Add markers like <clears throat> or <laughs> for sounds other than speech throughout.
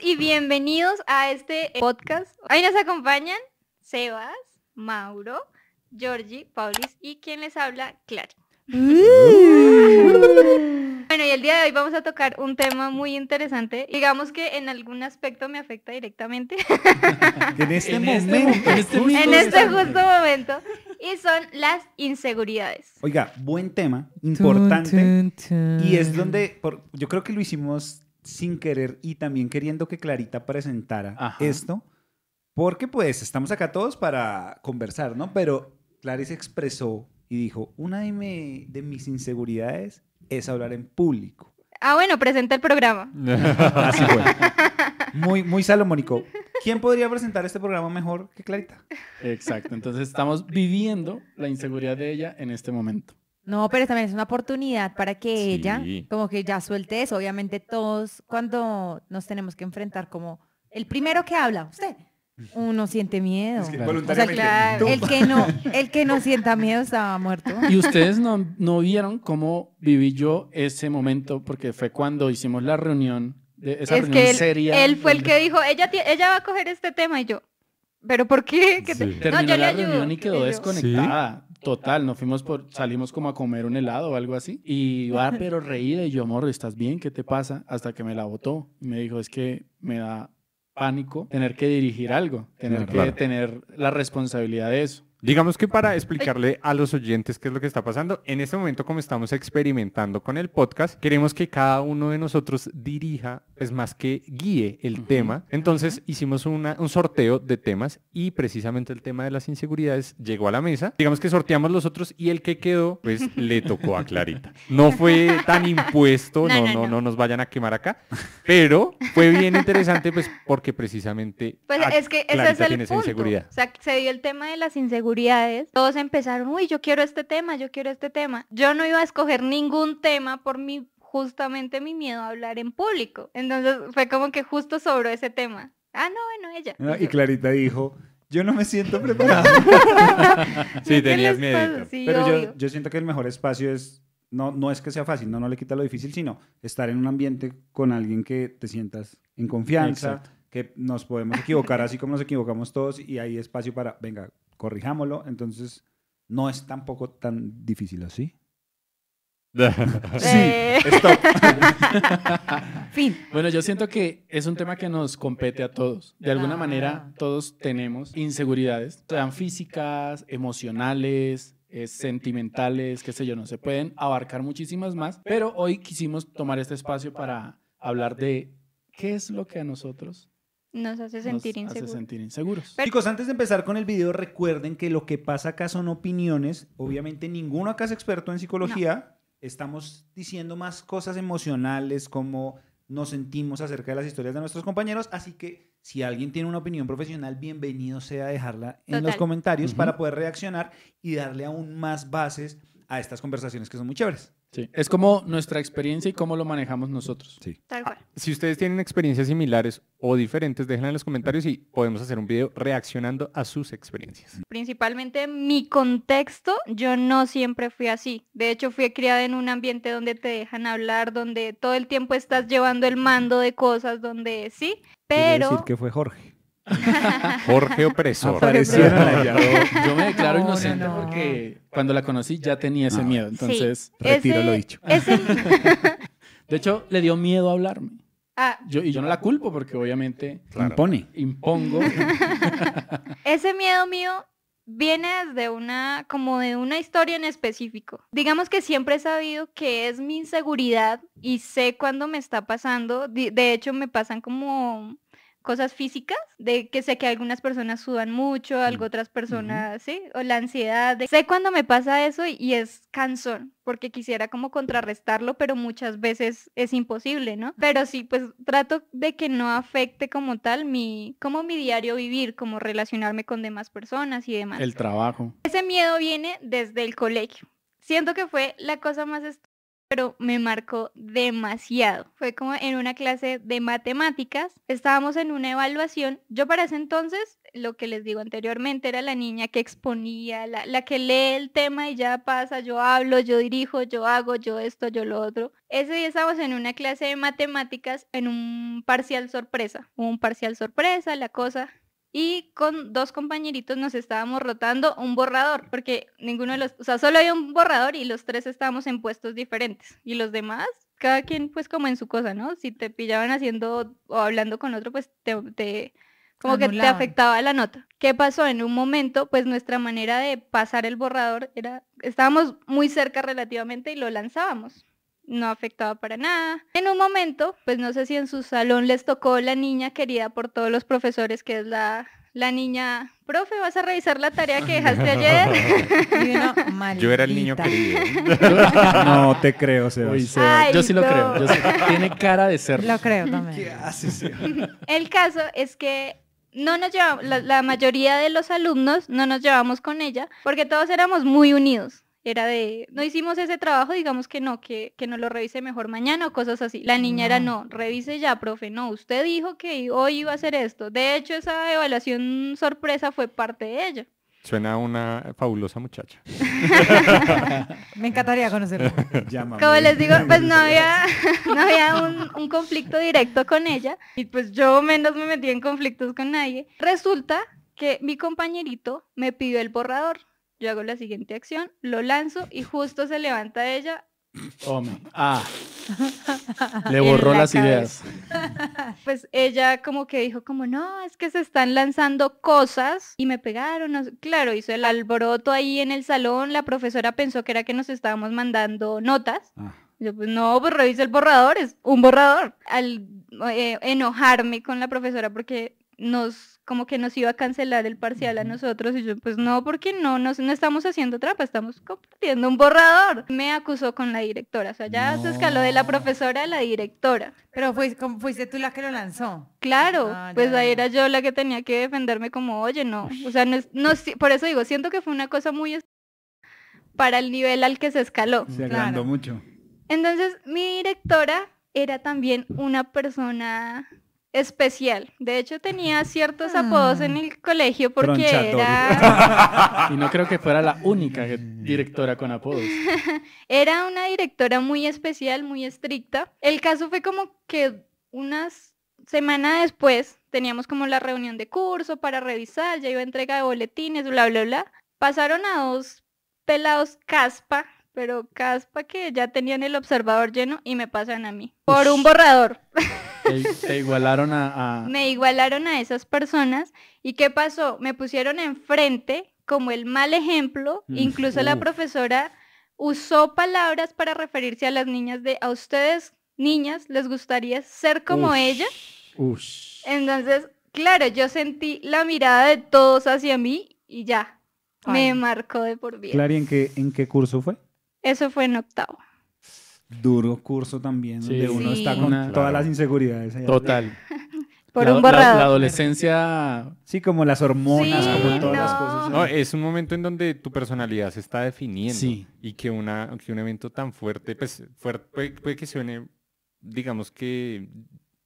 y bienvenidos a este eh, podcast. Ahí nos acompañan Sebas, Mauro, Georgie, Paulis y quien les habla, Clara uh. bueno, y el día de hoy vamos a tocar un tema muy interesante. Digamos que en algún aspecto me afecta directamente. <laughs> Este en este momento. en este, este justo momento. Y son las inseguridades. Oiga, buen tema, importante. Y es donde, yo creo que lo hicimos sin querer y también queriendo que Clarita presentara esto, porque pues estamos acá todos para conversar, ¿no? Pero Clarice expresó y dijo, una de, de mis inseguridades es hablar en público. Ah, bueno, presenta el programa. <laughs> Así Muy, muy salomónico. ¿Quién podría presentar este programa mejor que Clarita? Exacto, entonces estamos viviendo la inseguridad de ella en este momento. No, pero también es una oportunidad para que ella, como que ya suelte eso. Obviamente todos cuando nos tenemos que enfrentar como el primero que habla, usted, uno siente miedo. que el que no, el que no sienta miedo estaba muerto. Y ustedes no, no vieron cómo viví yo ese momento, porque fue cuando hicimos la reunión, de esa es que él, Él fue el que dijo, ella, ella va a coger este tema y yo. ¿Pero por qué? no, reunión y quedó desconectada. Total, nos fuimos por, salimos como a comer un helado o algo así. Y va, <laughs> pero reída. Y yo, amor, ¿estás bien? ¿Qué te pasa? Hasta que me la botó. me dijo, es que me da pánico tener que dirigir algo, tener que tener la responsabilidad de eso. Digamos que para explicarle a los oyentes qué es lo que está pasando, en este momento como estamos experimentando con el podcast, queremos que cada uno de nosotros dirija, Es pues, más que guíe el tema. Entonces hicimos un sorteo de temas y precisamente el tema de las inseguridades llegó a la mesa. Digamos que sorteamos los otros y el que quedó, pues le tocó a Clarita. No fue tan impuesto, no, no, no, nos vayan a quemar acá, pero fue bien interesante pues porque precisamente... Pues es tiene inseguridad. O sea, se dio el tema de las inseguridades todos empezaron, uy, yo quiero este tema, yo quiero este tema. Yo no iba a escoger ningún tema por mi justamente mi miedo a hablar en público. Entonces fue como que justo sobró ese tema. Ah, no, bueno, ella. y Clarita dijo, yo no me siento <laughs> preparada. <laughs> sí, tenías miedo. Pero yo, siento que el mejor espacio es, no, no es que sea fácil, no, no le quita lo difícil, sino estar en un ambiente con alguien que te sientas en confianza. Exacto que nos podemos equivocar así como nos equivocamos todos y hay espacio para, venga, corrijámoslo. Entonces, no es tampoco tan difícil así. <laughs> sí, stop. <laughs> fin. Bueno, yo siento que es un tema que nos compete a todos. De alguna manera, ah. todos tenemos inseguridades, sean físicas, emocionales, eh, sentimentales, qué sé yo, no se pueden abarcar muchísimas más, pero hoy quisimos tomar este espacio para hablar de qué es lo que a nosotros nos hace sentir inseguros. sentir Chicos, antes de empezar con el video, recuerden que lo que pasa acá son opiniones. Obviamente, ninguno acá es experto en psicología. Estamos diciendo más cosas emocionales, como nos sentimos acerca de las historias de nuestros compañeros. Así que si alguien tiene una opinión profesional, bienvenido sea a dejarla en los comentarios para poder reaccionar y darle aún más bases a estas conversaciones que son muy chéveres. Sí. Es como nuestra experiencia y cómo lo manejamos nosotros. Ah, si ustedes tienen experiencias similares o diferentes, déjenla en los comentarios y podemos hacer un video reaccionando a sus experiencias. Principalmente mi contexto, yo no siempre fui así. De hecho, fui criada en un ambiente donde te dejan hablar, donde todo el tiempo estás llevando el mando de cosas, donde sí, pero... decir que fue Jorge. <laughs> Jorge opresor. Yo, me declaro inocente porque cuando la conocí ya tenía ese miedo. Entonces, retiro lo dicho. <laughs> de hecho, le dio miedo hablarme. Ah. yo, y yo no la culpo porque obviamente impone. impongo. <laughs> ese miedo mío viene de una, como de una historia en específico. Digamos que siempre he sabido que es mi inseguridad y sé cuándo me está pasando. De hecho, me pasan como cosas físicas, de que sé que algunas personas sudan mucho, algo otras personas, sí, o la ansiedad. De... Sé cuando me pasa eso y, es cansón, porque quisiera como contrarrestarlo, pero muchas veces es imposible, ¿no? Pero sí, pues trato de que no afecte como tal mi, como mi diario vivir, como relacionarme con demás personas y demás. El trabajo. Ese miedo viene desde el colegio. Siento que fue la cosa más pero me marcó demasiado. Fue como en una clase de matemáticas, estábamos en una evaluación. Yo para ese entonces, lo que les digo anteriormente, era la niña que exponía, la, que lee el tema y ya pasa, yo hablo, yo dirijo, yo hago, yo esto, yo lo otro. Ese día estábamos en una clase de matemáticas en un parcial sorpresa, un parcial sorpresa, la cosa y con dos compañeritos nos estábamos rotando un borrador, porque ninguno de los, o sea, solo hay un borrador y los tres estábamos en puestos diferentes y los demás, cada quien pues como en su cosa, ¿no? Si te pillaban haciendo o hablando con otro, pues te, como que te afectaba la nota. ¿Qué pasó? En un momento, pues nuestra manera de pasar el borrador era, estábamos muy cerca relativamente y lo lanzábamos no afectaba para nada. En un momento, pues no sé si en su salón les tocó la niña querida por todos los profesores, que es la, la niña, profe, vas a revisar la tarea que dejaste ayer. <laughs> yo era el niño querido. <laughs> no te creo, Sebas. yo sí lo creo. tiene cara de ser. Lo creo <laughs> también. ¿Qué haces, El caso es que no nos llevamos, la, mayoría de los alumnos no nos llevamos con ella porque todos éramos muy unidos era de, no hicimos ese trabajo, digamos que no, que, que no lo revise mejor mañana o cosas así. La niña era, no, revise ya, profe, no, usted dijo que hoy iba a hacer esto. De hecho, esa evaluación sorpresa fue parte de ella. Suena una fabulosa muchacha. <laughs> Me encantaría conocerla. <laughs> Como les digo, pues no <laughs> había, no había un, conflicto directo con ella y pues yo menos me metí en conflictos con nadie. Resulta que mi compañerito me pidió el borrador. Yo hago la siguiente acción, lo lanzo y justo se levanta ella. ah. <laughs> Le borró las ideas. <laughs> Pues ella como que dijo como, no, es que se están lanzando cosas y me pegaron. Claro, hizo el alboroto ahí en el salón. La profesora pensó que era que nos estábamos mandando notas. Ah. Yo, pues no, pues revisé el borrador, es un borrador. Al eh, enojarme con la profesora porque nos como que nos iba a cancelar el parcial a nosotros y yo pues no, porque no, no, no estamos haciendo trampa, estamos compartiendo un borrador. Me acusó con la directora, o sea, ya se escaló de la profesora a la directora. Pero fuiste, fuiste tú la que lo lanzó. Claro, pues ahí era yo la que tenía que defenderme como, oye, no, o sea, no, por eso digo, siento que fue una cosa muy para el nivel al que se escaló. Mm, se agrandó mucho. Entonces mi directora era también una persona especial. De hecho, tenía ciertos apodos en el colegio porque era... <laughs> y no creo que fuera la única directora con apodos. <laughs> era una directora muy especial, muy estricta. El caso fue como que unas semanas después teníamos como la reunión de curso para revisar, ya iba a entrega de boletines, bla, bla, bla. Pasaron a dos pelados caspa, pero caspa que ya tenían el observador lleno y me pasan a mí. Por un borrador. Te, igualaron a, Me igualaron a esas personas. ¿Y qué pasó? Me pusieron enfrente como el mal ejemplo. Mm. Incluso la profesora usó palabras para referirse a las niñas de, a ustedes, niñas, les gustaría ser como ellas ella. Entonces, claro, yo sentí la mirada de todos hacia mí y ya, me marcó de por vida. Claro, en qué curso fue? Eso fue en octavo duro curso también, donde uno está con todas las inseguridades. Total. <laughs> Por un borrado. La, adolescencia. Sí, como las hormonas, como todas las cosas. es un momento en donde tu personalidad se está definiendo. Sí. Y que, una, que un evento tan fuerte, pues fuerte, puede, puede que suene, digamos que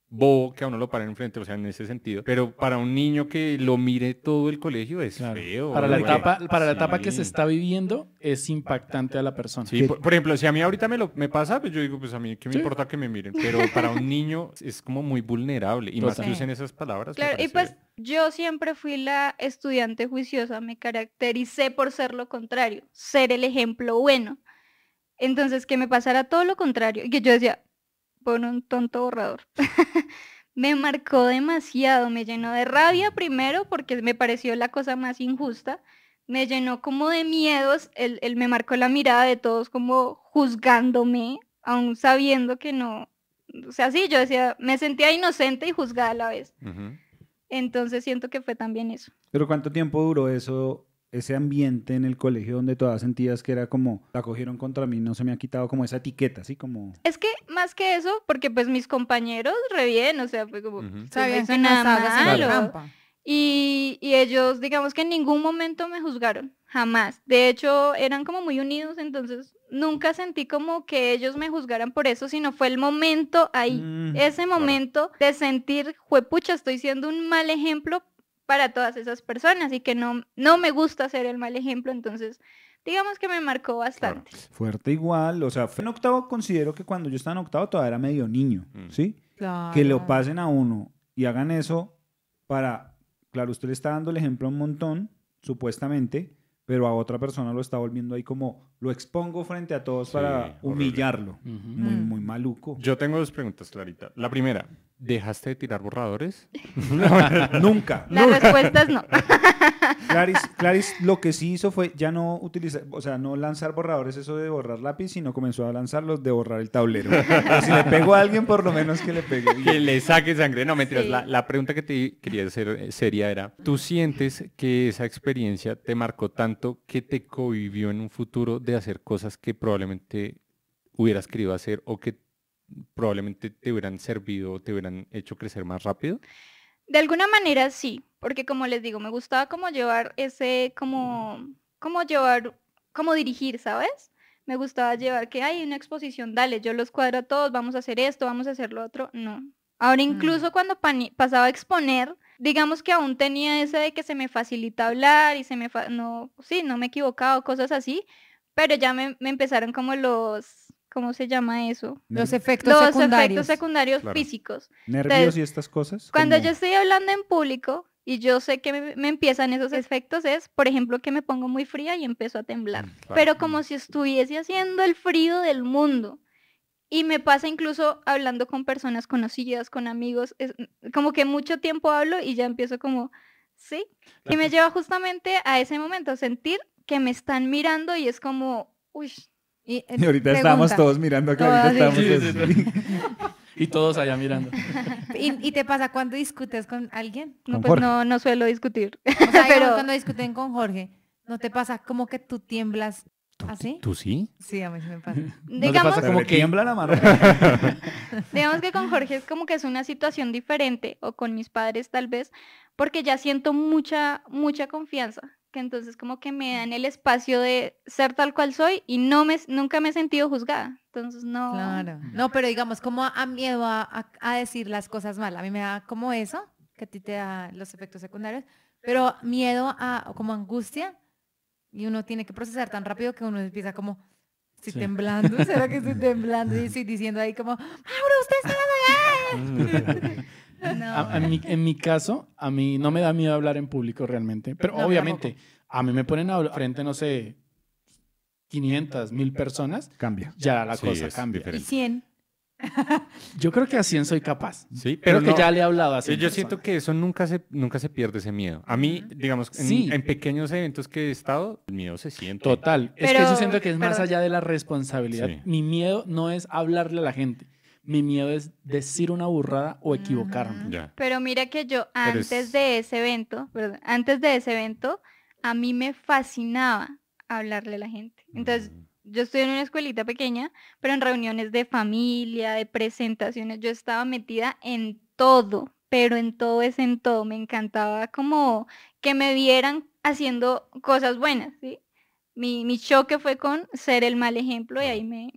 bobo que a uno lo paren enfrente, o sea, en ese sentido. Pero para un niño que lo mire todo el colegio es feo. Para la, etapa, para la etapa que se está viviendo es impactante a la persona. Sí, por, ejemplo, si a mí ahorita me, lo, me pasa, pues yo digo, pues a mí, ¿qué me importa que me miren? Pero para un niño es como muy vulnerable y más que usen esas palabras. Claro, y pues yo siempre fui la estudiante juiciosa, me caractericé por ser lo contrario, ser el ejemplo bueno. Entonces, que me pasara todo lo contrario. Y que yo decía, pon un tonto borrador. <laughs> me marcó demasiado, me llenó de rabia primero porque me pareció la cosa más injusta, me llenó como de miedos, él, me marcó la mirada de todos como juzgándome, aún sabiendo que no, o sea, sí, yo decía, me sentía inocente y juzgada a la vez. Entonces siento que fue también eso. Pero ¿cuánto tiempo duró eso ese ambiente en el colegio donde todas sentías que era como, la cogieron contra mí, no se me ha quitado como esa etiqueta, así como... Es que más que eso, porque pues mis compañeros re bien, o sea, fue como, ¿Sabes? nada Y, y ellos, digamos que en ningún momento me juzgaron, jamás. De hecho, eran como muy unidos, entonces nunca sentí como que ellos me juzgaran por eso, sino fue el momento ahí, mm, ese momento de sentir, juepucha, estoy siendo un mal ejemplo para todas esas personas y que no, no me gusta hacer el mal ejemplo, entonces digamos que me marcó bastante. Fuerte igual, o sea, en octavo considero que cuando yo estaba en octavo todavía era medio niño, mm. ¿sí? Que lo pasen a uno y hagan eso para, claro, usted le está dando el ejemplo a un montón, supuestamente, pero a otra persona lo está volviendo ahí como lo expongo frente a todos para humillarlo. Muy, mm. muy maluco. Yo tengo dos preguntas, Clarita. La primera, ¿Dejaste de tirar borradores? <laughs> Nunca. La respuestas no. Claris, <laughs> Claris, lo que sí hizo fue ya no utilizar, o sea, no lanzar borradores, eso de borrar lápiz, sino comenzó a lanzarlos de borrar el tablero. si le pegó a alguien, por lo menos que le pegue. Que le saque sangre. No, mentiras. La, pregunta que te quería hacer eh, sería era, ¿tú sientes que esa experiencia te marcó tanto que te cohibió en un futuro de hacer cosas que probablemente hubieras querido hacer o que probablemente te hubieran servido, te hubieran hecho crecer más rápido? De alguna manera sí, porque como les digo, me gustaba como llevar ese, como, como llevar, como dirigir, ¿sabes? Me gustaba llevar que hay una exposición, dale, yo los cuadro a todos, vamos a hacer esto, vamos a hacer lo otro. No. Ahora mm. incluso cuando pasaba a exponer, digamos que aún tenía ese de que se me facilita hablar y se me, no, sí, no me he equivocado, cosas así, pero ya me empezaron como los ¿cómo se llama eso? Los efectos los secundarios. efectos secundarios físicos. Nervios y estas cosas. Cuando yo estoy hablando en público y yo sé que me, empiezan esos efectos es, por ejemplo, que me pongo muy fría y empiezo a temblar. Mm, Pero como mm. si estuviese haciendo el frío del mundo. Y me pasa incluso hablando con personas conocidas, con amigos, mm, como que mucho tiempo hablo y ya empiezo como, sí. Y me lleva justamente a ese momento, a sentir que me están mirando y es como, uy, <laughs> Y, ahorita estamos todos mirando a Clarita. Ah, <laughs> y todos allá mirando. <laughs> ¿Y, te pasa cuando discutes con alguien? No, pues no, suelo discutir. pero cuando discuten con Jorge, ¿no te pasa como que tú tiemblas así? ¿Tú sí? Sí, a mí sí me pasa. pasa como que tiembla la mano? digamos que con Jorge es como que es una situación diferente, o con mis padres tal vez, porque ya siento mucha, mucha confianza entonces como que me ah. dan el espacio de ser tal cual soy y no me, nunca me he sentido juzgada. Entonces no. No, pero digamos, como a miedo a, decir las cosas mal. A mí me da como eso, que a ti te da los efectos secundarios, pero miedo a, como angustia, y uno tiene que procesar tan rápido que uno empieza como, estoy temblando, ¿será que estoy <laughs> temblando? Y estoy diciendo ahí como, Mauro, usted está <laughs> <laughs> en mi caso, a mí no me da miedo hablar en público realmente, pero obviamente a mí me ponen frente, no sé, 500, 1000 personas. Cambia. Ya la cosa cambia. Y 100. Yo creo que a 100 soy capaz. <laughs> Sí, pero, que ya le he hablado a Yo siento que eso nunca se, nunca se pierde ese miedo. A mí, digamos, en, en pequeños eventos que he estado, el miedo se siente. Total. es que yo siento que es más allá de la responsabilidad. Mi miedo no es hablarle a la gente mi miedo es decir una burrada o equivocarme. Pero mira que yo antes de ese evento, antes de ese evento, a mí me fascinaba hablarle a la gente. Entonces, mm. yo estoy en una escuelita pequeña, pero en reuniones de familia, de presentaciones, yo estaba metida en todo, pero en todo es en todo. Me encantaba como que me vieran haciendo cosas buenas, ¿sí? Mi, mi choque fue con ser el mal ejemplo y ahí me,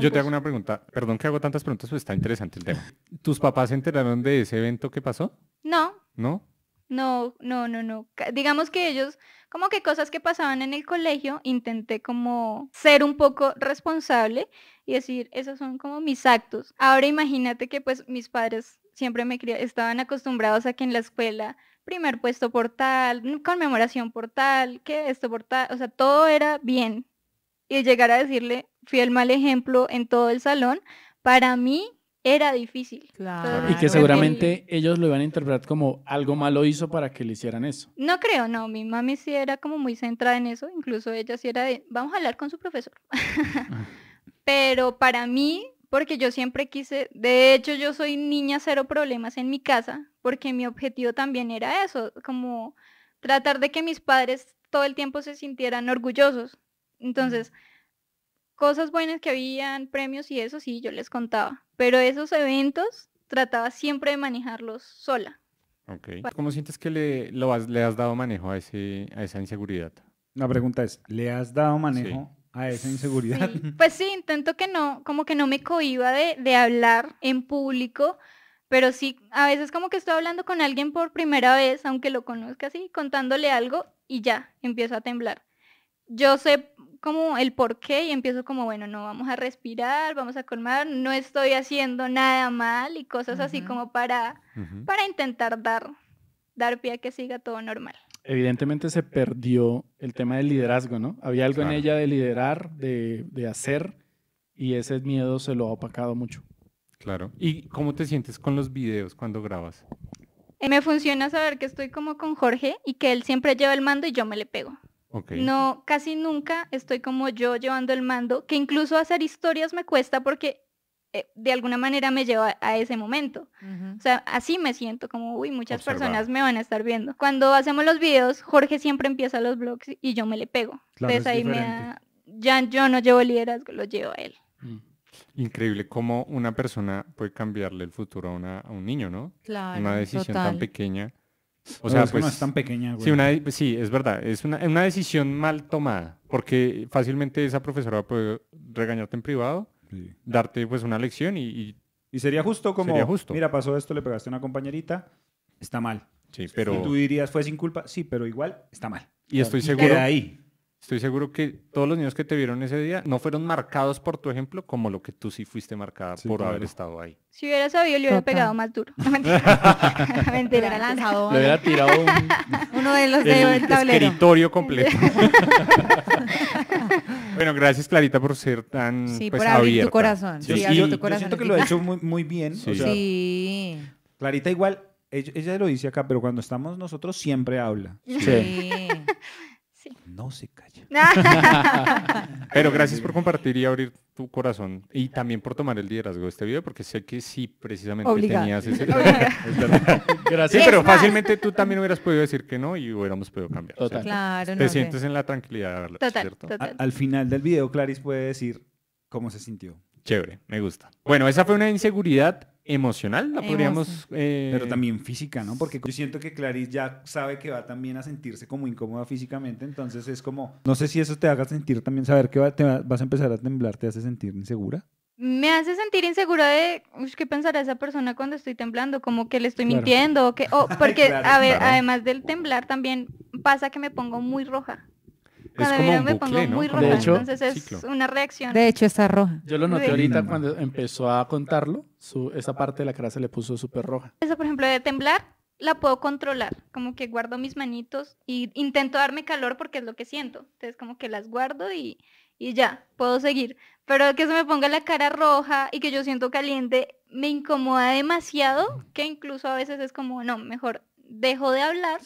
yo, te hago una pregunta. Perdón que hago tantas preguntas, pero está interesante el tema. ¿Tus papás se enteraron de ese evento que pasó? No. ¿No? No, no, no, no. Digamos que ellos, como que cosas que pasaban en el colegio, intenté como ser un poco responsable y decir, esos son como mis actos. Ahora imagínate que pues mis padres siempre me estaban acostumbrados a que en la escuela primer puesto por tal, conmemoración por tal, que esto por tal, o sea, todo era bien, y llegar a decirle, fui el mal ejemplo en todo el salón, para mí era difícil. Y que seguramente ellos lo iban a interpretar como algo malo hizo para que le hicieran eso. No creo, no. Mi mami sí era como muy centrada en eso. Incluso ella sí era de, vamos a hablar con su profesor. <laughs> Pero para mí, porque yo siempre quise, de hecho yo soy niña cero problemas en mi casa, porque mi objetivo también era eso, como tratar de que mis padres todo el tiempo se sintieran orgullosos entonces, cosas buenas que habían, premios y eso sí, yo les contaba, pero esos eventos trataba siempre de manejarlos sola. Okay. ¿Cómo sientes que le, lo has, le has dado manejo a, ese, a esa inseguridad? La pregunta es, ¿le has dado manejo a esa inseguridad? <laughs> Pues sí, intento que no, como que no me cohiba de, de hablar en público, pero sí, a veces como que estoy hablando con alguien por primera vez, aunque lo conozca así, contándole algo y ya, empiezo a temblar. Yo sé como el por qué y empiezo como, bueno, no, vamos a respirar, vamos a colmar, no estoy haciendo nada mal y cosas así como para, para intentar dar, dar pie a que siga todo normal. Evidentemente se perdió el tema del liderazgo, ¿no? Había algo en ella de liderar, de, de hacer, y ese miedo se lo ha opacado mucho. Claro. ¿Y cómo te sientes con los videos cuando grabas? Eh, me funciona saber que estoy como con Jorge y que él siempre lleva el mando y yo me le pego. No, casi nunca estoy como yo llevando el mando, que incluso hacer historias me cuesta porque eh, de alguna manera me lleva a ese momento. O sea, así me siento, como, uy, muchas personas me van a estar viendo. Cuando hacemos los videos, Jorge siempre empieza los blogs y yo me le pego. Entonces ahí me da, ya yo no llevo liderazgo, lo llevo a él. Mm. Increíble cómo una persona puede cambiarle el futuro a, un niño, ¿no? Claro. Una decisión tan pequeña o, sea, pues... no es tan pequeña, güey. Sí, una, pues, es verdad. Es una, una, decisión mal tomada, porque fácilmente esa profesora puede regañarte en privado, darte pues una lección y, y... sería justo como, justo. mira, pasó esto, le pegaste a una compañerita, está mal. Sí, pero... Y tú dirías, fue sin culpa, sí, pero igual está mal. Y estoy seguro... Y queda ahí. Estoy seguro que todos los niños que te vieron ese día no fueron marcados por tu ejemplo como lo que tú sí fuiste marcada por haber estado ahí. Si hubiera sabido, le hubiera pegado más duro. <laughs> Mentira. Mentira. hubiera lanzado. Le hubiera tirado un... <laughs> uno de los dedos del tablero. escritorio completo. <laughs> bueno, gracias Clarita por ser tan Sí, pues, por abrir abierta. tu corazón. Sí, tu corazón. Yo siento que lo ha hecho muy, bien. sí. Clarita igual, ella, lo dice acá, pero cuando estamos nosotros siempre habla. sí. No se calla. <laughs> Pero gracias por compartir y abrir tu corazón y también por tomar el liderazgo de este video, porque sé que sí, precisamente tenías ese... <laughs> gracias. Sí, pero fácilmente tú también hubieras podido decir que no y hubiéramos podido cambiar. Total. Te sientes en la tranquilidad. Total, total. Al final del video, Clarice puede decir cómo se sintió. Chévere, me gusta. Bueno, esa fue una inseguridad emocional, la podríamos... Eh, Pero también física, ¿no? Porque yo siento que Clarice ya sabe que va también a sentirse como incómoda físicamente, entonces es como, no sé si eso te haga sentir también, saber que vas a empezar a temblar, ¿te hace sentir insegura? Me hace sentir insegura de qué pensará esa persona cuando estoy temblando, como que le estoy mintiendo o que, <laughs> porque a ver, además del temblar también pasa que me pongo muy roja es como un me pongo muy roja, entonces es una reacción. De hecho, está roja. Yo lo noté ahorita cuando empezó a contarlo, su, esa parte de la cara se le puso súper roja. Eso, por ejemplo, de temblar, la puedo controlar, como que guardo mis manitos y intento darme calor porque es lo que siento. Entonces, como que las guardo y, y ya, puedo seguir. Pero que se me ponga la cara roja y que yo siento caliente, me incomoda demasiado, que incluso a veces es como, no, mejor dejo de hablar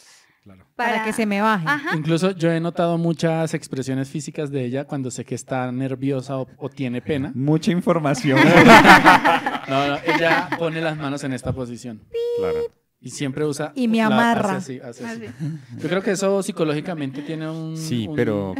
para... que se me baje. Incluso yo he notado muchas expresiones físicas de ella cuando sé que está nerviosa o, tiene pena. Mucha información. <laughs> no, no, ella pone las manos en esta posición. Claro. Y siempre usa. Y me amarra. Yo creo que eso psicológicamente tiene un. Sí, pero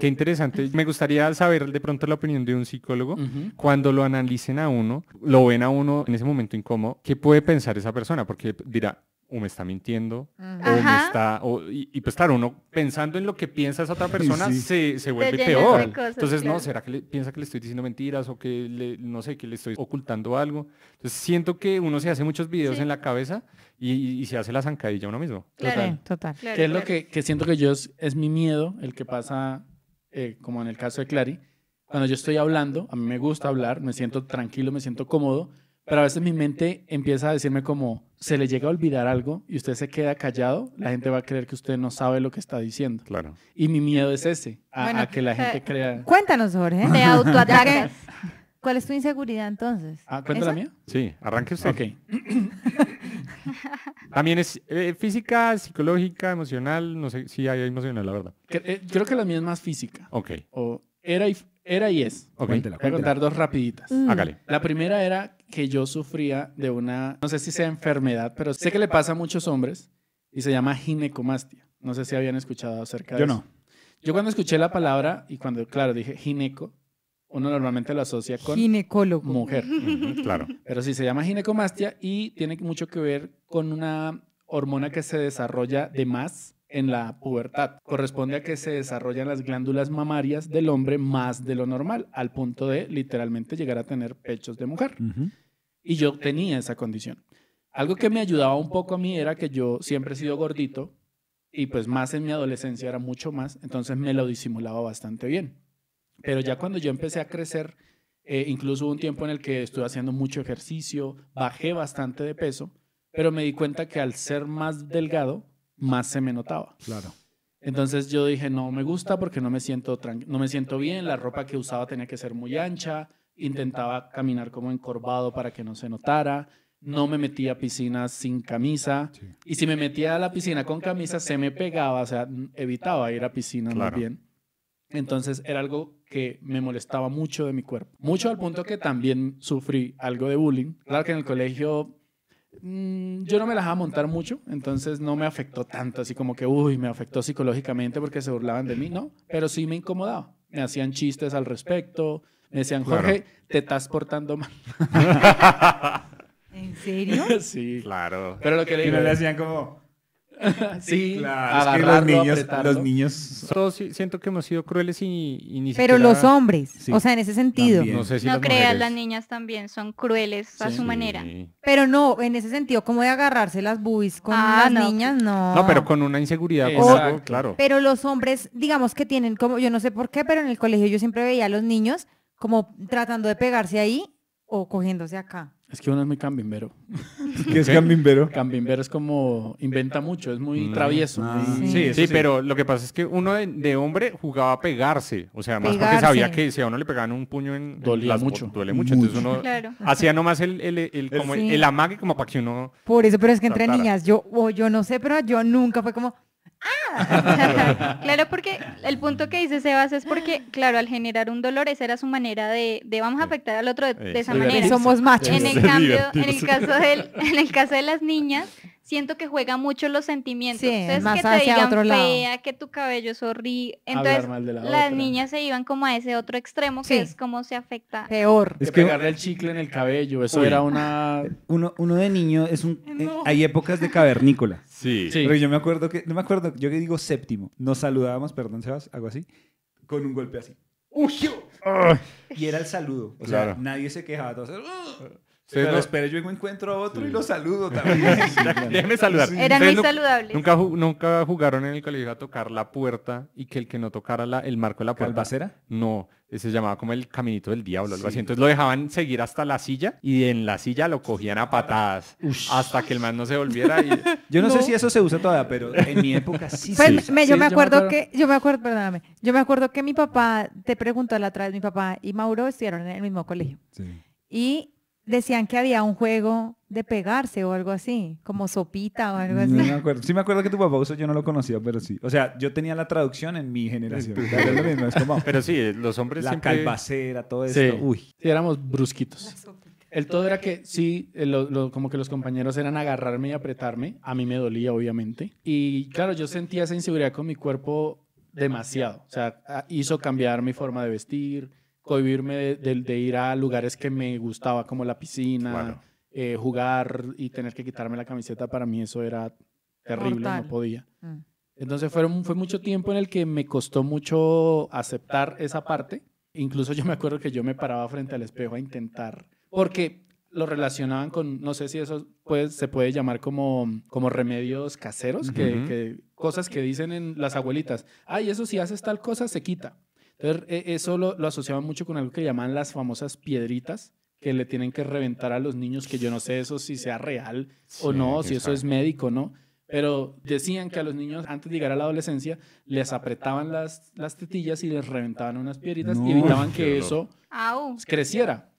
qué, interesante. Me gustaría saber de pronto la opinión de un psicólogo. Cuando lo analicen a uno, lo ven a uno en ese momento incómodo, ¿qué puede pensar esa persona? Porque dirá, o me está mintiendo, o me está, o, y, pues claro, uno pensando en lo que piensa esa otra persona se, se, vuelve peor. Entonces, no, ¿será que piensa que le estoy diciendo mentiras o que le, no sé, que le estoy ocultando algo? Entonces, siento que uno se hace muchos videos en la cabeza y, y, se hace la zancadilla uno mismo. total. total. que es lo que, que, siento que yo es, mi miedo, el que pasa, eh, como en el caso de Clary, cuando yo estoy hablando, a mí me gusta hablar, me siento tranquilo, me siento cómodo, pero a veces mi mente empieza a decirme como, se le llega a olvidar algo y usted se queda callado, la gente va a creer que usted no sabe lo que está diciendo. Claro. Y mi miedo es ese, a, que la eh, gente crea... Cuéntanos, Jorge. <laughs> De autoataques. ¿Cuál es tu inseguridad entonces? Ah, la mía? Sí, arranque usted. Ok. <laughs> También es eh, física, psicológica, emocional, no sé si hay emocional, la verdad. Eh, creo que la mía es más física. Ok. O era y, era y es. Ok. Voy a contar dos rapiditas. Hágale. La primera era que yo sufría de una, no sé si sea enfermedad, pero sé que le pasa a muchos hombres y se llama ginecomastia. No sé si habían escuchado acerca de yo eso. Yo no. Yo cuando escuché la palabra y cuando, claro, dije gineco, uno normalmente lo asocia con ginecólogo. Mujer. <laughs> claro. Pero sí, se llama ginecomastia y tiene mucho que ver con una hormona que se desarrolla de más en la pubertad. Corresponde a que se desarrollan las glándulas mamarias del hombre más de lo normal, al punto de literalmente llegar a tener pechos de mujer. Y yo tenía esa condición. Algo que me ayudaba un poco a mí era que yo siempre he sido gordito y pues más en mi adolescencia era mucho más, entonces me lo disimulaba bastante bien. Pero ya cuando yo empecé a crecer, eh, incluso hubo un tiempo en el que estuve haciendo mucho ejercicio, bajé bastante de peso, pero me di cuenta que al ser más delgado, más se me notaba. Claro. Entonces yo dije, no me gusta porque no me siento, no me siento bien, la ropa que usaba tenía que ser muy ancha, intentaba caminar como encorvado para que no se notara, no me metía a piscinas sin camisa, y si me metía a la piscina con camisa se me pegaba, o sea, evitaba ir a piscina más bien. Entonces era algo que me molestaba mucho de mi cuerpo, mucho al punto que también sufrí algo de bullying. Claro que en el colegio mm, yo no me la dejaba montar mucho, entonces no me afectó tanto, así como que, uy, me afectó psicológicamente porque se burlaban de mí, no, pero sí me incomodaba, me hacían chistes al respecto, me decían, Jorge, te estás portando mal. ¿En serio? <laughs> Sí. Claro. Pero lo que le, y hacían como... <laughs> sí, claro. los niños, los niños. Todos siento que hemos sido crueles y, Pero los hombres, o sea, en ese sentido. No, sé las creas, las niñas también son crueles a su manera. Pero no, en ese sentido, como de agarrarse las buis con ah, las niñas, no. No, pero con una inseguridad. claro. Pero los hombres, digamos que tienen como, yo no sé por qué, pero en el colegio yo siempre veía a los niños como tratando de pegarse ahí o cogiéndose acá. Es que uno es muy cambimbero. <laughs> ¿Qué es cambimbero? Cambimbero es como inventa mucho, es muy mm. travieso. Ah. sí, sí, pero lo que pasa es que uno de, hombre jugaba a pegarse. O sea, más porque sabía que si a uno le pegaban un puño en, dolía mucho. Duele mucho. Entonces uno hacía nomás el, el, el, como amague como para que uno. Por eso, pero es que entre niñas, yo, o yo no sé, pero yo nunca fue como, Ah. <laughs> claro, porque el punto que dice Sebas es porque, claro, al generar un dolor, esa era su manera de, vamos a afectar al otro de, esa manera. Somos machos. En el, cambio, en el, caso en el caso de las niñas, siento que juega mucho los sentimientos. Sí, más que te digan otro fea, que tu cabello es horrible. Entonces, las niñas se iban como a ese otro extremo, que es como se afecta. Peor. Es que pegarle el chicle en el cabello, eso era una... <laughs> Uno, uno de niño es un... Eh, hay épocas de cavernícola. sí. Pero yo me acuerdo que... No me acuerdo, yo que digo séptimo. Nos saludábamos, perdón, Sebas, algo así, con un golpe así. Uy, y era el saludo. O claro. sea, nadie se quejaba. Todos, Sí, pero no. yo encuentro a otro y lo saludo también. <laughs> saludar. Eran muy saludables. Nunca, nunca jugaron en el colegio a tocar la puerta y que el que no tocara el marco de la puerta. ¿Calvacera? No, se llamaba como el caminito del diablo, algo así. Entonces lo dejaban seguir hasta la silla y en la silla lo cogían a patadas hasta que el man no se volviera. <laughs> yo no, sé si eso se usa todavía, pero en mi época sí. Pues, me, yo me acuerdo que, yo me acuerdo, perdóname, yo me acuerdo que mi papá, te preguntó la otra vez, mi papá y Mauro estudiaron en el mismo colegio. Sí. Y decían que había un juego de pegarse o algo así, como sopita o algo así. me acuerdo. Sí me acuerdo que tu papá usó, yo no lo conocía, pero sí. O sea, yo tenía la traducción en mi generación. pero sí, los hombres la siempre... todo sí. Uy. Sí, éramos brusquitos. El todo era que sí, como que los compañeros eran agarrarme y apretarme. A mí me dolía, obviamente. Y claro, yo sentía esa inseguridad con mi cuerpo demasiado. O sea, hizo cambiar mi forma de vestir, cohibirme de, de, ir a lugares que me gustaba, como la piscina, eh, jugar y tener que quitarme la camiseta, para mí eso era terrible, no podía. Mm. Entonces fue mucho tiempo en el que me costó mucho aceptar esa parte. Incluso yo me acuerdo que yo me paraba frente al espejo a intentar, porque lo relacionaban con, no sé si eso pues, se puede llamar como, como remedios caseros, que, que, cosas que dicen en las abuelitas, ay, eso si haces tal cosa se quita. Entonces, e, eso lo, asociaban mucho con algo que llaman las famosas piedritas, que le tienen que reventar a los niños, que yo no sé eso si sea real o no, si eso es médico no. Pero decían que a los niños, antes de llegar a la adolescencia, les apretaban las, las tetillas y les reventaban unas piedritas y evitaban que eso creciera.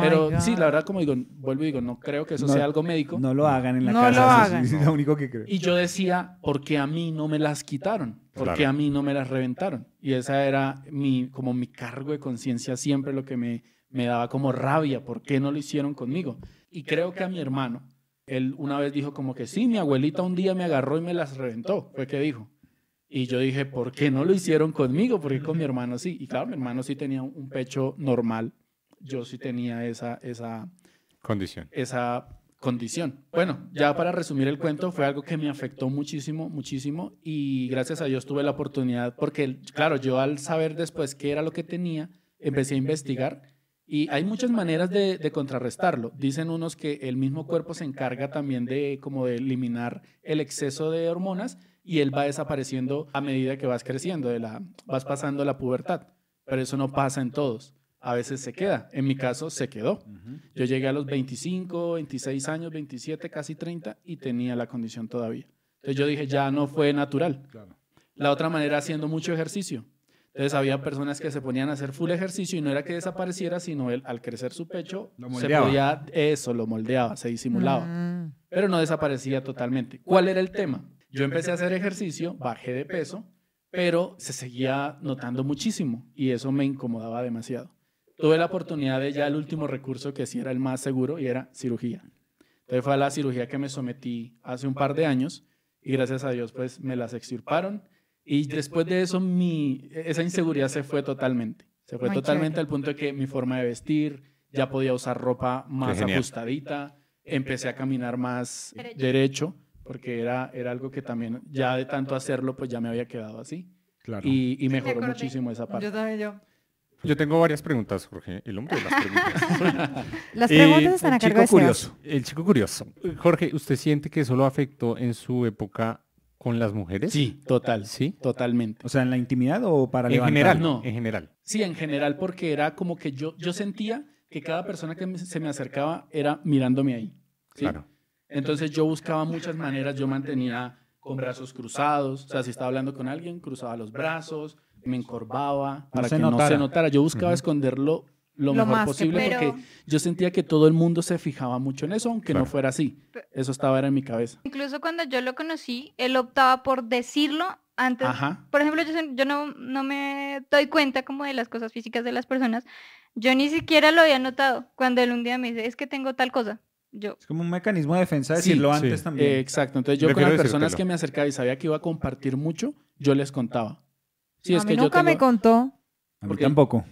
Pero sí, la verdad, como digo, vuelvo y digo, no creo que eso sea algo médico. No lo hagan en la no casa. Lo hagan. único que Y yo decía, ¿por qué a mí no me las quitaron? ¿Por qué a mí no me las reventaron? Y esa era mi, como mi cargo de conciencia siempre lo que me, me daba como rabia. ¿Por qué no lo hicieron conmigo? Y creo que a mi hermano, él una vez dijo como que sí, mi abuelita un día me agarró y me las reventó. Fue que dijo. Y yo dije, ¿por qué no lo hicieron conmigo? Porque con mi hermano sí. Y claro, mi hermano sí tenía un pecho normal, yo sí tenía esa, condición. Esa condición. Bueno, ya para resumir el cuento, fue algo que me afectó muchísimo, muchísimo y gracias a Dios tuve la oportunidad, porque claro, yo al saber después qué era lo que tenía, empecé a investigar y hay muchas maneras de, de, contrarrestarlo. Dicen unos que el mismo cuerpo se encarga también de como de eliminar el exceso de hormonas y él va desapareciendo a medida que vas creciendo, de la, vas pasando la pubertad, pero eso no pasa en todos a veces se queda. En mi caso, se quedó. Yo llegué a los 25, 26 años, 27, casi 30 y tenía la condición todavía. Entonces yo dije, ya no fue natural. La otra manera, haciendo mucho ejercicio. Entonces había personas que se ponían a hacer full ejercicio y no era que desapareciera, sino él al crecer su pecho se podía eso, lo moldeaba, se disimulaba, mm. pero no desaparecía totalmente. ¿Cuál era el tema? Yo empecé a hacer ejercicio, bajé de peso, pero se seguía notando muchísimo y eso me incomodaba demasiado tuve la oportunidad de ya el último recurso que sí era el más seguro y era cirugía. Entonces fue la cirugía que me sometí hace un par de años y gracias a Dios pues me las extirparon y después de eso mi, esa inseguridad se fue totalmente. Se fue totalmente al punto de que mi forma de vestir, ya podía usar ropa más ajustadita, empecé a caminar más derecho porque era, era algo que también ya de tanto hacerlo pues ya me había quedado así. Claro. Y, y mejoró muchísimo esa parte. Yo también yo. Yo tengo varias preguntas, Jorge. El hombre de las preguntas. <laughs> las eh, preguntas están a cargo chico curioso. El chico curioso. Jorge, ¿usted siente que eso lo afectó en su época con las mujeres? Sí, total. Sí, totalmente. O sea, en la intimidad o para en general, no. En general. Sí, en general, porque era como que yo, yo sentía que cada persona que se me acercaba era mirándome ahí. Claro. Entonces yo buscaba muchas maneras, yo mantenía con brazos cruzados, o sea, si estaba hablando con alguien, cruzaba los brazos, me encorvaba para que no se notara. Yo buscaba esconderlo lo, mejor posible porque yo sentía que todo el mundo se fijaba mucho en eso, aunque no fuera así. Eso estaba en mi cabeza. Incluso cuando yo lo conocí, él optaba por decirlo antes. Por ejemplo, yo, yo no, no, me doy cuenta como de las cosas físicas de las personas. Yo ni siquiera lo había notado cuando él un día me dice, es que tengo tal cosa. Es como un mecanismo de defensa decirlo antes también. exacto. Entonces yo con las personas que me acercaba y sabía que iba a compartir mucho, yo les contaba. Sí, es que nunca yo me contó. A mí tampoco.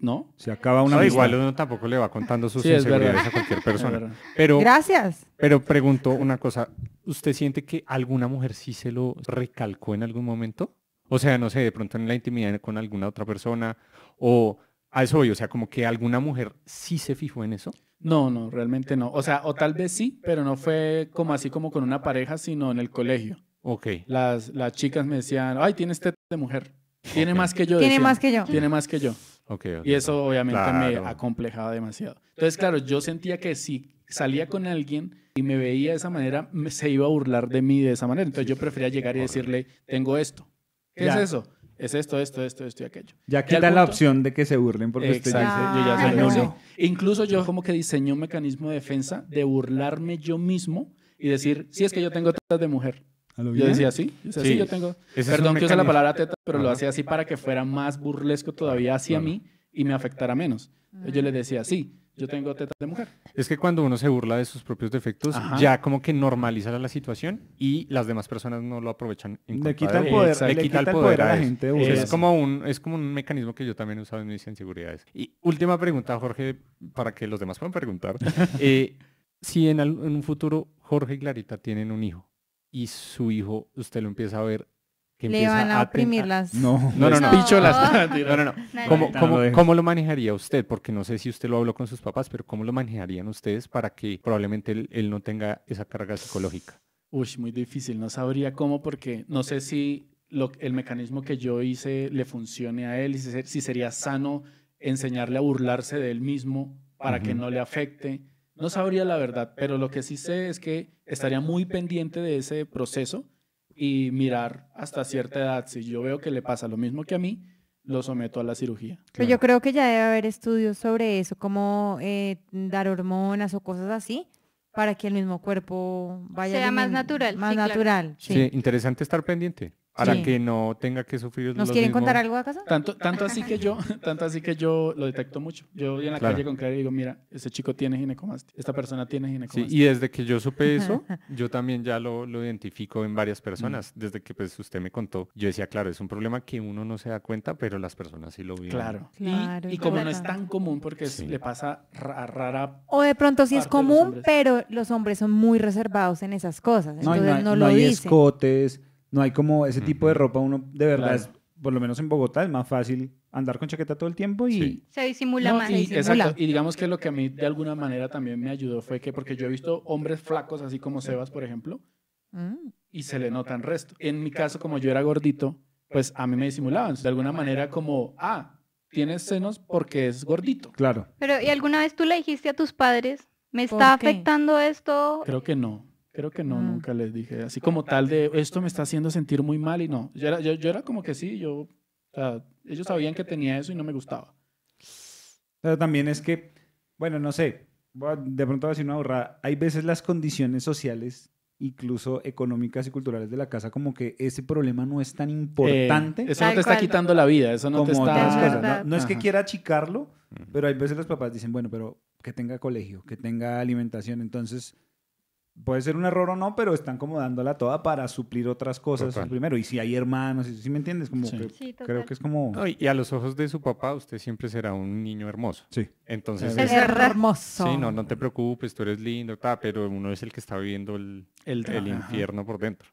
¿No? Si acaba una. vez igual uno tampoco le va contando sus inseguridades a cualquier <laughs> persona. Pero, Gracias. Pero pregunto una cosa. ¿Usted siente que alguna mujer sí se lo recalcó en algún momento? O sea, no sé, de pronto en la intimidad con alguna otra persona o a eso voy, o sea, como que alguna mujer sí se fijó en eso. No, no, realmente no. O sea, o tal vez sí, pero no fue como así como con una pareja, sino en el colegio. Ok. Las, las chicas me decían, ay, tienes teta de mujer. Tiene más que yo. Tiene más que yo. Tiene más que yo. Okay, y eso obviamente me acomplejaba demasiado. Entonces, claro, yo sentía que si salía con alguien y me veía de esa manera, se iba a burlar de mí de esa manera. Entonces yo prefería llegar y decirle, tengo esto. ¿Qué es eso? es esto, esto, esto, esto y aquello. Ya quita la opción de que se burlen porque usted yo ya Incluso yo como que diseñé un mecanismo de defensa de burlarme yo mismo y decir, si es que yo tengo tetas de mujer. Yo decía sí. yo tengo... Perdón que use la palabra teta, pero lo hacía así para que fuera más burlesco todavía hacia mí y me afectara menos. Yo le decía, sí, yo tengo tetas de mujer. Es que cuando uno se burla de sus propios defectos, ya como que normaliza la situación y las demás personas no lo aprovechan. En le quita el poder, le, quita, el poder, a, la gente. es, como un, es como un mecanismo que yo también he usado en mis inseguridades. Y última pregunta, Jorge, para que los demás puedan preguntar. <laughs> Eh, si en un futuro Jorge y Clarita tienen un hijo y su hijo usted lo empieza a ver le van a, oprimir las... No, no, no. No, no, no. <laughs> <laughs> cómo, ¿Cómo, lo manejaría usted? Porque no sé si usted lo habló con sus papás, pero ¿cómo lo manejarían ustedes para que probablemente él, no tenga esa carga psicológica? Uy, muy difícil. No sabría cómo porque no sé si lo, el mecanismo que yo hice le funcione a él y si, sería sano enseñarle a burlarse de él mismo para que no le afecte. No sabría la verdad, pero lo que sí sé es que estaría muy pendiente de ese proceso y mirar hasta cierta edad. Si yo veo que le pasa lo mismo que a mí, lo someto a la cirugía. Pero yo creo que ya debe haber estudios sobre eso, como eh, dar hormonas o cosas así, para que el mismo cuerpo vaya... Sea más natural. Más natural. sí. interesante estar pendiente para que no tenga que sufrir ¿Nos quieren contar algo acaso? Tanto, tanto así que yo, <laughs> tanto así que yo lo detecto mucho. Yo voy en la calle con Claire y digo, mira, ese chico tiene ginecomastia, esta persona tiene ginecomastia. Sí, y desde que yo supe eso, <laughs> yo también ya lo, identifico en varias personas. Mm. Desde que pues usted me contó, yo decía, claro, es un problema que uno no se da cuenta, pero las personas sí lo viven. Claro. claro. y, como no es tan común, porque le pasa rara... O de pronto sí es común, pero los hombres son muy reservados en esas cosas. no, lo no, no hay escotes no hay como ese tipo de ropa, uno de verdad por lo menos en Bogotá, es más fácil andar con chaqueta todo el tiempo y... Se disimula más. Y, y digamos que lo que a mí de alguna manera también me ayudó fue que, porque yo he visto hombres flacos, así como Sebas, por ejemplo, mm. y se le notan resto. En mi caso, como yo era gordito, pues a mí me disimulaban. De alguna manera como, ah, tienes senos porque es gordito. Claro. Pero, ¿y alguna vez tú le dijiste a tus padres, me está afectando esto? Creo que no. Creo que no, nunca les dije así como tal de esto me está haciendo sentir muy mal y no. Yo era, yo, era como que sí, yo, ellos sabían que tenía eso y no me gustaba. Pero también es que, bueno, no sé, de pronto voy a decir una borrada. Hay veces las condiciones sociales, incluso económicas y culturales de la casa, como que ese problema no es tan importante. Eh, eso no te está quitando la vida, eso no te está... no es que quiera achicarlo, pero hay veces los papás dicen, bueno, pero que tenga colegio, que tenga alimentación, entonces puede ser un error o no, pero están como dándola toda para suplir otras cosas primero. Y si hay hermanos, si me entiendes, como creo que es como... y a los ojos de su papá, usted siempre será un niño hermoso. Sí. Entonces... Es hermoso. Sí, no, no te preocupes, tú eres lindo, ta, pero uno es el que está viviendo el, el, el infierno por dentro.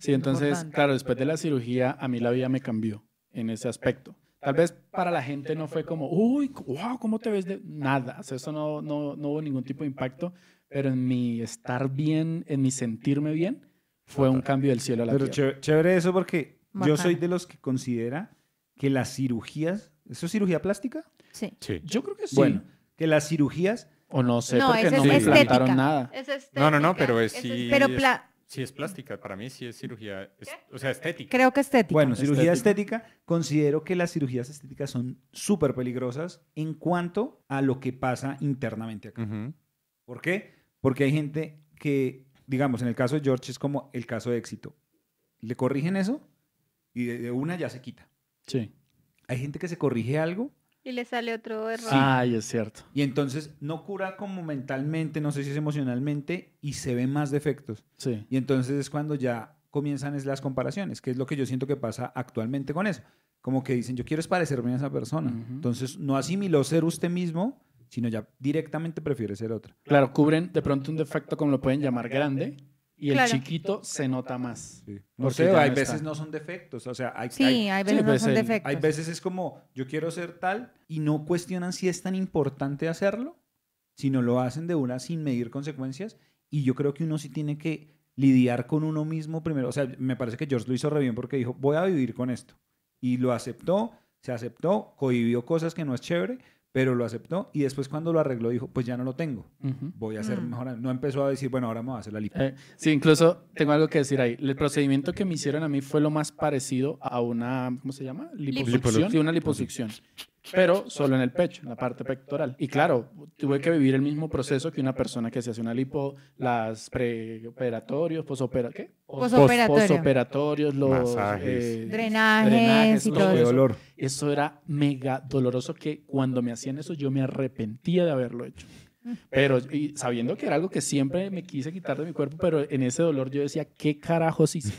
Sí, entonces, claro, después de la cirugía, a mí la vida me cambió en ese aspecto. Tal vez para la gente no fue como, uy, wow, ¿cómo te ves de nada? eso no, no, no hubo ningún tipo de impacto pero en mi estar bien, en mi sentirme bien, fue un cambio del cielo a la tierra. chévere eso porque yo soy de los que considera que las cirugías, ¿eso es cirugía plástica? Sí. Yo creo que sí. Bueno, que las cirugías... O no sé, porque no me implantaron nada. Es no, no, no, pero es, sí, pero es plástica, para mí sí es cirugía, o sea, estética. Creo que estética. Bueno, cirugía estética. considero que las cirugías estéticas son súper peligrosas en cuanto a lo que pasa internamente acá. ¿Por qué? Porque hay gente que, digamos, en el caso de George es como el caso de éxito. Le corrigen eso y de una ya se quita. Sí. Hay gente que se corrige algo y le sale otro error. Sí. Ay, es cierto. Y entonces no cura como mentalmente, no sé si es emocionalmente, y se ven más defectos. Sí. Y entonces es cuando ya comienzan es las comparaciones, que es lo que yo siento que pasa actualmente con eso. Como que dicen, yo quiero parecerme a esa persona. Entonces no asimiló ser usted mismo sino ya directamente prefiere ser otra. Claro, cubren de pronto un defecto como lo pueden llamar grande y el chiquito se nota más. O No hay veces no son defectos, o sea, hay, sí, hay, veces no pues son defectos. Hay veces es como yo quiero ser tal y no cuestionan si es tan importante hacerlo, sino lo hacen de una sin medir consecuencias y yo creo que uno sí tiene que lidiar con uno mismo primero, o sea, me parece que George lo hizo re bien porque dijo, voy a vivir con esto y lo aceptó, se aceptó, cohibió cosas que no es chévere, pero lo aceptó y después cuando lo arregló dijo, pues ya no lo tengo, voy a hacer mm. mejor. No empezó a decir, bueno, ahora me voy a hacer la lipo. Eh, sí, incluso tengo algo que decir ahí. El procedimiento que me hicieron a mí fue lo más parecido a una, ¿cómo se llama? Liposucción. Sí, una liposucción pero solo en el pecho, en la parte pectoral. Y claro, tuve que vivir el mismo proceso que una persona que se hace una lipo, las preoperatorios, Posoperatorios, los Masajes. Eh, drenajes, y todo eso. Eso era mega doloroso que cuando me hacían eso yo me arrepentía de haberlo hecho. Pero sabiendo que era algo que siempre me quise quitar de mi cuerpo, pero en ese dolor yo decía, ¿qué carajos hice?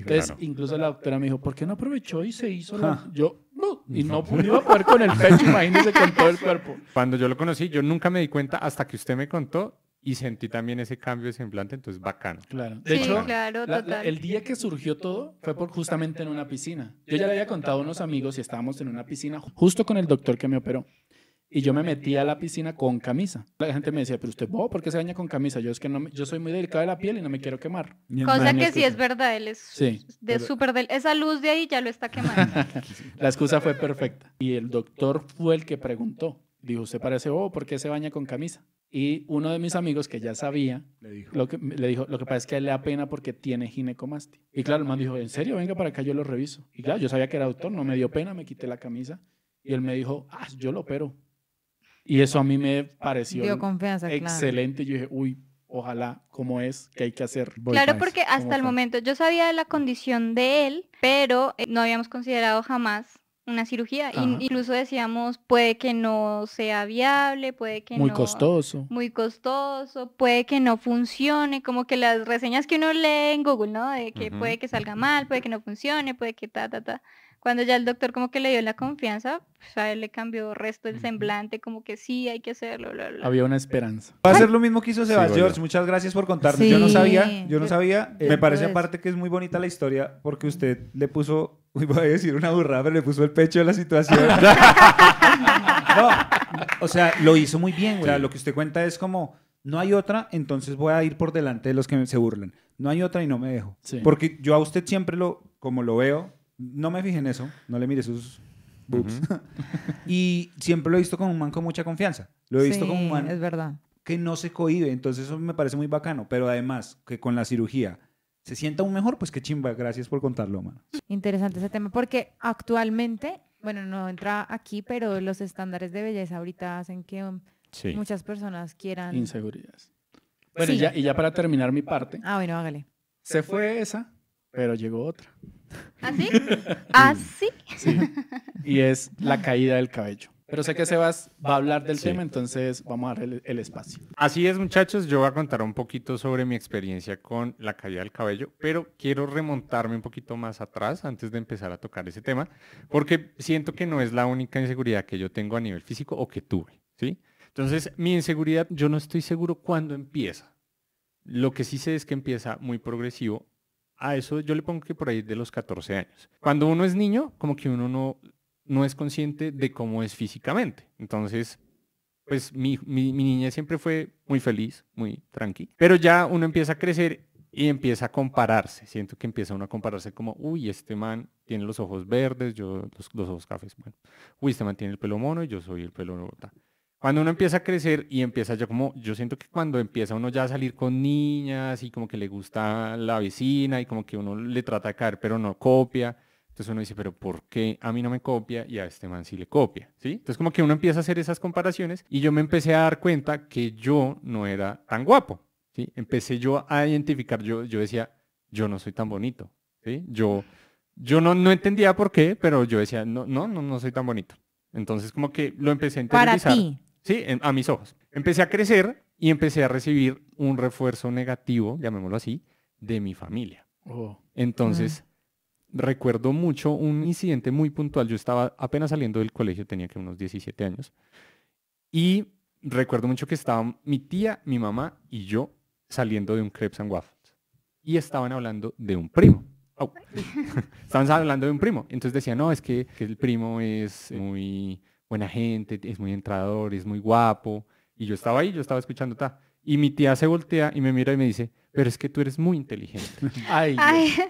Entonces, incluso la doctora me dijo, ¿por qué no aprovechó y se hizo? Yo, no, y no, pude operar con el pecho, imagínese, con todo el cuerpo. Cuando yo lo conocí, yo nunca me di cuenta hasta que usted me contó y sentí también ese cambio de semblante, entonces bacano. Claro. De hecho, el día que surgió todo fue por justamente en una piscina. Yo ya le había contado a unos amigos y estábamos en una piscina justo con el doctor que me operó y yo me metí a la piscina con camisa. La gente me decía, pero usted, bobo, ¿por qué se baña con camisa? Yo es que no, yo soy muy delicado de la piel y no me quiero quemar. Cosa que sí es verdad, él es de súper del... Esa luz de ahí ya lo está quemando. <laughs> la excusa fue perfecta. Y el doctor fue el que preguntó. Dijo, usted parece bobo, ¿por qué se baña con camisa? Y uno de mis amigos que ya sabía, le dijo, lo que, le dijo, lo que pasa es que a él le da pena porque tiene ginecomastia. Y claro, el man dijo, ¿en serio? Venga para acá, yo lo reviso. Y claro, yo sabía que era doctor, no me dio pena, me quité la camisa. Y él me dijo, ah, yo lo opero. Y eso a mí me pareció excelente. Yo dije, uy, ojalá, ¿cómo es? ¿Qué hay que hacer? claro, porque hasta el momento yo sabía de la condición de él, pero eh, no habíamos considerado jamás una cirugía. Incluso decíamos, puede que no sea viable, puede que muy no... Muy costoso. Muy costoso, puede que no funcione, como que las reseñas que uno lee en Google, ¿no? De que puede que salga mal, puede que no funcione, puede que ta, ta, ta. Cuando ya el doctor como que le dio la confianza, pues a él le cambió resto del semblante, como que sí, hay que hacerlo, Había una esperanza. Va a ser lo mismo que hizo Sebastián. George, muchas gracias por contarnos. yo no sabía, yo no sabía. me parece aparte que es muy bonita la historia porque usted le puso, <laughs> voy a decir una burrada, pero le puso el pecho a la situación. <laughs> o sea, lo hizo muy bien, O sea, lo que usted cuenta es como, no hay otra, entonces voy a ir por delante de los que se burlen. No hay otra y no me dejo. Porque yo a usted siempre lo, como lo veo, no me fijé en eso, no le mire sus boobs. <laughs> y siempre lo he visto con un man con mucha confianza. Lo he visto como un man es verdad. que no se cohibe, entonces eso me parece muy bacano, pero además que con la cirugía se sienta aún mejor, pues qué chimba, gracias por contarlo, man. Interesante ese tema, porque actualmente, bueno, no entra aquí, pero los estándares de belleza ahorita hacen que muchas personas quieran... Inseguridades. ya, y ya para terminar mi parte. Ah, bueno, hágale. Se fue esa, pero llegó otra. ¿Así? ¿Ah, ¿Así? <laughs> ¿Ah, y es la caída del cabello. Pero sé que Sebas va a hablar del tema, entonces vamos a darle el, espacio. Así es, muchachos, yo voy a contar un poquito sobre mi experiencia con la caída del cabello, pero quiero remontarme un poquito más atrás antes de empezar a tocar ese tema, porque siento que no es la única inseguridad que yo tengo a nivel físico o que tuve, ¿sí? Entonces, mi inseguridad, yo no estoy seguro cuándo empieza. Lo que sí sé es que empieza muy progresivo a eso yo le pongo que por ahí de los 14 años. Cuando uno es niño, como que uno no, no es consciente de cómo es físicamente. Entonces, pues mi, niña siempre fue muy feliz, muy tranqui. Pero ya uno empieza a crecer y empieza a compararse. Siento que empieza uno a compararse como, uy, este man tiene los ojos verdes, yo los, ojos cafés. Bueno, uy, este man tiene el pelo mono y yo soy el pelo nota. Cuando uno empieza a crecer y empieza ya como, yo siento que cuando empieza uno ya a salir con niñas y como que le gusta la vecina y como que uno le trata de caer pero no copia, entonces uno dice, pero ¿por qué a mí no me copia y a este man sí le copia? ¿Sí? Entonces como que uno empieza a hacer esas comparaciones y yo me empecé a dar cuenta que yo no era tan guapo. ¿sí? Empecé yo a identificar, yo, yo decía, yo no soy tan bonito. ¿sí? Yo, yo no, no entendía por qué, pero yo decía, no, no, no, no soy tan bonito. Entonces como que lo empecé a interiorizar. Para ti. ¿sí? a mis ojos. Empecé a crecer y empecé a recibir un refuerzo negativo, llamémoslo así, de mi familia. Oh. Entonces, recuerdo mucho un incidente muy puntual. Yo estaba apenas saliendo del colegio, tenía que unos 17 años. Y recuerdo mucho que estaban mi tía, mi mamá y yo saliendo de un crepes and waffles. Y estaban hablando de un primo. <laughs> estaban hablando de un primo. Entonces decía, no, es que el primo es muy buena gente, es muy entrador, es muy guapo. Y yo estaba ahí, yo estaba escuchando está Y mi tía se voltea y me mira y me dice, pero es que tú eres muy inteligente. <laughs> Ay,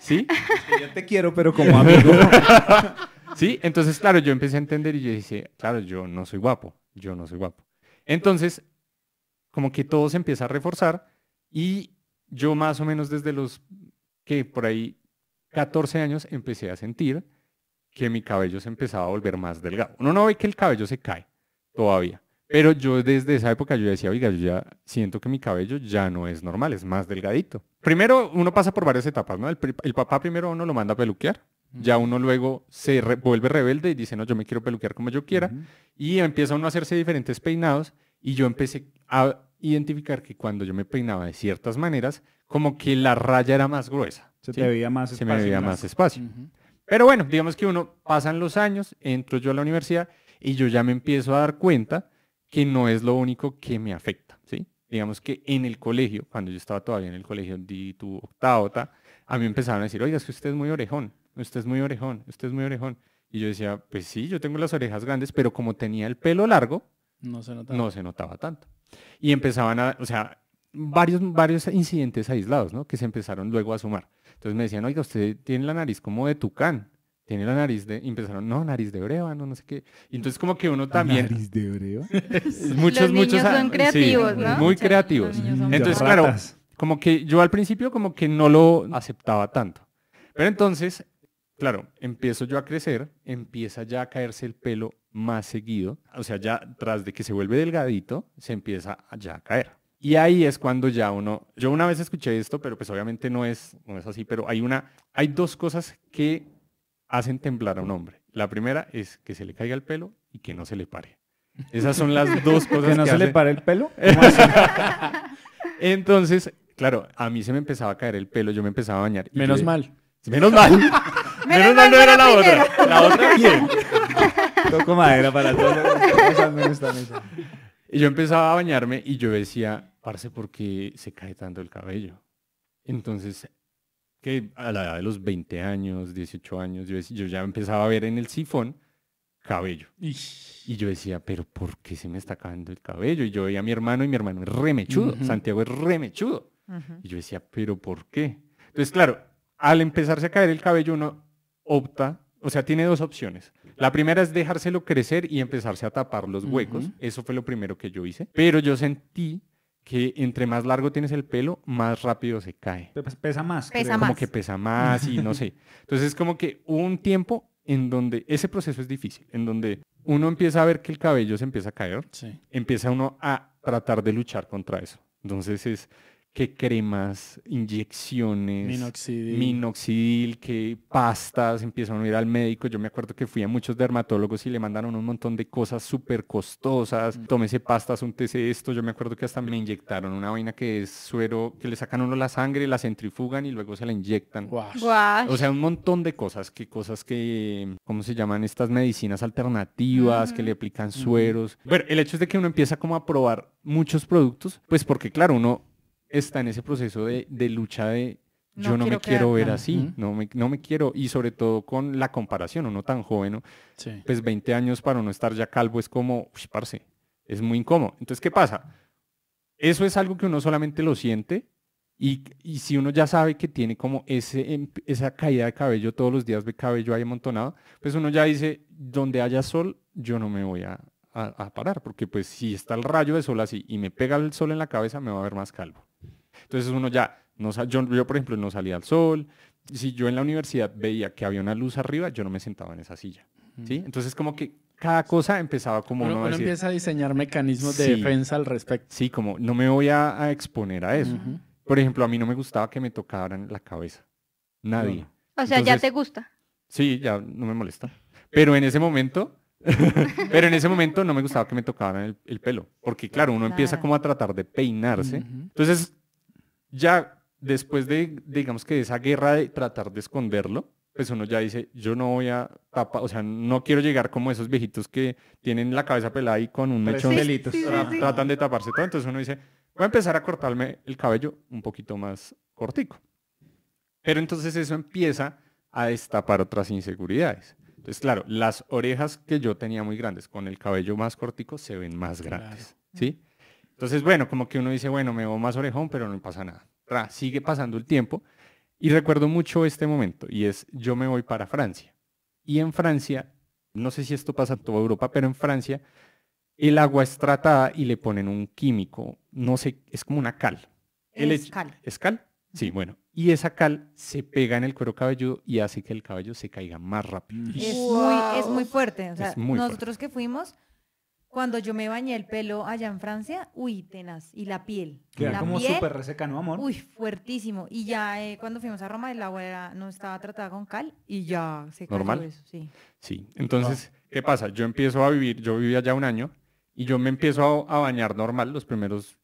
¿sí? <laughs> yo te quiero, pero como amigo. <laughs> sí, entonces, claro, yo empecé a entender y yo dije, claro, yo no soy guapo, yo no soy guapo. Entonces, como que todo se empieza a reforzar y yo más o menos desde los, que por ahí, 14 años empecé a sentir que mi cabello se empezaba a volver más delgado. Uno no ve que el cabello se cae todavía. Pero yo desde esa época yo decía, oiga, yo ya siento que mi cabello ya no es normal, es más delgadito. Primero uno pasa por varias etapas, ¿no? El, papá primero uno lo manda a peluquear, ya uno luego se vuelve rebelde y dice, no, yo me quiero peluquear como yo quiera. Y empieza uno a hacerse diferentes peinados y yo empecé a identificar que cuando yo me peinaba de ciertas maneras, como que la raya era más gruesa. Se te veía más espacio. Se me veía más espacio. Pero bueno, digamos que uno pasan los años, entro yo a la universidad y yo ya me empiezo a dar cuenta que no es lo único que me afecta, ¿sí? Digamos que en el colegio, cuando yo estaba todavía en el colegio, di tu octavo, a mí empezaron a decir, oiga, es usted es muy orejón, usted es muy orejón, usted es muy orejón. Y yo decía, pues sí, yo tengo las orejas grandes, pero como tenía el pelo largo, no se notaba, no se notaba tanto. Y empezaban a, o sea, varios, varios incidentes aislados, ¿no? Que se empezaron luego a sumar. Entonces me decían, oiga, usted tiene la nariz como de tucán. Tiene la nariz de, empezaron, no, nariz de breva, no, no sé qué. Y entonces como que uno también... ¿Nariz de oreva? <laughs> <laughs> muchos, los niños muchos... son creativos, ¿no? Muy creativos. Entonces, claro, como que yo al principio como que no lo aceptaba tanto. Pero entonces, claro, empiezo yo a crecer, empieza ya a caerse el pelo más seguido. O sea, ya tras de que se vuelve delgadito, se empieza ya a caer. Y ahí es cuando ya uno, yo una vez escuché esto, pero pues obviamente no es, no es así, pero hay una, hay dos cosas que hacen temblar a un hombre. La primera es que se le caiga el pelo y que no se le pare. Esas son las <laughs> dos cosas. ¿Que no que se le pare el pelo? <laughs> Entonces, claro, a mí se me empezaba a caer el pelo, yo me empezaba a bañar. Menos mal. Menos mal. <laughs> Menos, mal no era la otra. La otra bien. Toco madera para todos y yo empezaba a bañarme y yo decía, parce, ¿por qué se cae tanto el cabello? Entonces, que a la edad de los 20 años, 18 años, yo, ya empezaba a ver en el sifón cabello. Y yo decía, pero ¿por qué se me está cayendo el cabello? Y yo veía a mi hermano y mi hermano es remechudo, Santiago es remechudo. Y yo decía, pero ¿por qué? Entonces, claro, al empezarse a caer el cabello uno opta, o sea, tiene dos opciones. La primera es dejárselo crecer y empezarse a tapar los huecos. Eso fue lo primero que yo hice. Pero yo sentí que entre más largo tienes el pelo, más rápido se cae. Pesa más. Pesa más. Como que pesa más y no <laughs> sé. Entonces es como que un tiempo en donde ese proceso es difícil, en donde uno empieza a ver que el cabello se empieza a caer, sí. empieza uno a tratar de luchar contra eso. Entonces es que cremas, inyecciones, minoxidil. minoxidil. que pastas, empiezan a ir al médico. Yo me acuerdo que fui a muchos dermatólogos y le mandaron un montón de cosas súper costosas. Mm. Tómese pastas, un tese esto. Yo me acuerdo que hasta me inyectaron una vaina que es suero, que le sacan uno la sangre, la centrifugan y luego se la inyectan. O sea, un montón de cosas, que cosas que, ¿cómo se llaman? Estas medicinas alternativas que mm. le aplican sueros. ver el hecho es de que uno empieza como a probar muchos productos, pues porque claro, uno está en ese proceso de, lucha de yo no me quiero ver así, no, me, no me quiero, y sobre todo con la comparación, uno tan joven, pues 20 años para no estar ya calvo es como, uy, parce, es muy incómodo. Entonces, ¿qué pasa? Eso es algo que uno solamente lo siente y, si uno ya sabe que tiene como ese, esa caída de cabello todos los días, ve cabello ahí amontonado, pues uno ya dice, donde haya sol, yo no me voy a, a parar, porque pues si está el rayo de sol así y me pega el sol en la cabeza, me va a ver más calvo. Entonces uno ya, no, yo, por ejemplo no salía al sol, si yo en la universidad veía que había una luz arriba, yo no me sentaba en esa silla. ¿sí? Entonces como que cada cosa empezaba como uno, uno empieza a diseñar mecanismos de defensa al respecto. Sí, como no me voy a, exponer a eso. Por ejemplo, a mí no me gustaba que me tocaran la cabeza. Nadie. O sea, ya te gusta. Sí, ya no me molesta. Pero en ese momento, <laughs> pero en ese momento no me gustaba que me tocaran el, pelo. Porque claro, uno empieza como a tratar de peinarse. Entonces ya después de, digamos que esa guerra de tratar de esconderlo, pues uno ya dice, yo no voy a tapar, o sea, no quiero llegar como esos viejitos que tienen la cabeza pelada y con un pues mechón de tratan de taparse todo. Entonces uno dice, voy a empezar a cortarme el cabello un poquito más cortico. Pero entonces eso empieza a destapar otras inseguridades. Entonces, claro, las orejas que yo tenía muy grandes con el cabello más cortico se ven más grandes, ¿sí? Entonces, bueno, como que uno dice, bueno, me veo más orejón, pero no pasa nada. sigue pasando el tiempo. Y recuerdo mucho este momento, y es, yo me voy para Francia. Y en Francia, no sé si esto pasa en toda Europa, pero en Francia, el agua es tratada y le ponen un químico, no sé, es como una cal. es cal. ¿Es cal? Sí, bueno. Y esa cal se pega en el cuero cabelludo y hace que el cabello se caiga más rápido. Es, mm. muy, es muy fuerte. nosotros que fuimos, cuando yo me bañé el pelo allá en Francia, uy, tenaz, y la piel. Queda Era como súper reseca, amor? Uy, fuertísimo. Y ya eh, cuando fuimos a Roma, el agua no estaba tratada con cal y ya se cayó ¿Normal? eso, sí. Sí, entonces, ah. ¿qué pasa? Yo empiezo a vivir, yo vivía allá un año, y yo me empiezo a, bañar normal, los primeros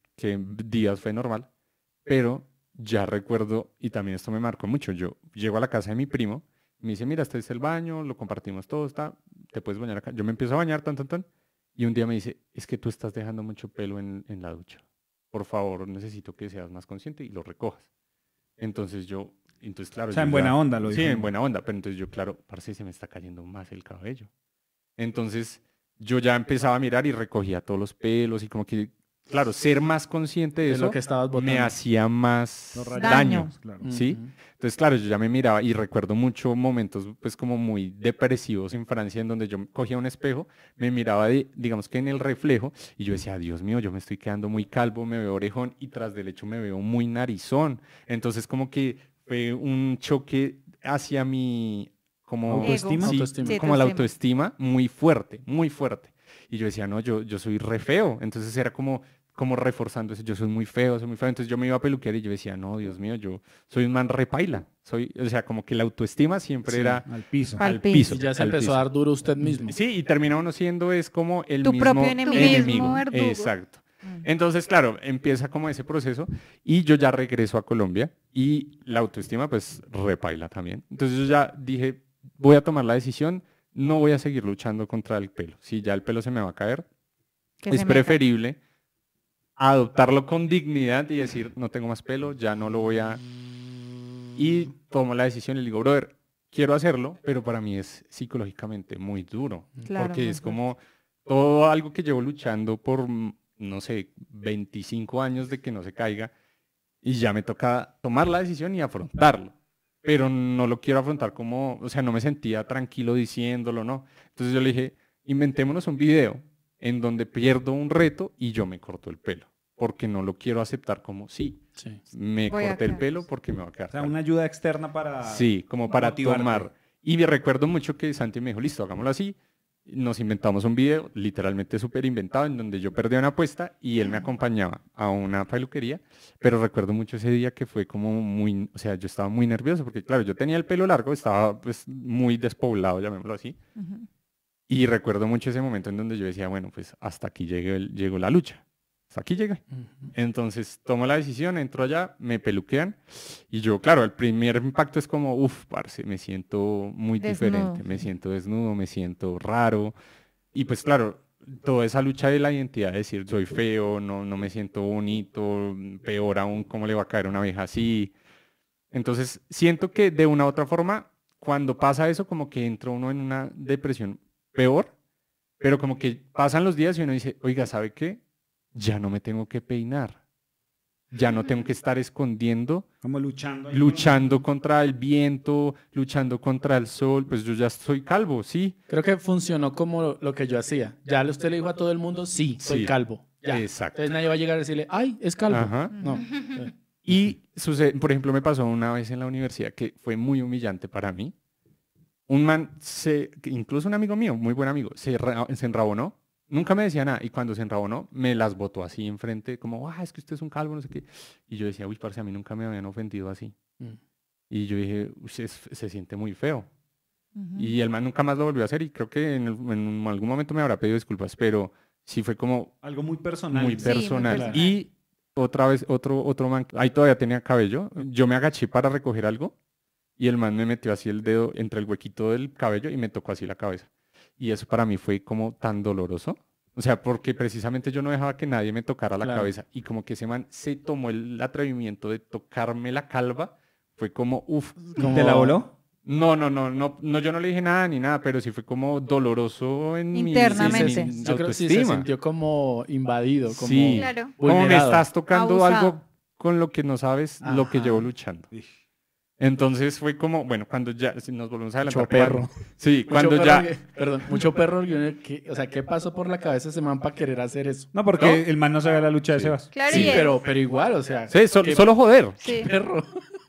días fue normal, pero ya recuerdo, y también esto me marcó mucho, yo llego a la casa de mi primo, me dice, mira, este es el baño, lo compartimos todo, está, te puedes bañar acá. Yo me empiezo a bañar, tan, tan, tan. Y un día me dice, es que tú estás dejando mucho pelo en, la ducha. Por favor, necesito que seas más consciente y lo recojas. Entonces yo, entonces claro. O sea, en buena onda lo dije. Sí, en buena onda, pero entonces yo, claro, parece se me está cayendo más el cabello. Entonces yo ya empezaba a mirar y recogía todos los pelos y como que claro, ser más consciente de, eso que estabas me hacía más daño, ¿sí? Entonces, claro, yo ya me miraba y recuerdo muchos momentos pues como muy depresivos en Francia en donde yo cogía un espejo, me miraba digamos que en el reflejo y yo decía, Dios mío, yo me estoy quedando muy calvo, me veo orejón y tras del hecho me veo muy narizón. Entonces, como que fue un choque hacia mi como autoestima, como la autoestima muy fuerte, muy fuerte. Y yo decía, no, yo, yo soy re feo. Entonces era como, como reforzando ese yo soy muy feo, soy muy feo. Entonces yo me iba a peluquear y yo decía, no, Dios mío, yo soy un man repaila. Soy, o sea, como que la autoestima siempre era al piso. Al piso. Y ya se empezó a dar duro usted mm, mismo. Sí, y termina uno siendo es como el tu mismo propio enemigo. Exacto. Mm. Entonces, claro, empieza como ese proceso y yo ya regreso a Colombia y la autoestima pues repaila también. Entonces yo ya dije, voy a tomar la decisión, no voy a seguir luchando contra el pelo. Si ya el pelo se me va a caer, es preferible adoptarlo con dignidad y decir, no tengo más pelo, ya no lo voy a... Y tomo la decisión y le digo, brother, quiero hacerlo, pero para mí es psicológicamente muy duro, porque es como todo algo que llevo luchando por, mm, no sé, 25 años de que no se caiga, y ya me toca tomar la decisión y afrontarlo, pero no lo quiero afrontar como, o sea, no me sentía tranquilo diciéndolo, ¿no? Entonces yo le dije, inventémonos un video en donde pierdo un reto y yo me corto el pelo porque no lo quiero aceptar como sí. Me corté el pelo porque me va a quedar. O sea, una ayuda externa para. Sí, como para tomar. Y me recuerdo mucho que Santi me dijo, listo, hagámoslo así. Nos inventamos un video, literalmente súper inventado, en donde yo perdía una apuesta y él me acompañaba a una peluquería. Pero recuerdo mucho ese día que fue como muy, o sea, yo estaba muy nervioso porque, claro, yo tenía el pelo largo, estaba pues muy despoblado, llamémoslo así. Y recuerdo mucho ese momento en donde yo decía, bueno, pues hasta aquí llegó la lucha. Pues, aquí llega. Entonces tomo la decisión, entro allá, me peluquean y yo, claro, el primer impacto es como, uff, parce, me siento muy diferente, me siento desnudo, me siento raro. Y pues claro, toda esa lucha de la identidad, decir, soy feo, no, no me siento bonito, peor aún, ¿cómo le va a caer una vieja así? Entonces siento que de una u otra forma, cuando pasa eso, como que entra uno en una depresión peor, pero como que pasan los días y uno dice, oiga, ¿sabe qué? ya no me tengo que peinar, ya no tengo que estar <laughs> escondiendo, como luchando, luchando contra el viento, luchando contra el sol, pues yo ya soy calvo, sí. Creo que funcionó como lo que yo hacía. Ya usted le dijo a todo el mundo, sí, soy calvo. Ya. Exacto. Entonces nadie va a llegar a decirle, ay, es calvo. Ajá. No. Y sucede, por ejemplo, me pasó una vez en la universidad que fue muy humillante para mí. Un man, se, incluso un amigo mío, muy buen amigo, se, se enrabonó Nunca me decía nada. Y cuando se enrabonó, me las botó así enfrente, como, ah, es que usted es un calvo, no sé qué. Y yo decía, uy, parce, a mí nunca me habían ofendido así. Mm. Y yo dije, se, se siente muy feo. Y el man nunca más lo volvió a hacer y creo que en, algún momento me habrá pedido disculpas, pero sí fue como... Algo muy personal. Muy personal. Y otra vez, otro, otro man, ahí todavía tenía cabello, yo me agaché para recoger algo y el man me metió así el dedo entre el huequito del cabello y me tocó así la cabeza. Y eso para mí fue como tan doloroso. O sea, porque precisamente yo no dejaba que nadie me tocara la cabeza. Y como que ese man se tomó el atrevimiento de tocarme la calva, fue como, uff. ¿Te la voló? No, no, no, no, yo no le dije nada ni nada, pero sí fue como doloroso en mi, Internamente. yo creo que sí se sintió como invadido, como sí, Como me estás tocando algo con lo que no sabes, lo que llevo luchando. Entonces fue como, bueno, cuando ya, si nos volvemos a la Mucho perro. sí, cuando ya. perdón, mucho perro. o sea, ¿qué pasó por la cabeza ese man para querer hacer eso? No, porque el man no haga la lucha de Sebas. sí, pero, pero igual, o sea. Sí, solo joder. Sí. Perro.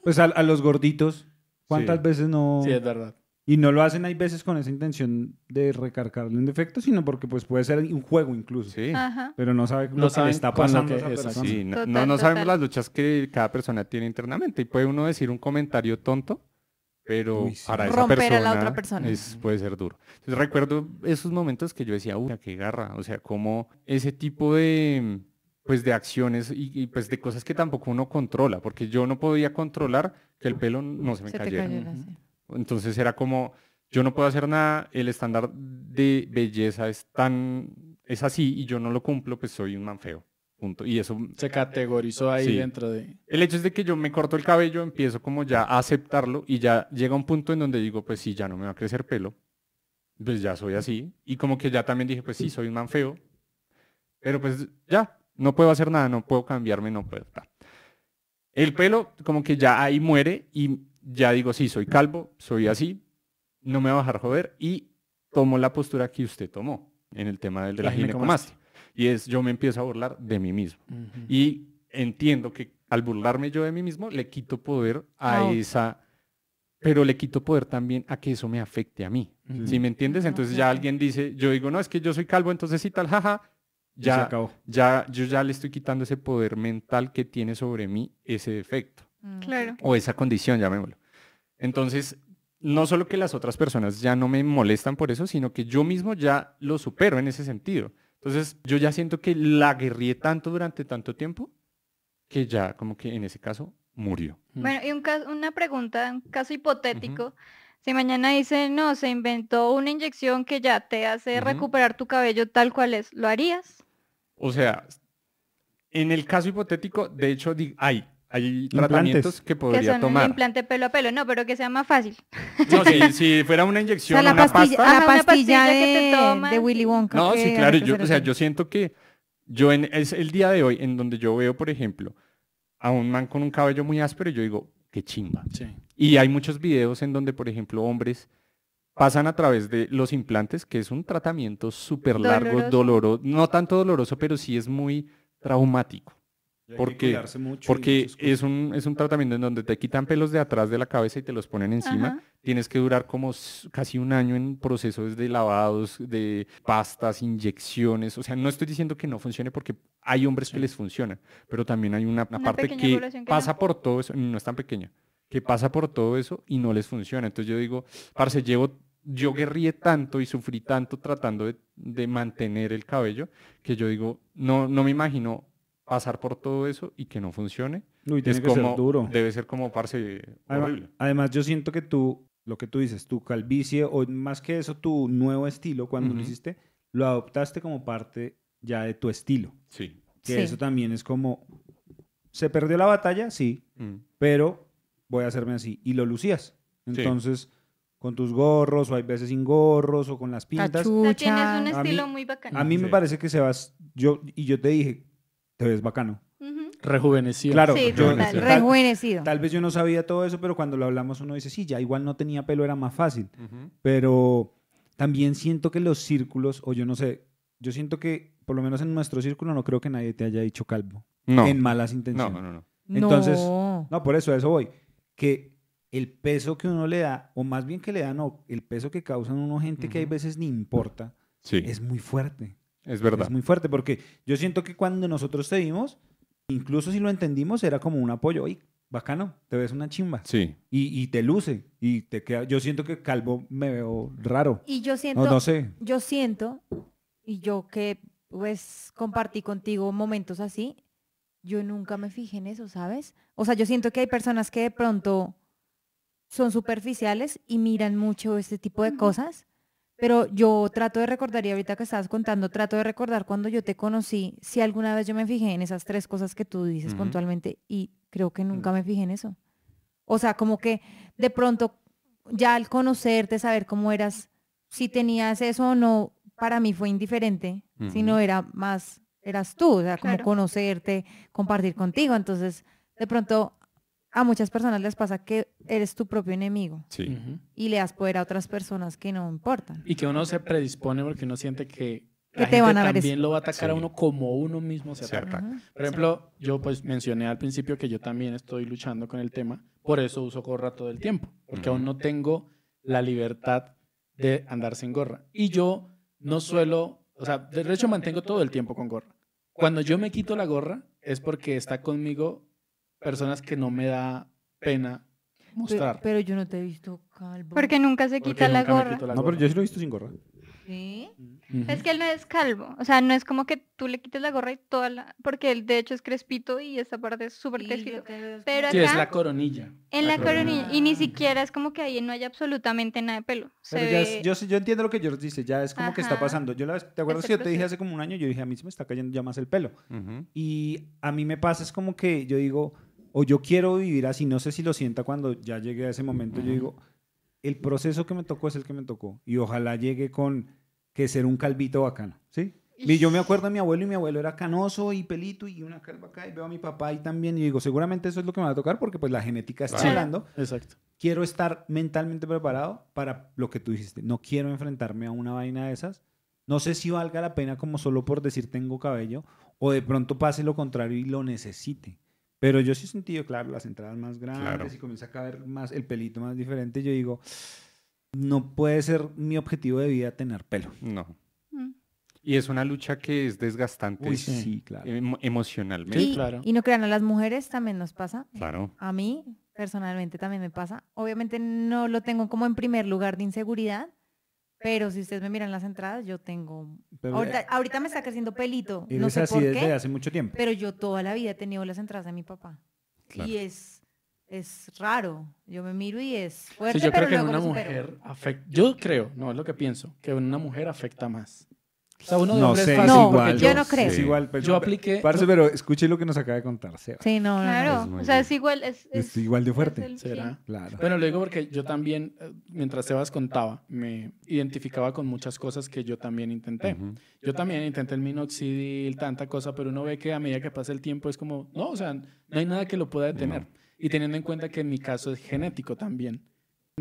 Pues a, los gorditos, ¿cuántas veces no. Sí, es verdad. Y no lo hacen hay veces con esa intención de recargarle un defecto, sino porque pues puede ser un juego incluso. Pero no sabe lo que está pasando. no, no, sabemos las luchas que cada persona tiene internamente. Y puede uno decir un comentario tonto, pero para esa persona, puede ser duro. recuerdo esos momentos que yo decía, uy, qué garra. O sea, como ese tipo de pues de acciones y, pues de cosas que tampoco uno controla, porque yo no podía controlar que el pelo no se me cayera. Entonces era como, yo no puedo hacer nada, el estándar de belleza es tan, es así y yo no lo cumplo, pues soy un man feo. Punto. Y eso... Se categorizó ahí dentro de... El hecho es de que yo me corto el cabello, empiezo como ya a aceptarlo y ya llega un punto en donde digo, pues sí, ya no me va a crecer pelo, pues ya soy así. Y como que ya también dije, pues sí, soy un man feo, pero pues ya, no puedo hacer nada, no puedo cambiarme, no puedo... El pelo como que ya ahí muere y ya digo, sí, soy calvo, soy así, no me va a dejar joder y tomo la postura que usted tomó en el tema del, de la, ginecomastia. Y es, yo me empiezo a burlar de mí mismo. Y entiendo que al burlarme yo de mí mismo, le quito poder a ah, esa pero le quito poder también a que eso me afecte a mí. Si ¿Sí me entiendes? Ah, entonces ya alguien dice, yo digo, no, es que yo soy calvo, entonces sí, tal, jaja. Ya, ya, ya yo ya le estoy quitando ese poder mental que tiene sobre mí ese defecto. Mm, claro. O esa condición, llamémoslo. Entonces, no solo que las otras personas ya no me molestan por eso, sino que yo mismo ya lo supero en ese sentido. Entonces, yo ya siento que la guerríe tanto durante tanto tiempo que ya como que en ese caso murió. Mm. Bueno, y un caso, una pregunta, un caso hipotético. Si mañana dicen, no, se inventó una inyección que ya te hace recuperar tu cabello tal cual es, ¿lo harías? O sea, en el caso hipotético, de hecho, hay hay tratamientos que podría tomar. implante pelo a pelo, no, pero que sea más fácil. No, <laughs> si, fuera una inyección, una pastilla, pasta, la pastilla, de, Willy Wonka. No, sí, claro, yo, o sea, yo siento que yo en, es el día de hoy en donde yo veo, por ejemplo, a un man con un cabello muy áspero y yo digo, qué chimba. Y hay muchos videos en donde, por ejemplo, hombres pasan a través de los implantes, que es un tratamiento súper largo, doloroso, no tanto doloroso, pero sí es muy traumático. Porque, porque es, un, es un tratamiento en donde te quitan pelos de atrás de la cabeza y te los ponen encima. Tienes que durar como casi un año en procesos de lavados, de pastas, inyecciones. O sea, no estoy diciendo que no funcione porque hay hombres que les funciona, pero también hay una, parte que, pasa por todo eso, no es tan pequeña, que pasa por todo eso y no les funciona. Entonces yo digo, parce, llevo yo guerríe tanto y sufrí tanto tratando de, mantener el cabello que yo digo, no, no me imagino pasar por todo eso y que no funcione. tiene es que como, ser duro. Debe ser como parce además, horrible. Además, yo siento que tú, lo que tú dices, tu calvicie, o más que eso, tu nuevo estilo, cuando lo hiciste, lo adoptaste como parte ya de tu estilo. Sí. Que eso también es como. Se perdió la batalla, sí, mm. pero voy a hacerme así. Y lo lucías. Entonces. con tus gorros o hay veces sin gorros o con las pintas. Cachucha. tienes un estilo muy bacán. A mí me parece que se vas yo y yo te dije, te ves bacano. Rejuvenecido. Claro, sí, rejuvenecido. Tal, vez yo no sabía todo eso, pero cuando lo hablamos uno dice, sí, ya igual no tenía pelo, era más fácil. Pero también siento que los círculos, o yo no sé, yo siento que por lo menos en nuestro círculo no creo que nadie te haya dicho calvo. En malas intenciones. No, no, no. Entonces, no. por eso, a eso voy. Que el peso que uno le da, o más bien que le da, no, el peso que causan uno gente que hay veces ni importa, es muy fuerte. Es verdad. Es muy fuerte porque yo siento que cuando nosotros te vimos, incluso si lo entendimos, era como un apoyo. Oye, bacano, te ves una chimba. Sí. Y, te luce. Y te queda. Yo siento que calvo me veo raro. Y yo siento. No, no sé. Yo siento, y yo que pues compartí contigo momentos así, yo nunca me fijé en eso, ¿sabes? O sea, yo siento que hay personas que de pronto son superficiales y miran mucho este tipo de cosas pero yo trato de recordar, y ahorita que estabas contando, trato de recordar cuando yo te conocí, si alguna vez yo me fijé en esas tres cosas que tú dices puntualmente, y creo que mm. nunca me fijé en eso. O sea, como que de pronto, ya al conocerte, saber cómo eras, si tenías eso o no, para mí fue indiferente, sino era más, eras tú, o sea, como conocerte, compartir contigo. Entonces, de pronto a muchas personas les pasa que eres tu propio enemigo sí. y le das poder a otras personas que no importan. Y que uno se predispone porque uno siente que, también lo va a atacar a uno como uno mismo se ataca. Por ejemplo, yo pues mencioné al principio que yo también estoy luchando con el tema, por eso uso gorra todo el tiempo, porque aún no tengo la libertad de andar sin gorra. Y yo no suelo, o sea, de hecho mantengo todo el tiempo con gorra. Cuando yo me quito la gorra es porque está conmigo personas que no me da pena mostrar. Pero, yo no te he visto calvo. Porque nunca se quita la, gorra. No, pero yo sí lo he visto sin gorra. Sí. Es que él no es calvo. O sea, no es como que tú le quites la gorra y toda la. Porque él de hecho es crespito y esta parte es súper crespito. Pero sí, es la coronilla. En la, coronilla. Y ni siquiera es como que ahí no haya absolutamente nada de pelo. Pero yo, entiendo lo que George dice, ya es como que está pasando. Yo la, ¿Te acuerdas que yo te dije hace como un año? Yo dije, a mí se me está cayendo ya más el pelo. Y a mí me pasa, es como que yo digo o yo quiero vivir así, no sé si lo sienta cuando ya llegue a ese momento, yo digo, el proceso que me tocó es el que me tocó y ojalá llegue con que ser un calvito bacano, ¿sí? Y yo me acuerdo de mi abuelo y mi abuelo era canoso y pelito y una calva acá y veo a mi papá ahí también y digo, seguramente eso es lo que me va a tocar porque pues la genética está hablando. exacto. Quiero estar mentalmente preparado para lo que tú dijiste. No quiero enfrentarme a una vaina de esas. No sé si valga la pena como solo por decir tengo cabello o de pronto pase lo contrario y lo necesite. Pero yo sí he sentido, claro, las entradas más grandes y comienza a caer más el pelito más diferente. Yo digo, no puede ser mi objetivo de vida tener pelo. No. Mm. Y es una lucha que es desgastante Uy, sí, claro. Em, emocionalmente. Sí, claro. y no crean, a las mujeres también nos pasa. Claro. A mí personalmente también me pasa. Obviamente no lo tengo como en primer lugar de inseguridad, pero si ustedes me miran las entradas, yo tengo. ahorita, me está creciendo pelito. no sé por qué, hace mucho tiempo. Pero yo toda la vida he tenido las entradas de mi papá. Y es, es raro. Yo me miro y es fuerte. yo creo que en una mujer afecta. Yo creo, no es lo que pienso, que en una mujer afecta más uno no sé, yo, no creo. Es igual, pero yo apliqué. pero escuche lo que nos acaba de contar Seba. Sí, no, claro. o sea, es igual. Es, igual de fuerte. ¿Será? Claro. Bueno, lo digo porque yo también, eh, mientras Sebas contaba, me identificaba con muchas cosas que yo también intenté. Yo también intenté el minoxidil, tanta cosa, pero uno ve que a medida que pasa el tiempo es como, no, o sea, no hay nada que lo pueda detener. Y teniendo en cuenta que en mi caso es genético también.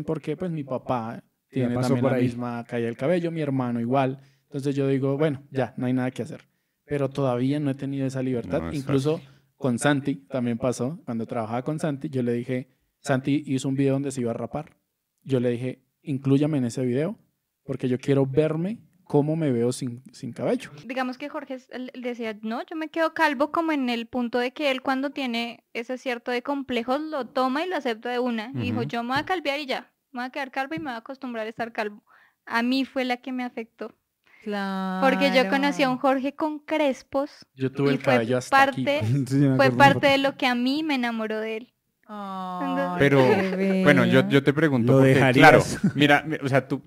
Porque, pues, mi papá tiene también la misma caída del cabello, mi hermano igual. Entonces yo digo, bueno, ya, no hay nada que hacer. Pero todavía no he tenido esa libertad. Incluso con Santi también pasó. Cuando trabajaba con Santi, yo le dije, Santi hizo un video donde se iba a rapar. Yo le dije, incluyame en ese video, porque yo quiero verme cómo me veo sin, sin cabello. Digamos que Jorge decía, no, yo me quedo calvo como en el punto de que él cuando tiene ese cierto de complejos lo toma y lo acepta de una. y dijo, yo me voy a calviar y ya, me voy a quedar calvo y me voy a acostumbrar a estar calvo. A mí fue la que me afectó. Porque yo conocí a un Jorge con crespos. Yo tuve y el fue parte, <laughs> fue parte de lo que a mí me enamoró de él. pero <laughs> bueno, yo, te pregunto, claro, <laughs> mira, o sea, tu,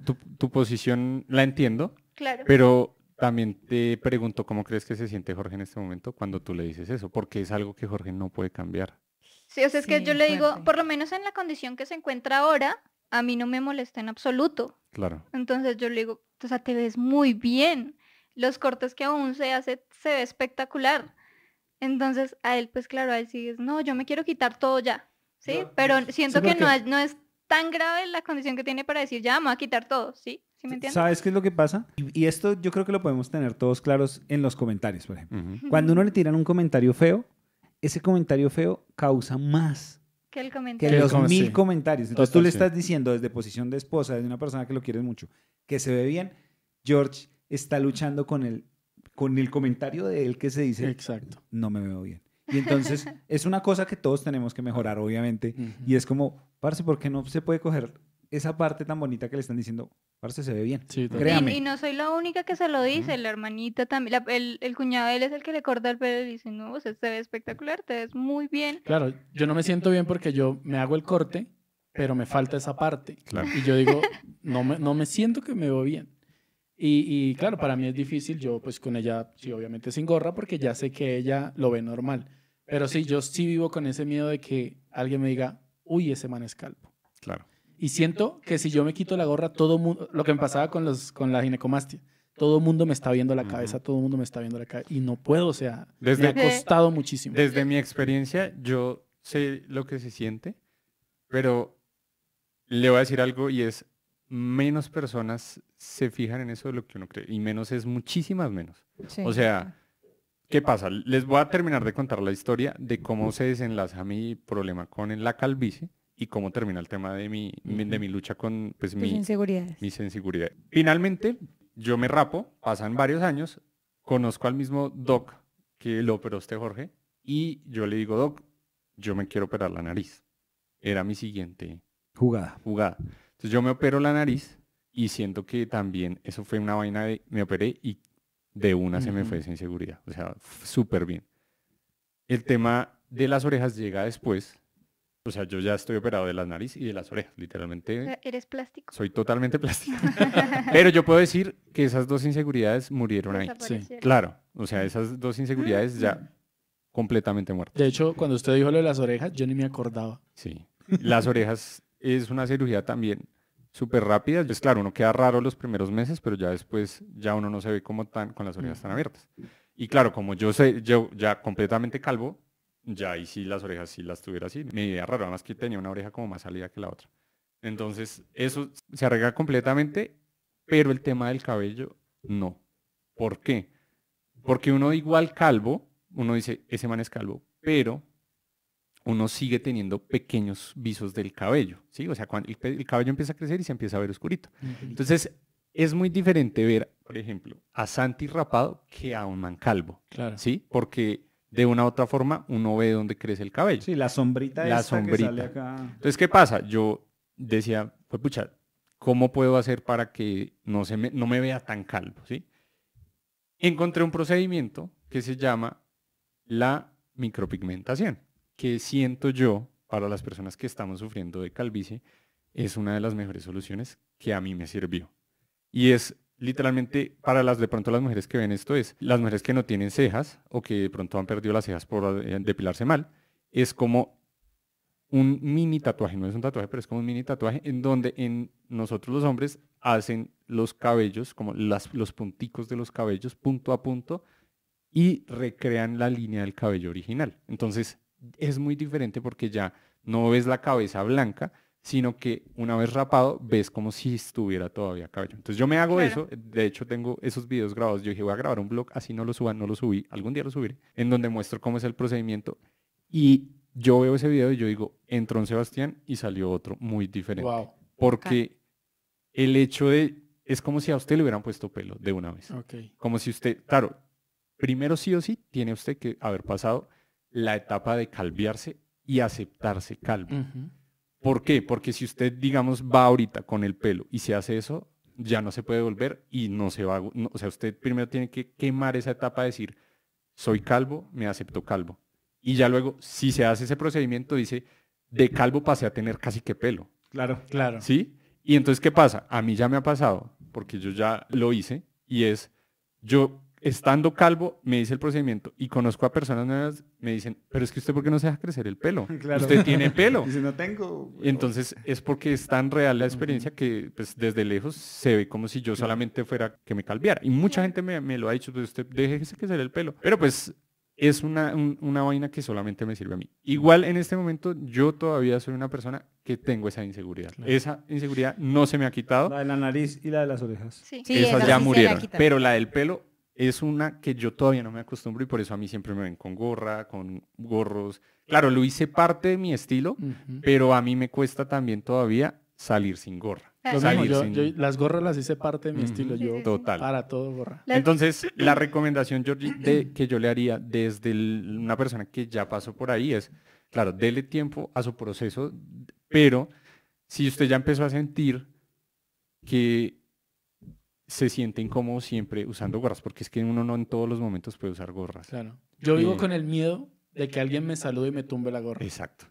posición la entiendo, claro. pero también te pregunto cómo crees que se siente Jorge en este momento cuando tú le dices eso, porque es algo que Jorge no puede cambiar. Sí, o sea, es que yo le digo, por lo menos en la condición que se encuentra ahora, a mí no me molesta en absoluto. Claro. Entonces yo le digo, o sea, te ves muy bien. Los cortes que aún se hace, se ve espectacular. Entonces a él, pues claro, a él sí no, yo me quiero quitar todo ya. Sí, pero siento que no es, no es tan grave la condición que tiene para decir, ya, me voy a quitar todo, ¿sí? ¿Sí me entiendes? ¿Sabes qué es lo que pasa? Y esto yo creo que lo podemos tener todos claros en los comentarios, por ejemplo. Cuando uno le tiran un comentario feo, ese comentario feo causa más que, los mil comentarios. Entonces tú le estás diciendo desde posición de esposa, desde una persona que lo quieres mucho, que se ve bien, George está luchando con el, con el comentario de él que se dice, Exacto. no me veo bien. Y entonces <laughs> es una cosa que todos tenemos que mejorar, obviamente, y es como, parce, ¿por qué no se puede coger esa parte tan bonita que le están diciendo, parece se ve bien. Sí, Créame. Y, y, no soy la única que se lo dice, la hermanita también, el, el, cuñado él es el que le corta el pelo y dice, no, se ve espectacular, te ves muy bien. Claro, yo no me siento bien porque yo me hago el corte, pero me falta esa parte. Claro. Y yo digo, no me, no me siento que me veo bien. Y, claro, para mí es difícil, yo pues con ella, sí, obviamente sin gorra, porque ya sé que ella lo ve normal. Pero sí, yo sí vivo con ese miedo de que alguien me diga, uy, ese man es calvo. Claro. Y siento que si yo me quito la gorra, todo mundo, lo que me pasaba con, los, con la ginecomastia, todo el mundo me está viendo la cabeza, todo el mundo me está viendo la cabeza y no puedo, o sea, desde, me ha costado muchísimo. Desde mi experiencia, yo sé lo que se siente, pero le voy a decir algo y es, menos personas se fijan en eso de lo que uno cree, y menos es muchísimas menos. O sea, ¿qué pasa? Les voy a terminar de contar la historia de cómo se desenlaza mi problema con la calvicie y cómo termina el tema de mi, de mi lucha con pues, mi, mis inseguridades. Finalmente, yo me rapo, pasan varios años, conozco al mismo doc que lo operó este Jorge y yo le digo, doc, yo me quiero operar la nariz. Era mi siguiente jugada. jugada. Entonces yo me opero la nariz y siento que también eso fue una vaina de, me operé y de una se me fue esa inseguridad. O sea, súper bien. El tema de las orejas llega después o sea, yo ya estoy operado de las nariz y de las orejas, literalmente. ¿E-, eres plástico. Soy totalmente plástico. <laughs> Pero yo puedo decir que esas dos inseguridades murieron ahí. Sí. Claro. O sea, esas dos inseguridades ya mm. completamente muertas. De hecho, cuando usted dijo lo de las orejas, yo ni me acordaba. Sí. Las orejas es una cirugía también súper rápida. Es pues claro, uno queda raro los primeros meses, pero ya después ya uno no se ve como tan con las orejas mm. tan abiertas. Y claro, como yo sé, yo ya completamente calvo, ya y si las orejas si las tuviera así. Me idea raro, además que tenía una oreja como más salida que la otra. Entonces, eso se arregla completamente, pero el tema del cabello no. ¿Por qué? Porque uno igual calvo, uno dice, ese man es calvo, pero uno sigue teniendo pequeños visos del cabello, ¿sí? O sea, cuando el, el cabello empieza a crecer y se empieza a ver oscurito. Entonces, es muy diferente ver, por ejemplo, a Santi rapado que a un man calvo, claro. ¿sí? Porque de una u otra forma uno ve dónde crece el cabello. Sí, la sombrita. La esta Que sale acá. Entonces, ¿qué pasa? Yo decía, pues pucha, ¿cómo puedo hacer para que no, se me, no me vea tan calvo? ¿sí? Encontré un procedimiento que se llama la micropigmentación, que siento yo, para las personas que estamos sufriendo de calvicie, es una de las mejores soluciones que a mí me sirvió. Y es literalmente para las de pronto las mujeres que ven esto es, las mujeres que no tienen cejas o que de pronto han perdido las cejas por eh, depilarse mal, es como un mini tatuaje, no es un tatuaje, pero es como un mini tatuaje en donde en nosotros los hombres hacen los cabellos, como las, los punticos de los cabellos punto a punto y recrean la línea del cabello original. Entonces es muy diferente porque ya no ves la cabeza blanca, sino que una vez rapado ves como si estuviera todavía cabello. Entonces yo me hago eso, de hecho tengo esos videos grabados, yo dije voy a grabar un blog, así no lo suban, no lo subí, algún día lo subiré, en donde muestro cómo es el procedimiento y yo veo ese video y yo digo, entró un Sebastián y salió otro muy diferente. Porque el hecho de, es como si a usted le hubieran puesto pelo de una vez. Como si usted, claro, primero sí o sí tiene usted que haber pasado la etapa de calviarse y aceptarse calvo. ¿Por qué? Porque si usted, digamos, va ahorita con el pelo y se hace eso, ya no se puede volver y no se va, a... o sea, usted primero tiene que quemar esa etapa de decir, soy calvo, me acepto calvo. Y ya luego, si se hace ese procedimiento, dice, de calvo pasé a tener casi que pelo. Claro, claro. ¿Sí? Y entonces, ¿qué pasa? A mí ya me ha pasado, porque yo ya lo hice, y es, yo estando calvo, me dice el procedimiento y conozco a personas nuevas, me dicen, pero es que usted, ¿por qué no se deja crecer el pelo? <laughs> Usted tiene pelo. <laughs> si no tengo. Entonces, es porque es tan real la experiencia que pues, desde lejos se ve como si yo solamente fuera que me calviara. Y mucha gente me, lo ha dicho, pues usted, déjese crecer el pelo. Pero pues es una, una, vaina que solamente me sirve a mí. Igual en este momento yo todavía soy una persona que tengo esa inseguridad. Esa inseguridad no se me ha quitado. La de la nariz y la de las orejas. Sí, sí esas ya murieron. Pero la del pelo es una que yo todavía no me acostumbro y por eso a mí siempre me ven con gorra, con gorros. Claro, lo hice parte de mi estilo, pero a mí me cuesta también todavía salir sin gorra. las gorras las hice parte de mi estilo, yo Total. para todo gorra. Entonces, la recomendación, Georgie, <clears throat> que yo le haría desde una persona que ya pasó por ahí es, claro, dele tiempo a su proceso, pero si usted ya empezó a sentir que se sienten incómodo siempre usando gorras, porque es que uno no en todos los momentos puede usar gorras. Claro. Yo vivo eh, con el miedo de que alguien me salude y me tumbe la gorra. Exacto.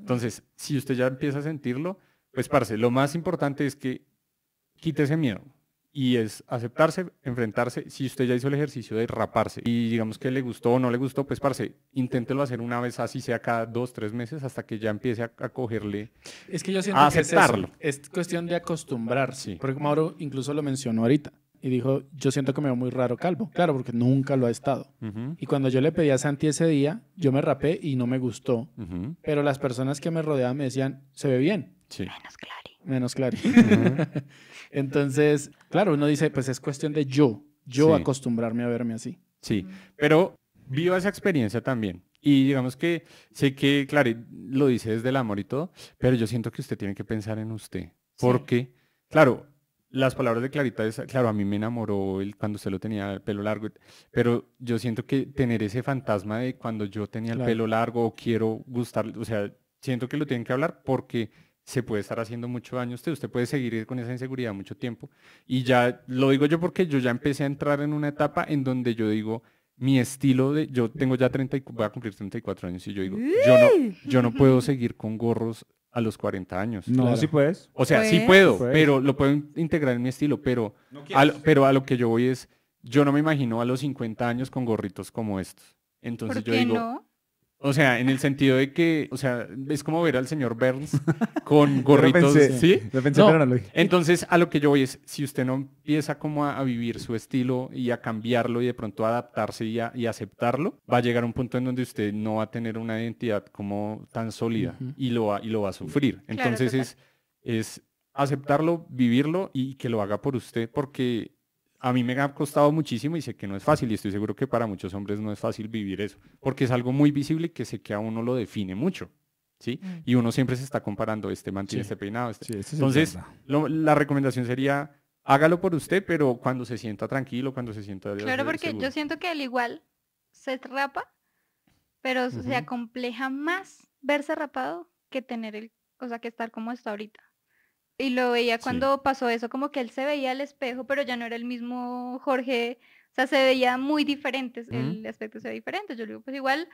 Entonces, si usted ya empieza a sentirlo, pues parce, lo más importante es que quite ese miedo y es aceptarse, enfrentarse, si usted ya hizo el ejercicio de raparse y digamos que le gustó o no le gustó, pues parce, inténtelo hacer una vez así sea cada dos, tres meses hasta que ya empiece a, cogerle es que yo siento Que es, cuestión de acostumbrarse, porque Mauro incluso lo mencionó ahorita y dijo, yo siento que me veo muy raro calvo. Claro, porque nunca lo ha estado. Y cuando yo le pedí a Santi ese día, yo me rapé y no me gustó. Pero las personas que me rodeaban me decían, se ve bien. Menos Clary. Menos Clary. <laughs> Entonces, claro, uno dice, pues es cuestión de yo, yo acostumbrarme a verme así. Sí, pero viva esa experiencia también. Y digamos que sé que, claro, lo dice desde el amor y todo, pero yo siento que usted tiene que pensar en usted. Porque, claro, las palabras de Clarita claro, a mí me enamoró cuando usted lo tenía el pelo largo, pero yo siento que tener ese fantasma de cuando yo tenía el pelo largo o quiero gustar, o sea, siento que lo tienen que hablar porque se puede estar haciendo mucho daño usted, usted puede seguir con esa inseguridad mucho tiempo. Y ya lo digo yo porque yo ya empecé a entrar en una etapa en donde yo digo, mi estilo de, yo tengo ya 30, voy a cumplir 34 años y yo digo, yo no, yo no puedo seguir con gorros a los 40 años. No, sí puedes. O sea, sí pues, puedo, pues. pero lo puedo integrar en mi estilo, pero, a, pero a lo que yo voy es, yo no me imagino a los 50 años con gorritos como estos. Entonces yo digo, o sea, en el sentido de que, o sea, es como ver al señor Burns <laughs> con gorritos, ¿sí? no. Entonces, a lo que yo voy es, si usted no empieza como a, vivir su estilo y a cambiarlo y de pronto adaptarse y, a, aceptarlo, va a llegar un punto en donde usted no va a tener una identidad como tan sólida y, lo va, y lo va a sufrir. Entonces es, es aceptarlo, vivirlo y que lo haga por usted, porque a mí me ha costado muchísimo y sé que no es fácil y estoy seguro que para muchos hombres no es fácil vivir eso, porque es algo muy visible que sé que a uno lo define mucho. ¿Sí? Mm. Y uno siempre se está comparando, este mantiene este peinado. Este. este Entonces, la recomendación sería, hágalo por usted, pero cuando se sienta tranquilo, cuando se sienta... Claro, porque yo siento que al igual se rapa, pero se acompleja más verse rapado que tener el, o sea, que estar como está ahorita. Y lo veía cuando pasó eso, como que él se veía al espejo, pero ya no era el mismo Jorge. O sea, se veía muy diferente, el aspecto se ve diferente. Yo le digo, pues igual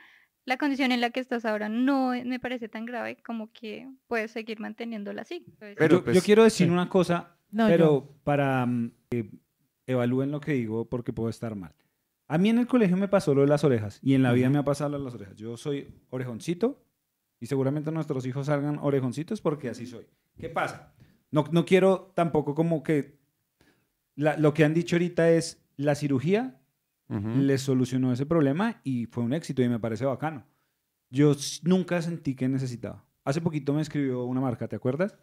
la condición en la que estás ahora no me parece tan grave como que puedes seguir manteniéndola así. pero yo, pues, quiero decir una cosa, pero para mm, que evalúen lo que digo porque puedo estar mal. A mí en el colegio me pasó lo de las orejas y en la vida me ha pasado lo de las orejas. Yo soy orejoncito y seguramente nuestros hijos salgan orejoncitos porque así soy. ¿Qué pasa? No, quiero tampoco como que... lo que han dicho ahorita es, la cirugía le les solucionó ese problema y fue un éxito y me parece bacano. Yo nunca sentí que necesitaba. Hace poquito me escribió una marca, ¿te acuerdas?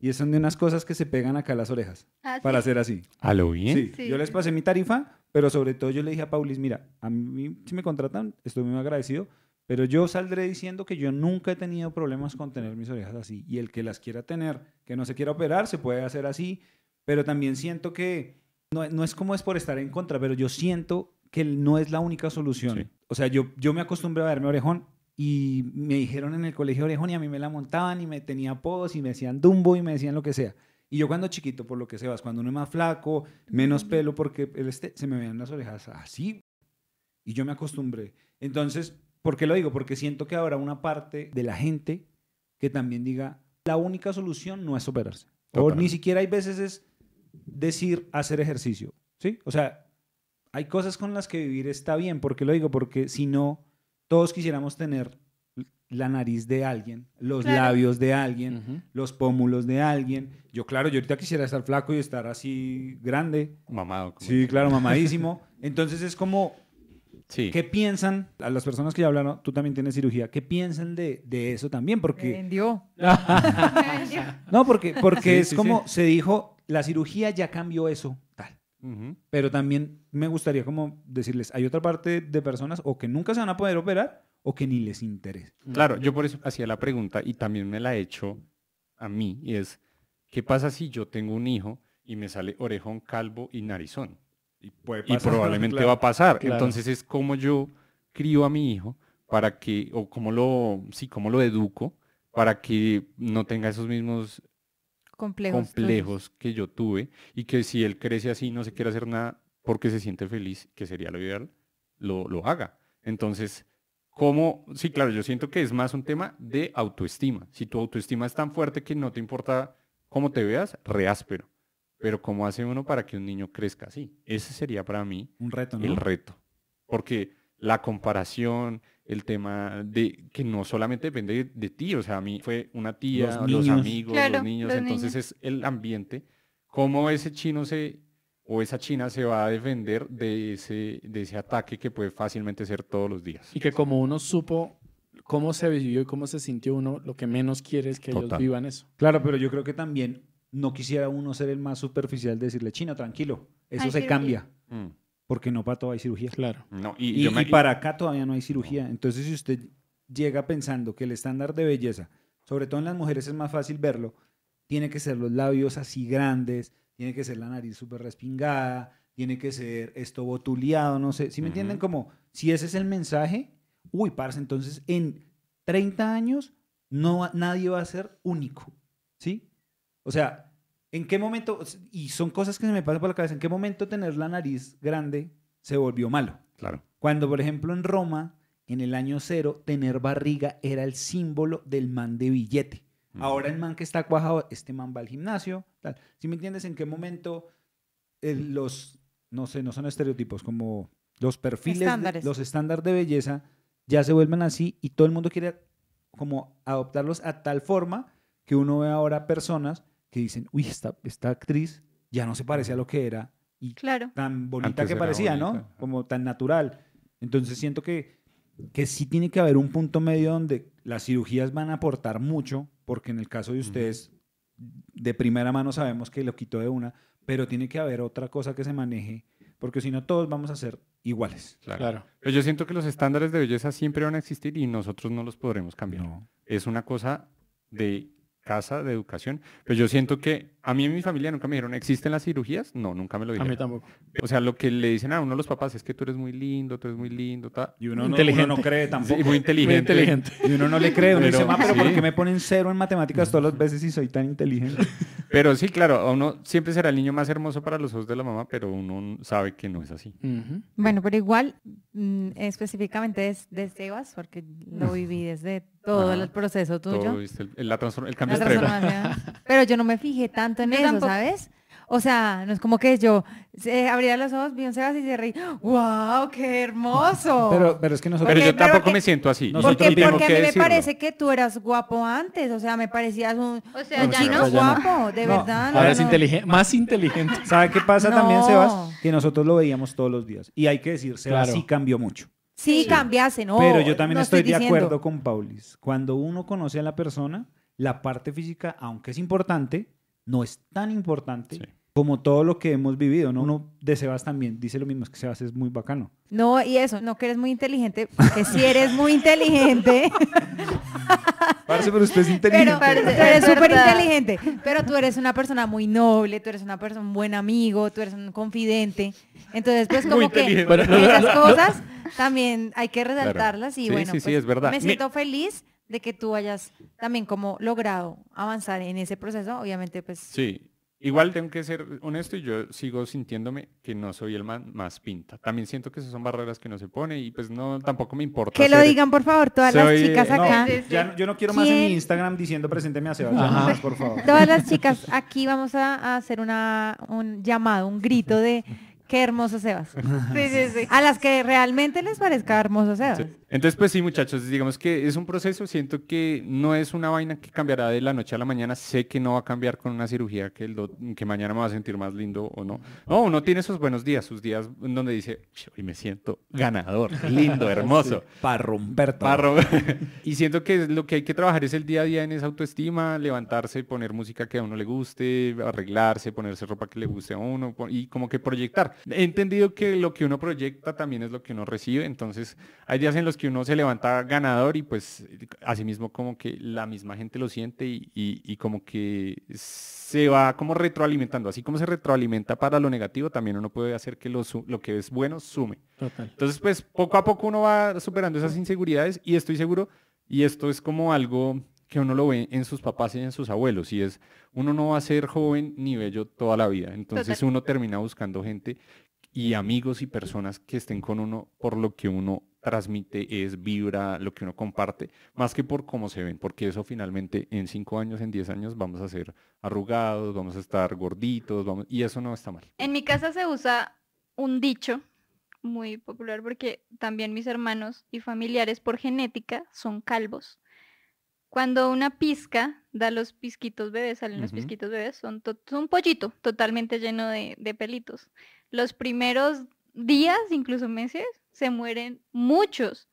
Y son de unas cosas que se pegan acá a las orejas ah, para hacer así. ¿A lo bien? Yo les pasé mi tarifa, pero sobre todo yo le dije a Paulis, mira, a mí si me contratan, estoy muy agradecido, pero yo saldré diciendo que yo nunca he tenido problemas con tener mis orejas así. Y el que las quiera tener, que no se quiera operar, se puede hacer así. Pero también siento que no, es como es por estar en contra, pero yo siento que no es la única solución. O sea, yo, yo me acostumbré a verme orejón y me dijeron en el colegio orejón y a mí me la montaban y me tenía apodos y me decían Dumbo y me decían lo que sea. Y yo cuando chiquito, por lo que se es cuando uno es más flaco, menos pelo, porque el este, se me veían las orejas así. Y yo me acostumbré. Entonces, ¿Por qué lo digo? Porque siento que habrá una parte de la gente que también diga, la única solución no es operarse. ni siquiera hay veces es decir hacer ejercicio, ¿sí? O sea, hay cosas con las que vivir está bien, ¿por qué lo digo? Porque si no, todos quisiéramos tener la nariz de alguien, los labios de alguien, los pómulos de alguien. Yo, claro, yo ahorita quisiera estar flaco y estar así grande. Mamado. Sí, claro, <laughs> mamadísimo. Entonces es como, ¿Qué piensan a las personas que ya hablaron? Tú también tienes cirugía. ¿Qué piensan de, eso también? Porque... <laughs> no, porque, porque es como se dijo, la cirugía ya cambió eso, tal. Pero también me gustaría como decirles, hay otra parte de personas o que nunca se van a poder operar o que ni les interesa. Claro, yo por eso hacía la pregunta y también me la he hecho a mí y es, ¿qué pasa si yo tengo un hijo y me sale orejón calvo y narizón? Y, probablemente <laughs> va a pasar. Entonces es como yo crío a mi hijo para que, o como lo, sí, como lo educo para que no tenga esos mismos complejos, que yo tuve y que si él crece así no se quiere hacer nada porque se siente feliz, que sería lo ideal, lo, lo haga. Entonces, ¿cómo? Sí, claro, yo siento que es más un tema de autoestima. Si tu autoestima es tan fuerte que no te importa cómo te veas, reáspero. Pero ¿cómo hace uno para que un niño crezca así? Ese sería para mí un reto, el reto. Porque la comparación, el tema de que no solamente depende de, ti, o sea, a mí fue una tía, los, amigos, los niños, entonces es el ambiente, cómo ese chino se o esa china se va a defender de ese, de ese ataque que puede fácilmente ser todos los días. Y que como uno supo cómo se vivió y cómo se sintió uno, lo que menos quiere es que ellos vivan eso. Claro, pero yo creo que también no quisiera uno ser el más superficial de decirle, China, tranquilo, eso se cambia. Mm. Porque no para todo hay cirugía. Claro. No, y, para acá todavía no hay cirugía. Entonces, si usted llega pensando que el estándar de belleza, sobre todo en las mujeres es más fácil verlo, tiene que ser los labios así grandes, tiene que ser la nariz súper respingada, tiene que ser esto botuleado, no sé. Si ¿Sí me entienden? Como, si ese es el mensaje, uy, parce, entonces en 30 años no, nadie va a ser único, ¿sí? O sea, ¿En qué momento, y son cosas que se me pasan por la cabeza, en qué momento tener la nariz grande se volvió malo? Claro. Cuando, por ejemplo, en Roma, en el año cero, tener barriga era el símbolo del man de billete. Ahora el man que está cuajado, este man va al gimnasio. Tal. ¿Sí me entiendes? ¿En qué momento eh, los, no sé, no son estereotipos, como los perfiles, los estándares de belleza ya se vuelven así y todo el mundo quiere como adoptarlos a tal forma que uno ve ahora personas que dicen, uy, esta, actriz ya no se parece a lo que era y tan bonita que parecía, ¿no? Como tan natural. Entonces siento que, que sí tiene que haber un punto medio donde las cirugías van a aportar mucho, porque en el caso de ustedes, de primera mano sabemos que lo quitó de una, pero tiene que haber otra cosa que se maneje, porque si no todos vamos a ser iguales. Claro. Pero yo siento que los estándares de belleza siempre van a existir y nosotros no los podremos cambiar. Es una cosa de casa de educación. Pero pues yo siento que a mí en mi familia nunca me dijeron, ¿existen las cirugías? No, nunca me lo dijeron. A mí tampoco. O sea, lo que le dicen a uno de los papás es que tú eres muy lindo, tú eres muy lindo. Tal. Y uno, No, cree tampoco. muy, inteligente. Y uno no le cree. Uno pero, pero ¿por qué me ponen cero en matemáticas todas las veces y soy tan inteligente? <laughs> Pero sí, claro, uno siempre será el niño más hermoso para los ojos de la mamá, pero uno sabe que no es así. Bueno, pero igual Mm, específicamente es de Sebas, porque lo viví desde todo el proceso tuyo. Todo, Pero yo no me fijé tanto en eso, ¿sabes? O sea, no es como que yo eh, abría los ojos, vi un Sebas y se reí. ¡Wow! ¡Qué hermoso! Pero, es que nosotros... Pero yo tampoco me siento así. Porque, porque, porque a mí me parece que tú eras guapo antes. O sea, me parecías un, chino guapo, de verdad. Ahora es inteligente, más inteligente. <laughs> ¿Sabe qué pasa también, Sebas? Que nosotros lo veíamos todos los días. Y hay que decir, Sebas sí cambió mucho. Sí, cambiase, ¿no? Pero yo también estoy, de acuerdo con Paulis. Cuando uno conoce a la persona, la parte física, aunque es importante, no es tan importante sí como todo lo que hemos vivido, ¿no? Uno de Sebas también dice lo mismo, es que Sebas es muy bacano. No, y eso, no que eres muy inteligente, que si sí eres muy inteligente. <laughs> Parece pero usted es inteligente. Pero, tú eres súper inteligente, pero tú eres una persona muy noble, tú eres una persona, un buen amigo, tú eres un confidente. Entonces, pues como que cosas también hay que resaltarlas y bueno, sí, pues, es verdad. me siento feliz de que tú hayas también como logrado avanzar en ese proceso, obviamente pues... Sí, Igual tengo que ser honesto y yo sigo sintiéndome que no soy el man más pinta. También siento que esas son barreras que no se pone y pues no, tampoco me importa. Que lo digan, por favor, todas las chicas acá. yo no quiero más en Instagram diciendo presénteme a Sebastián, por favor. Todas las chicas, aquí vamos a hacer una, un llamado, un grito de Qué hermoso Sebas. <laughs> Sí, A las que realmente les parezca hermoso Sebas. Entonces, pues sí, muchachos, digamos que es un proceso, siento que no es una vaina que cambiará de la noche a la mañana, sé que no va a cambiar con una cirugía que, el que mañana me va a sentir más lindo o no. No, uno tiene sus buenos días, sus días donde dice, hoy me siento ganador, lindo, <laughs> hermoso. Para romper todo. <laughs> y siento que lo que hay que trabajar es el día a día en esa autoestima, levantarse, poner música que a uno le guste, arreglarse, ponerse ropa que le guste a uno y como que proyectar. He entendido que lo que uno proyecta también es lo que uno recibe, entonces hay días en los que uno se levanta ganador y pues asimismo como que la misma gente lo siente y, como que se va como retroalimentando, así como se retroalimenta para lo negativo, también uno puede hacer que lo, lo que es bueno sume. Entonces pues poco a poco uno va superando esas inseguridades y estoy seguro, y esto es como algo que uno lo ve en sus papás y en sus abuelos, y es, uno no va a ser joven ni bello toda la vida, entonces uno termina buscando gente y amigos y personas que estén con uno por lo que uno transmite, es vibra, lo que uno comparte, más que por cómo se ven, porque eso finalmente en cinco años, en diez años vamos a ser arrugados, vamos a estar gorditos, vamos, y eso no está mal. En mi casa se usa un dicho muy popular porque también mis hermanos y familiares por genética son calvos. Cuando una pizca da los pisquitos bebés, salen los pisquitos bebés, son, un pollito totalmente lleno de, pelitos. Los primeros días, incluso meses, se mueren muchos.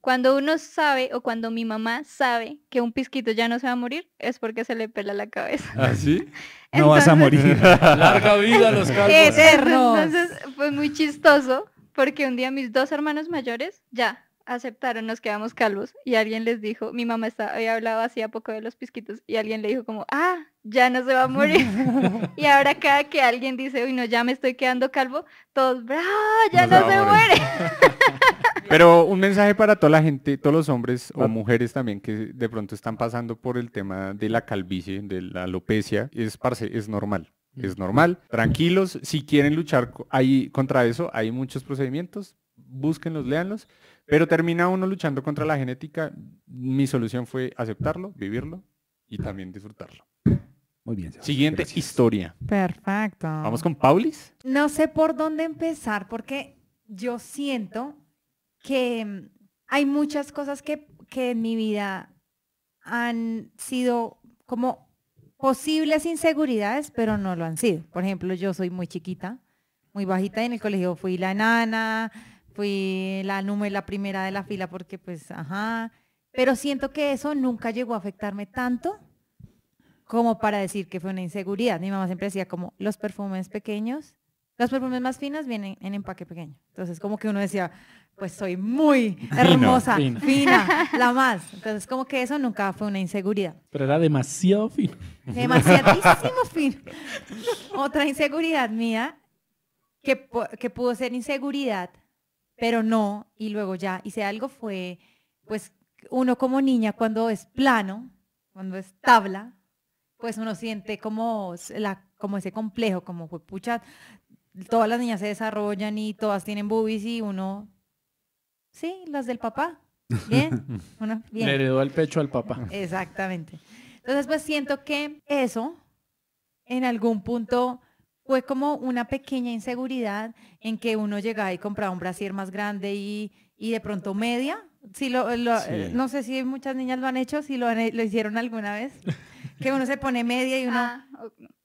Cuando uno sabe o cuando mi mamá sabe que un pisquito ya no se va a morir, es porque se le pela la cabeza. ¿Ah, sí? <laughs> no vas a morir. <laughs> Larga vida los <laughs> calvos. Entonces fue muy chistoso porque un día mis dos hermanos mayores ya aceptaron, nos quedamos calvos y alguien les dijo, mi mamá estaba, había hablado hacía poco de los pisquitos y alguien le dijo como, ah, ya no se va a morir. <laughs> y ahora cada que alguien dice, uy, no, ya me estoy quedando calvo, todos, bravo, ya no, se, muere. <laughs> Pero un mensaje para toda la gente, todos los hombres o mujeres también que de pronto están pasando por el tema de la calvicie, de la alopecia, es, parce, es normal. Es mm. normal, tranquilos, si quieren luchar ahí contra eso, hay muchos procedimientos, búsquenlos, léanlos, pero termina uno luchando contra la genética. Mi solución fue aceptarlo, vivirlo y también disfrutarlo. Muy bien. Siguiente historia. Perfecto. ¿Vamos con Paulis? No sé por dónde empezar porque yo siento que mm, hay muchas cosas que, que en mi vida han sido como posibles inseguridades, pero no lo han sido. Por ejemplo, yo soy muy chiquita, muy bajita y en el colegio fui la nana fui la número, la primera de la fila porque pues, ajá, pero siento que eso nunca llegó a afectarme tanto como para decir que fue una inseguridad. Mi mamá siempre decía como los perfumes pequeños, los perfumes más finos vienen en empaque pequeño. Entonces como que uno decía, pues soy muy hermosa, fina, <laughs> la más. Entonces como que eso nunca fue una inseguridad. Pero era demasiado fino. Demasiadísimo <laughs> fino. Otra inseguridad mía que, que pudo ser inseguridad pero no, y luego ya y si algo fue, pues uno como niña cuando es plano, cuando es tabla, pues uno siente como, la, como ese complejo, como fue pucha, todas las niñas se desarrollan y todas tienen boobies y uno, sí, las del papá, bien, <laughs> bien. Le heredó el pecho al papá. Exactamente. Entonces pues siento que eso en algún punto fue como una pequeña inseguridad en que uno llegaba y compraba un brasier más grande y, de pronto media. Si lo, eh, No sé si muchas niñas lo han hecho, si lo, lo hicieron alguna vez. <laughs> que uno se pone media y uno... Ah,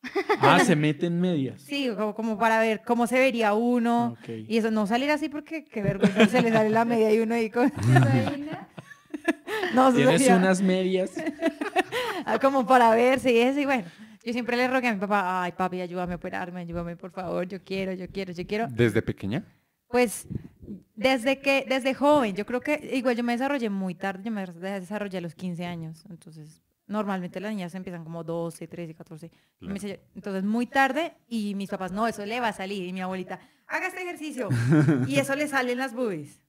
<laughs> ah se mete en media. Sí, como, para ver cómo se vería uno. Y eso, no salir así porque qué vergüenza, se le sale la media y uno ahí con... <laughs> no, Tienes unas medias. Ah, como para ver si es y bueno. Yo siempre le rogué a mi papá, ay papi, ayúdame a operarme, ayúdame por favor, yo quiero, yo quiero, yo quiero. ¿Desde pequeña? Pues desde que, desde joven, yo creo que, igual yo me desarrollé muy tarde, yo me desarrollé a los 15 años, entonces normalmente las niñas empiezan como 12, 13, 14. entonces muy tarde y mis papás, no, eso le va a salir. Y mi abuelita, haga este ejercicio. <laughs> y eso le sale en las boobies.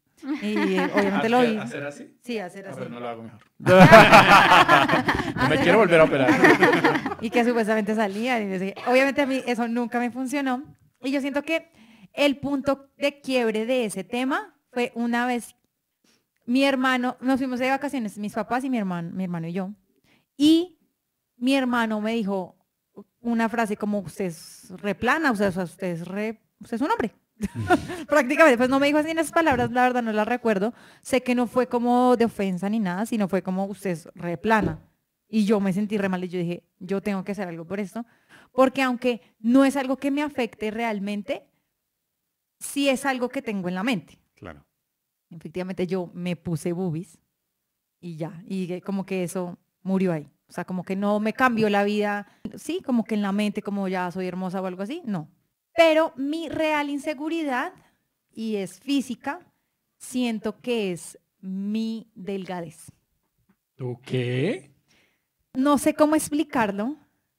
Y eh, obviamente lo ¿Hacer así? Sí, hacer ah, así. A no lo hago mejor. <laughs> me quiero volver a operar. <laughs> y que supuestamente salía obviamente a mí eso nunca me funcionó. Y yo siento que el punto de quiebre de ese tema fue una vez mi hermano, nos fuimos de vacaciones, mis papás y mi hermano, mi hermano y yo. Y mi hermano me dijo una frase como, usted es replana, sea usted es re, usted es un hombre. <laughs> prácticamente, pues no me dijo así en esas palabras, la verdad no las recuerdo. Sé que no fue como de ofensa ni nada, sino fue como usted es Y yo me sentí re mal y yo dije, yo tengo que hacer algo por esto. Porque aunque no es algo que me afecte realmente, sí es algo que tengo en la mente. Claro. Efectivamente, yo me puse boobies y ya. Y como que eso murió ahí. O sea, como que no me cambió la vida. Sí, como que en la mente, como ya soy hermosa o algo así. No, pero mi real inseguridad, y es física, siento que es mi delgadez. ¿Tú qué? No sé cómo explicarlo.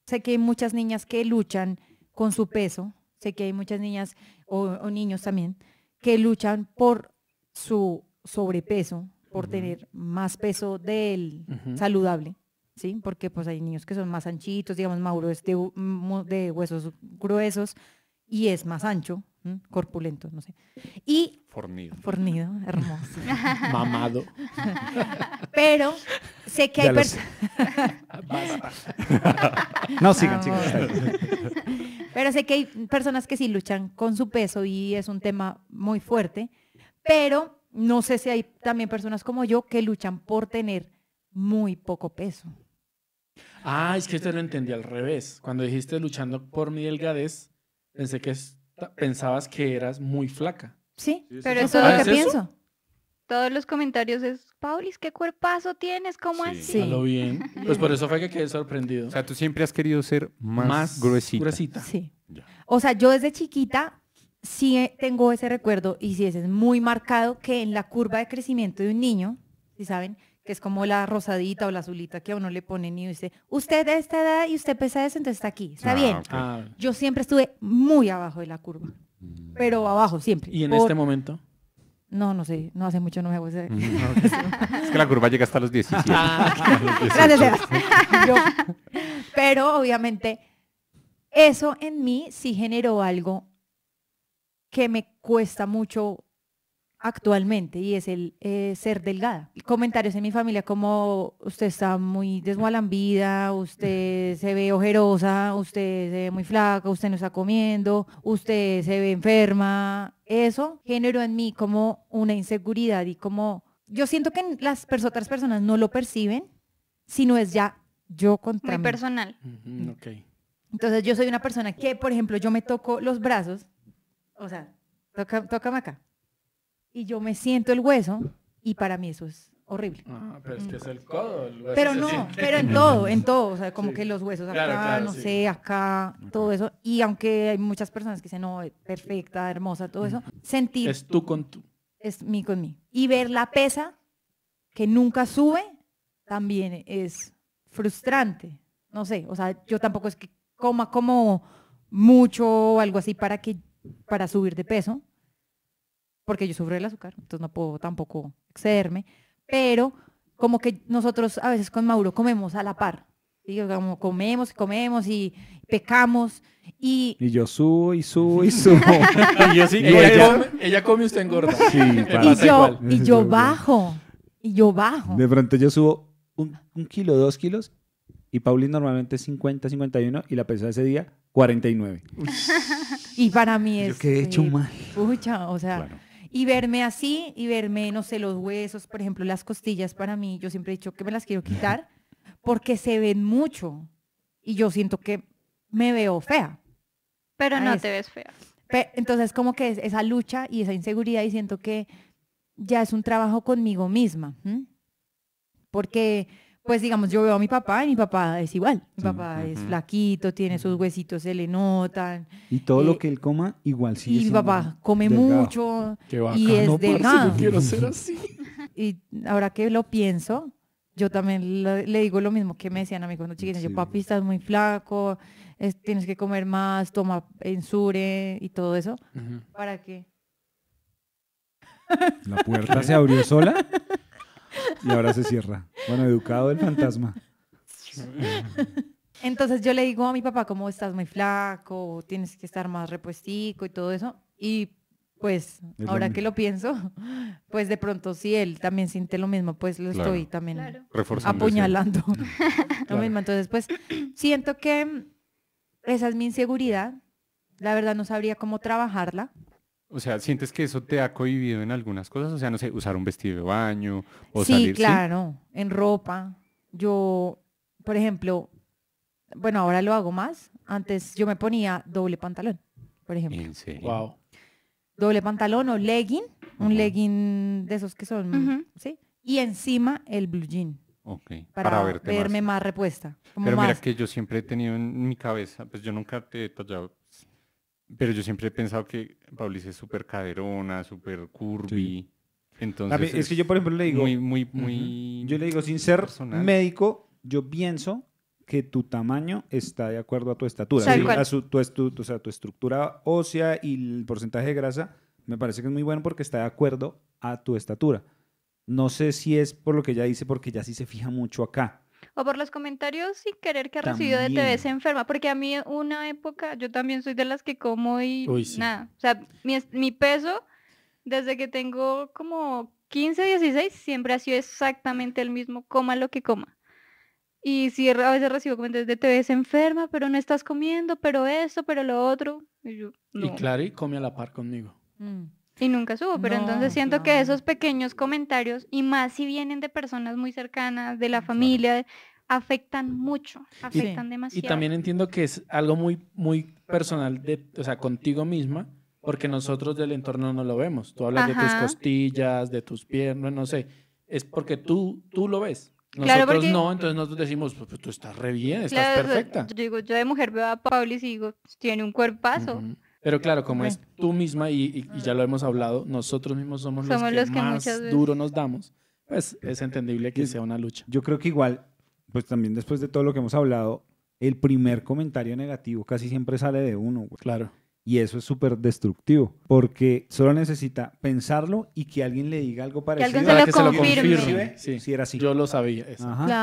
Sé que hay muchas niñas que luchan con su peso. Sé que hay muchas niñas o, niños también que luchan por su sobrepeso, por tener más peso del saludable. ¿Sí? Porque pues hay niños que son más anchitos, digamos, Mauro de huesos gruesos, y es más ancho, corpulento, no sé. Y fornido. Fornido, hermoso. <laughs> Mamado. <laughs> Pero sé que hay personas... <laughs> no, sigan, sigan. Pero sé que hay personas que sí luchan con su peso y es un tema muy fuerte, pero no sé si hay también personas como yo que luchan por tener muy poco peso. Ah, es que usted lo entendí al revés. Cuando dijiste luchando por mi delgadez, Pensé que pensabas que eras muy flaca. Sí, pero eso es lo ah, que pienso. Todos los comentarios es, Paulis, qué cuerpazo tienes, ¿cómo así? bien. <laughs> Pues por eso fue que quedé sorprendido. O sea, tú siempre has querido ser más, gruesita. Sí. O sea, yo desde chiquita sí tengo ese recuerdo y sí es muy marcado que en la curva de crecimiento de un niño, si saben, que es como la rosadita o la azulita que a uno le ponen y dice, usted de esta edad y usted pesa eso, entonces está aquí, está ah, bien. Ah. Yo siempre estuve muy abajo de la curva, mm. pero abajo siempre. ¿Y en este momento? No, no sé, no hace mucho no me voy mm, <laughs> a es que la curva llega hasta los 17. Ah. <laughs> <laughs> Pero obviamente eso en mí sí generó algo que me cuesta mucho actualmente y es el eh, ser delgada. Comentarios en mi familia como usted está muy desgualambida, usted se ve ojerosa, usted se ve muy flaca, usted no está comiendo, usted se ve enferma. Eso generó en mí como una inseguridad y como yo siento que las otras personas no lo perciben, sino es ya yo contra Muy personal. okay. Entonces yo soy una persona que, por ejemplo, yo me toco los brazos, o sea, toca, tócame acá y yo me siento el hueso y para mí eso es horrible. Ah, pero es que es el mm. codo. pero no, pero en todo, en todo, o sea, como que los huesos acá, no sé, acá, todo eso. Y aunque hay muchas personas que dicen, no, perfecta, hermosa, todo eso, sentir... Es tú con tú. Es mí con mí. Y ver la pesa que nunca sube también es frustrante. No sé, o sea, yo tampoco es que coma como mucho o algo así para que para subir de peso, porque yo sufro el azúcar, entonces no puedo tampoco excederme, pero como que nosotros a veces con Mauro comemos a la par, ¿sí? como comemos, comemos y pecamos. Y, y yo subo y subo y <laughs> subo. y ella, come, y usted engorda. Sí, y, yo, y yo bajo, y yo bajo. De pronto yo subo un, kilo, dos kilos, y paulín normalmente 50, 51 y la pesa ese día 49. <laughs> y para mí es... Yo que he hecho mal. o sea, y verme así y verme, no sé, los huesos, por ejemplo, las costillas para mí, yo siempre he dicho que me las quiero quitar porque se ven mucho y yo siento que me veo fea. Pero no te ves fea. Entonces, como que esa lucha y esa inseguridad y siento que ya es un trabajo conmigo misma. Porque pues digamos, yo veo a mi papá y mi papá es igual. Mi papá es flaquito, tiene sus huesitos, se le notan. Y todo lo eh, que él coma, igual sí. Y mi papá come mucho y es delgado. quiero ser <laughs> así. Y ahora que lo pienso, yo también le, digo lo mismo que me decían a mí cuando chiquita. Yo, papi, estás muy flaco, tienes que comer más, toma ensure y todo eso. ¿Para qué? ¿La puerta se abrió sola? <laughs> Y ahora se cierra. Bueno, educado el fantasma. Entonces yo le digo a mi papá, como estás muy flaco, tienes que estar más repuestico y todo eso. Y pues ahora que lo pienso, pues de pronto si él también siente lo mismo, pues lo estoy también apuñalando. <laughs> lo mismo. Entonces, pues siento que esa es mi inseguridad. La verdad no sabría cómo trabajarla. O sea, ¿sientes que eso te ha cohibido en algunas cosas? O sea, no sé, usar un vestido de baño o sí, claro, en ropa. Yo, por ejemplo, bueno, ahora lo hago más. Antes yo me ponía doble pantalón, por ejemplo. ¿En Wow. Doble pantalón o legging, un legging de esos que son, ¿sí? Y encima el blue jean. Ok, Para, verme más, repuesta. Pero mira que yo siempre he tenido en mi cabeza, pues yo nunca te he tallado pero yo siempre he pensado que Paulice es súper caderona, súper curvy. Entonces es, que yo, por ejemplo, le digo. Muy, muy, muy. Yo le digo, sin ser médico, yo pienso que tu tamaño está de acuerdo a tu estatura. o sea, tu estructura ósea y el porcentaje de grasa me parece que es muy bueno porque está de acuerdo a tu estatura. No sé si es por lo que ella dice, porque ya sí se fija mucho acá o por los comentarios y querer que ha recibido de TV se enferma, porque a mí una época yo también soy de las que como y nada, o sea, mi, mi peso desde que tengo como 15, 16 siempre ha sido exactamente el mismo, coma lo que coma. Y sí, a veces recibo comentarios de TV, se enferma, pero no estás comiendo, pero eso, pero lo otro. Y, yo, y come a la par conmigo. Mm. Y nunca subo, pero entonces siento que esos pequeños comentarios, y más si vienen de personas muy cercanas, de la familia, afectan mucho, afectan demasiado. Y también entiendo que es algo muy, muy personal, de, o sea, contigo misma, porque nosotros del entorno no lo vemos. Tú hablas de tus costillas, de tus piernas, no sé. Es porque tú, tú lo ves. Nosotros no, entonces nosotros decimos, pues, pues, tú estás re bien, estás perfecta. Yo digo, yo de mujer veo a Pauli y digo, pues, tiene un cuerpazo. Pero claro, como es tú misma y, ya lo hemos hablado, nosotros mismos somos, los, que más duro nos damos, pues es entendible que pues sea una lucha. Yo creo que igual, pues también después de todo lo que hemos hablado, el primer comentario negativo casi siempre sale de uno, Claro. Y eso es súper destructivo, porque solo necesita pensarlo y que alguien le diga algo parecido. Que Para lo, que lo confirme. Si era así. Yo lo sabía.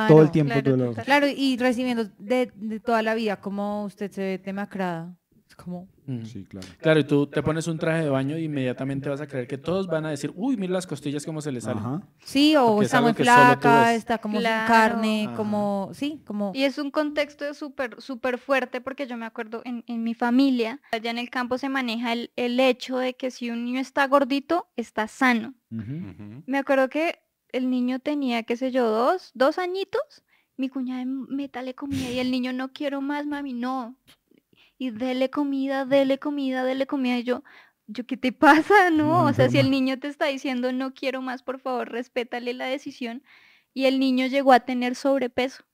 todo el tiempo. Claro, todo lo... claro y recibiendo de, toda la vida, como usted se ve temacrada como... Sí, claro. Claro, y tú te pones un traje de baño y inmediatamente vas a creer que todos van a decir, uy, mira las costillas como se les salen. Sí, o está muy flaca, está como la carne, ah. como... Sí, como... Y es un contexto súper, súper fuerte porque yo me acuerdo en, mi familia, allá en el campo se maneja el, hecho de que si un niño está gordito, está sano. Me acuerdo que el niño tenía, qué sé yo, dos, dos añitos mi cuñada me le comía y el niño no quiero más, mami, no y dele comida, dele comida, dele comida. Y yo, yo, ¿qué te <laughs> pasa? No, o sea, si el niño te está diciendo no quiero más, por favor, respétale la decisión. Y el niño llegó a tener sobrepeso.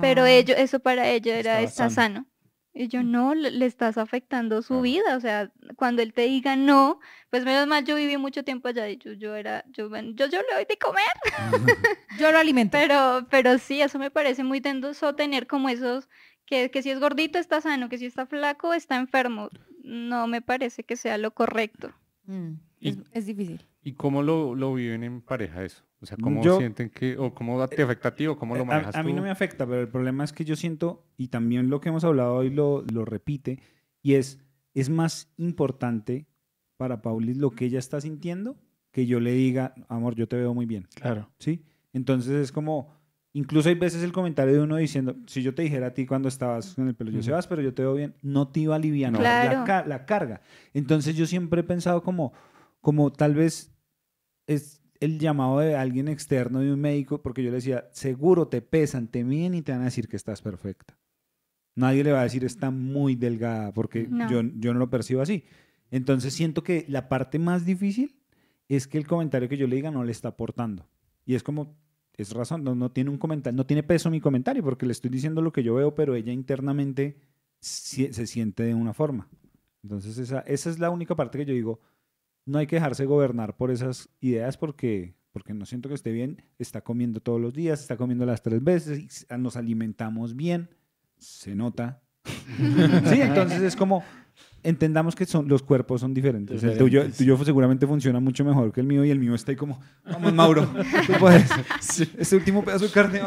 Pero ello, eso para ella era, está sano. Y yo, mm. no, le estás afectando su vida. O sea, cuando él te diga no, pues menos mal yo viví mucho tiempo allá y yo, yo era, yo, yo, le doy de comer. <laughs> <laughs> yo lo alimento. Pero, pero sí, eso me parece muy tendoso tener como esos que, que si es gordito está sano, que si está flaco está enfermo. No me parece que sea lo correcto. Mm, es, difícil. ¿Y cómo lo, lo, viven en pareja eso? O sea, ¿cómo sienten que, o cómo te eh, afecta a ti, o cómo lo eh, manejas a, a mí no me afecta, pero el problema es que yo siento, y también lo que hemos hablado hoy lo, lo repite, y es, es más importante para Paulis lo que ella está sintiendo que yo le diga, amor, yo te veo muy bien. Claro. ¿Sí? Entonces es como, Incluso hay veces el comentario de uno diciendo, si yo te dijera a ti cuando estabas con el pelo, yo se vas, pero yo te veo bien, no te iba a la, carga. Entonces yo siempre he pensado como, como tal vez es el llamado de alguien externo, de un médico, porque yo le decía, seguro te pesan, te miden y te van a decir que estás perfecta. Nadie le va a decir está muy delgada, porque Yo, yo no lo percibo así. Entonces siento que la parte más difícil es que el comentario que yo le diga no le está aportando. Y es como, es razón, no, tiene un comentario, no tiene peso mi comentario porque le estoy diciendo lo que yo veo, pero ella internamente se, siente de una forma. Entonces esa, esa es la única parte que yo digo, no hay que dejarse gobernar por esas ideas porque, porque no siento que esté bien, está comiendo todos los días, está comiendo las tres veces, nos alimentamos bien, se nota. <laughs> sí, entonces es como, entendamos que son, los cuerpos son diferentes. El, tuyo, seguramente funciona mucho mejor que el mío y el mío está ahí como, vamos Mauro, tú Este último pedazo de carne,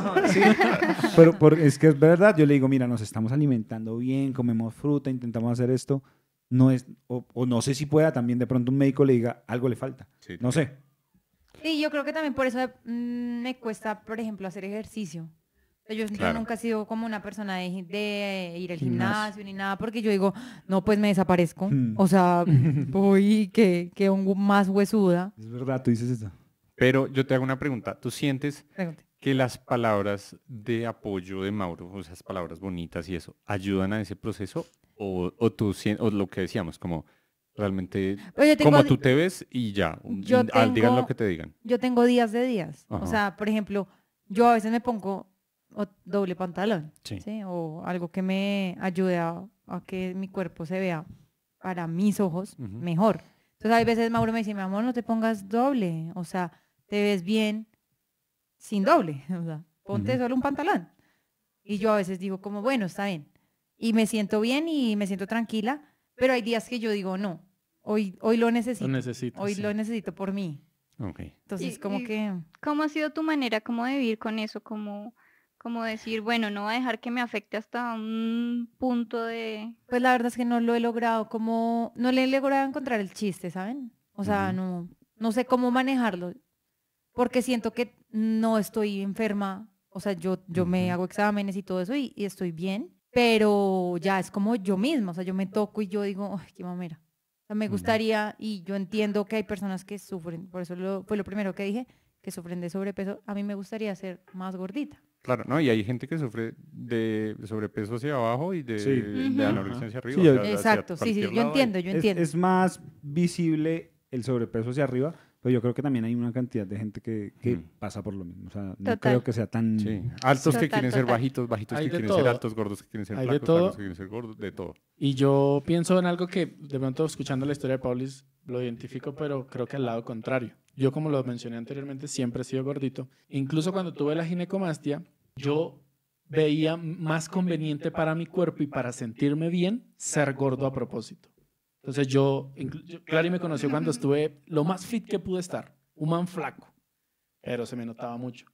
Pero es que es verdad, yo le digo, mira, nos estamos alimentando bien, comemos fruta, intentamos hacer esto. No es, o, no sé si pueda también de pronto un médico le diga, algo le falta. no sé. Sí, yo creo que también por eso mm, me cuesta, por ejemplo, hacer ejercicio. Yo nunca he sido como una persona de, ir al gimnasio. ni nada, porque yo digo, no, pues me desaparezco. Hmm. O sea, <laughs> voy que, que más huesuda. Es verdad, tú dices eso. Pero yo te hago una pregunta. ¿Tú sientes que las palabras de apoyo de Mauro, esas palabras bonitas y eso, ayudan a ese proceso? O, o tú o lo que decíamos, como realmente pues como tú te ves y ya, digan lo que te digan. Yo tengo días de días. O sea, por ejemplo, yo a veces me pongo o doble pantalón, sí. o algo que me ayude a, que mi cuerpo se vea para mis ojos mejor. Entonces hay veces Mauro me dice, mi amor, no te pongas doble, o sea, te ves bien sin doble, <laughs> o sea, ponte solo un pantalón. Y yo a veces digo como, bueno, está bien. Y me siento bien y me siento tranquila, pero hay días que yo digo, no, hoy, hoy lo necesito. necesito hoy lo necesito por mí. Entonces, como que... ¿Cómo ha sido tu manera como de vivir con eso? Como como decir, bueno, no va a dejar que me afecte hasta un punto de... Pues la verdad es que no lo he logrado, como no le he logrado encontrar el chiste, ¿saben? O sea, no, no sé cómo manejarlo, porque siento que no estoy enferma, o sea, yo, yo me hago exámenes y todo eso y, estoy bien, pero ya es como yo misma, o sea, yo me toco y yo digo, ay, qué mamera. O sea, me gustaría, y yo entiendo que hay personas que sufren, por eso fue lo primero que dije, que sufren de sobrepeso, a mí me gustaría ser más gordita. Claro, ¿no? Y hay gente que sufre de sobrepeso hacia abajo y de, anorexia hacia arriba. Sí, exacto, sí, sí, yo entiendo, yo entiendo. es más visible el sobrepeso hacia arriba, pero yo creo que también hay una cantidad de gente que, mm. pasa por lo mismo. no creo que sea tan... Altos que quieren ser bajitos, bajitos que quieren ser altos, gordos que quieren ser flacos, que quieren ser gordos, de todo. Y yo pienso en algo que de pronto escuchando la historia de Paulis lo identifico, pero creo que al lado contrario. Yo, como lo mencioné anteriormente, siempre he sido gordito. Incluso cuando tuve la ginecomastia, yo veía más conveniente para mi cuerpo y para sentirme bien ser gordo a propósito. Entonces yo, Clary me conoció cuando estuve lo más fit que pude estar, un man flaco, pero se me notaba mucho.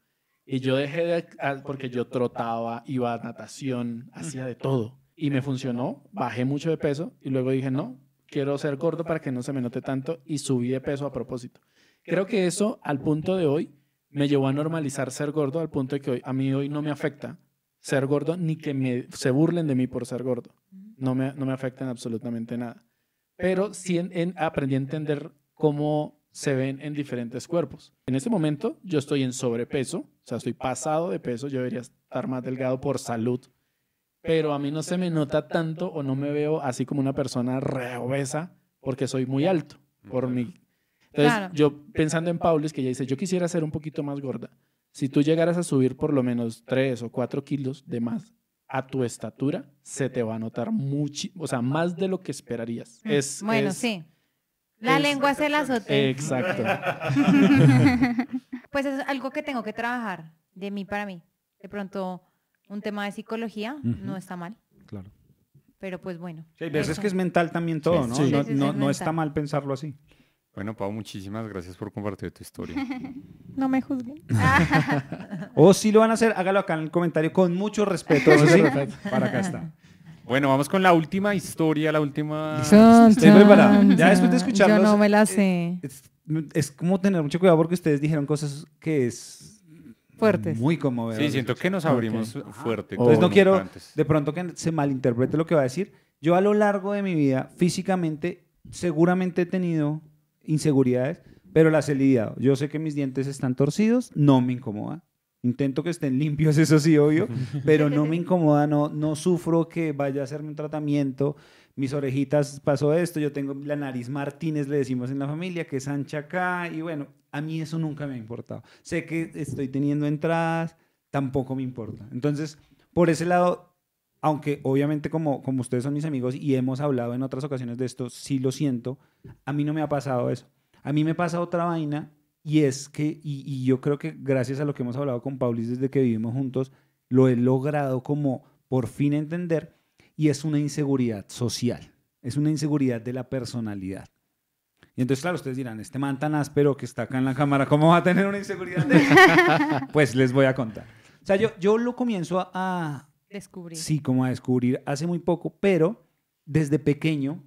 Y yo dejé de, porque yo trotaba, iba a natación, hacía de todo. Y me funcionó, bajé mucho de peso y luego dije, no, quiero ser gordo para que no se me note tanto y subí de peso a propósito. Creo que eso al punto de hoy me llevó a normalizar ser gordo al punto de que hoy, a mí hoy no me afecta ser gordo ni que me, se burlen de mí por ser gordo. No me, no me afecta en absolutamente nada pero sí aprendí a entender cómo se ven en diferentes cuerpos. En este momento yo estoy en sobrepeso, o sea, estoy pasado de peso, yo debería estar más delgado por salud, pero a mí no se me nota tanto o no me veo así como una persona re porque soy muy alto por mí. Entonces, yo pensando en Paulis, que ya dice, yo quisiera ser un poquito más gorda. Si tú llegaras a subir por lo menos 3 o 4 kilos de más, a tu estatura se te va a notar mucho, o sea, más de lo que esperarías. Mm, es, bueno, sí. La lengua se la azote. Exacto. <laughs> pues es algo que tengo que trabajar de mí para mí. De pronto, un tema de psicología no está mal. Claro. Pero pues bueno. hay veces que es mental también todo, no, no está mal pensarlo así. Bueno, Pau, muchísimas gracias por compartir tu historia. <laughs> No me juzguen. <laughs> o si lo van a hacer, hágalo acá en el comentario con mucho respeto. Para acá está. Bueno, vamos con la última historia, la última. Son, Estoy Ya después de escucharlos. Yo no me la eh, sé. Es, como tener mucho cuidado porque ustedes dijeron cosas que es. Fuertes. Muy cómodo. Sí, siento que nos abrimos fuerte. Ah. Entonces no quiero de pronto que se malinterprete lo que va a decir. Yo a lo largo de mi vida, físicamente, seguramente he tenido inseguridades, pero las he lidiado. Yo sé que mis dientes están torcidos, no me incomoda. Intento que estén limpios, <laughs> eso sí, obvio, pero no me incomoda, no, no sufro que vaya a hacerme un tratamiento. Mis orejitas pasó esto, yo tengo la nariz Martínez, le decimos en la familia, que es ancha acá, y bueno, a mí eso nunca me ha importado. Sé que estoy teniendo entradas, tampoco me importa. Entonces, por ese lado, aunque obviamente como, como ustedes son mis amigos y hemos hablado en otras ocasiones de esto, sí lo siento, a mí no me ha pasado eso. A mí me pasa otra vaina y es que, y, yo creo que gracias a lo que hemos hablado con Paulis desde que vivimos juntos, lo he logrado como por fin entender y es una inseguridad social, es una inseguridad de la personalidad. Y entonces, claro, ustedes dirán, este man tan áspero que está acá en la cámara, ¿cómo va a tener una inseguridad <laughs> Pues les voy a contar. O sea, yo, yo lo comienzo a... Descubrir. Sí, como a descubrir hace muy poco, pero desde pequeño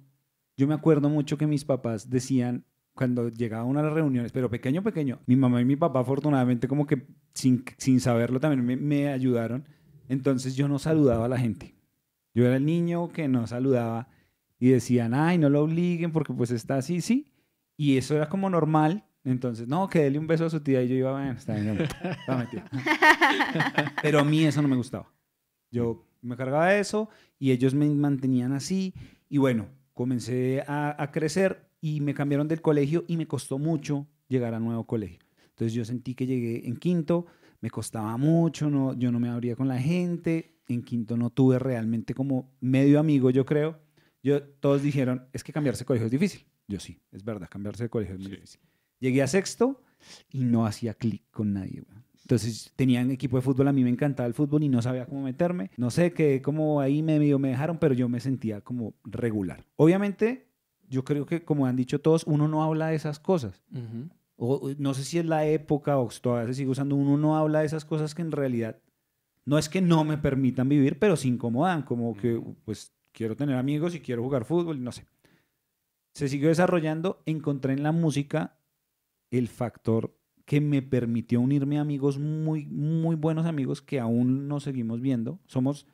yo me acuerdo mucho que mis papás decían cuando llegaba una a las reuniones, pero pequeño, pequeño, mi mamá y mi papá afortunadamente como que sin, sin saberlo también me, ayudaron. Entonces yo no saludaba a la gente. Yo era el niño que no saludaba y decían, ay, no lo obliguen porque pues está así, sí. Y eso era como normal. Entonces, no, que déle un beso a su tía y yo iba, bueno, está bien, está metido. <laughs> Pero a mí eso no me gustaba. Yo me cargaba de eso y ellos me mantenían así. Y bueno, comencé a, crecer y me cambiaron del colegio y me costó mucho llegar a nuevo colegio. Entonces yo sentí que llegué en quinto, me costaba mucho, no, yo no me abría con la gente, en quinto no tuve realmente como medio amigo, yo creo. Yo, todos dijeron, es que cambiarse de colegio es difícil. Yo sí, es verdad, cambiarse de colegio es muy difícil. Llegué a sexto y no hacía clic con nadie. Güey. Entonces tenían equipo de fútbol, a mí me encantaba el fútbol y no sabía cómo meterme. No sé, que como ahí medio me dejaron, pero yo me sentía como regular. Obviamente, yo creo que como han dicho todos, uno no habla de esas cosas. o, no sé si es la época o todavía se sigue usando, uno no habla de esas cosas que en realidad no es que no me permitan vivir, pero se incomodan, como que pues quiero tener amigos y quiero jugar fútbol, no sé. Se siguió desarrollando, encontré en la música el factor que me permitió unirme a amigos muy, muy buenos amigos que aún nos seguimos viendo. Somos,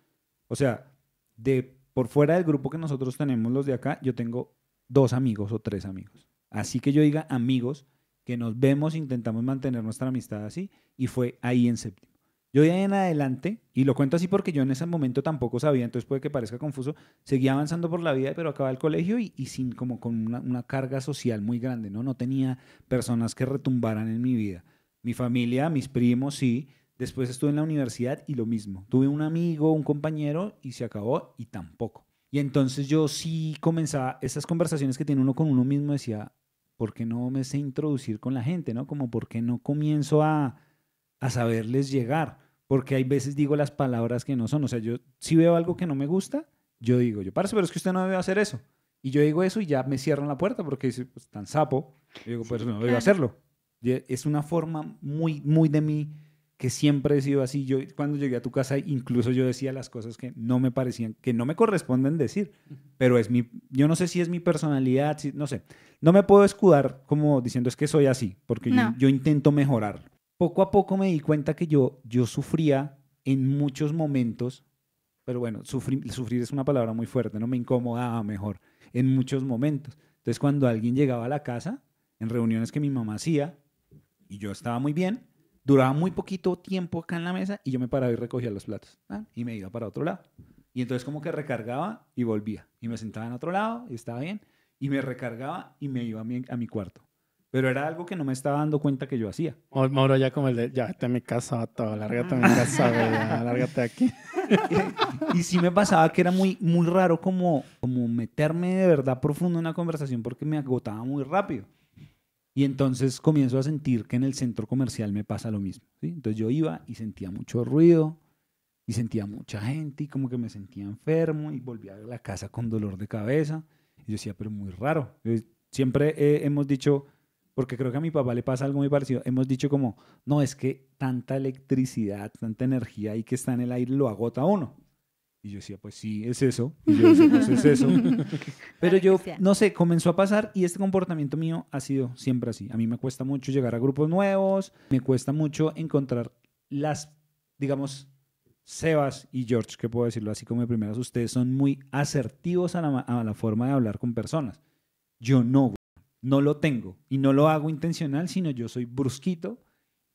o sea, de por fuera del grupo que nosotros tenemos los de acá, yo tengo dos amigos o tres amigos. Así que yo diga amigos que nos vemos, intentamos mantener nuestra amistad así y fue ahí en séptimo. Yo de en adelante, y lo cuento así porque yo en ese momento tampoco sabía, entonces puede que parezca confuso, seguía avanzando por la vida, pero acababa el colegio y, sin como con una, carga social muy grande, ¿no? No tenía personas que retumbaran en mi vida. Mi familia, mis primos, sí. Después estuve en la universidad y lo mismo. Tuve un amigo, un compañero y se acabó y tampoco. Y entonces yo sí comenzaba esas conversaciones que tiene uno con uno mismo, decía, ¿por qué no me sé introducir con la gente, ¿no? Como, ¿por qué no comienzo a, a saberles llegar? porque hay veces digo las palabras que no son. O sea, yo si veo algo que no me gusta, yo digo, yo, parece, pero es que usted no debe hacer eso. Y yo digo eso y ya me cierran la puerta porque dice, pues tan sapo. Yo digo, pues no debe hacerlo. E, es una forma muy, muy de mí que siempre he sido así. Yo cuando llegué a tu casa, incluso yo decía las cosas que no me parecían, que no me corresponden decir, pero es mi, yo no sé si es mi personalidad, si, no sé. No me puedo escudar como diciendo es que soy así, porque yo, yo, intento mejorar poco a poco me di cuenta que yo, yo sufría en muchos momentos, pero bueno, sufrir, es una palabra muy fuerte, no me incomodaba ah, mejor, en muchos momentos. Entonces cuando alguien llegaba a la casa, en reuniones que mi mamá hacía, y yo estaba muy bien, duraba muy poquito tiempo acá en la mesa y yo me paraba y recogía los platos ¿ah? y me iba para otro lado. Y entonces como que recargaba y volvía y me sentaba en otro lado y estaba bien y me recargaba y me iba a mi cuarto. Pero era algo que no me estaba dando cuenta que yo hacía. Mauro ya como el de, ya, está a mi casa, todo, lárgate a mi casa, bella, lárgate aquí. <laughs> y, sí me pasaba que era muy, muy raro como, como meterme de verdad profundo en una conversación porque me agotaba muy rápido. Y entonces comienzo a sentir que en el centro comercial me pasa lo mismo. Entonces yo iba y sentía mucho ruido y sentía mucha gente y como que me sentía enfermo y volvía a la casa con dolor de cabeza. Y yo decía, pero muy raro. Siempre hemos dicho, porque creo que a mi papá le pasa algo muy parecido. Hemos dicho como, no, es que tanta electricidad, tanta energía ahí que está en el aire lo agota uno. Y yo decía, pues sí, es eso. Y yo decía, pues es eso. <laughs> Pero yo, no sé, comenzó a pasar y este comportamiento mío ha sido siempre así. A mí me cuesta mucho llegar a grupos nuevos, me cuesta mucho encontrar las, digamos, Sebas y George, que puedo decirlo así como de primeras, ustedes son muy asertivos a la, a la forma de hablar con personas. Yo no no lo tengo y no lo hago intencional, sino yo soy brusquito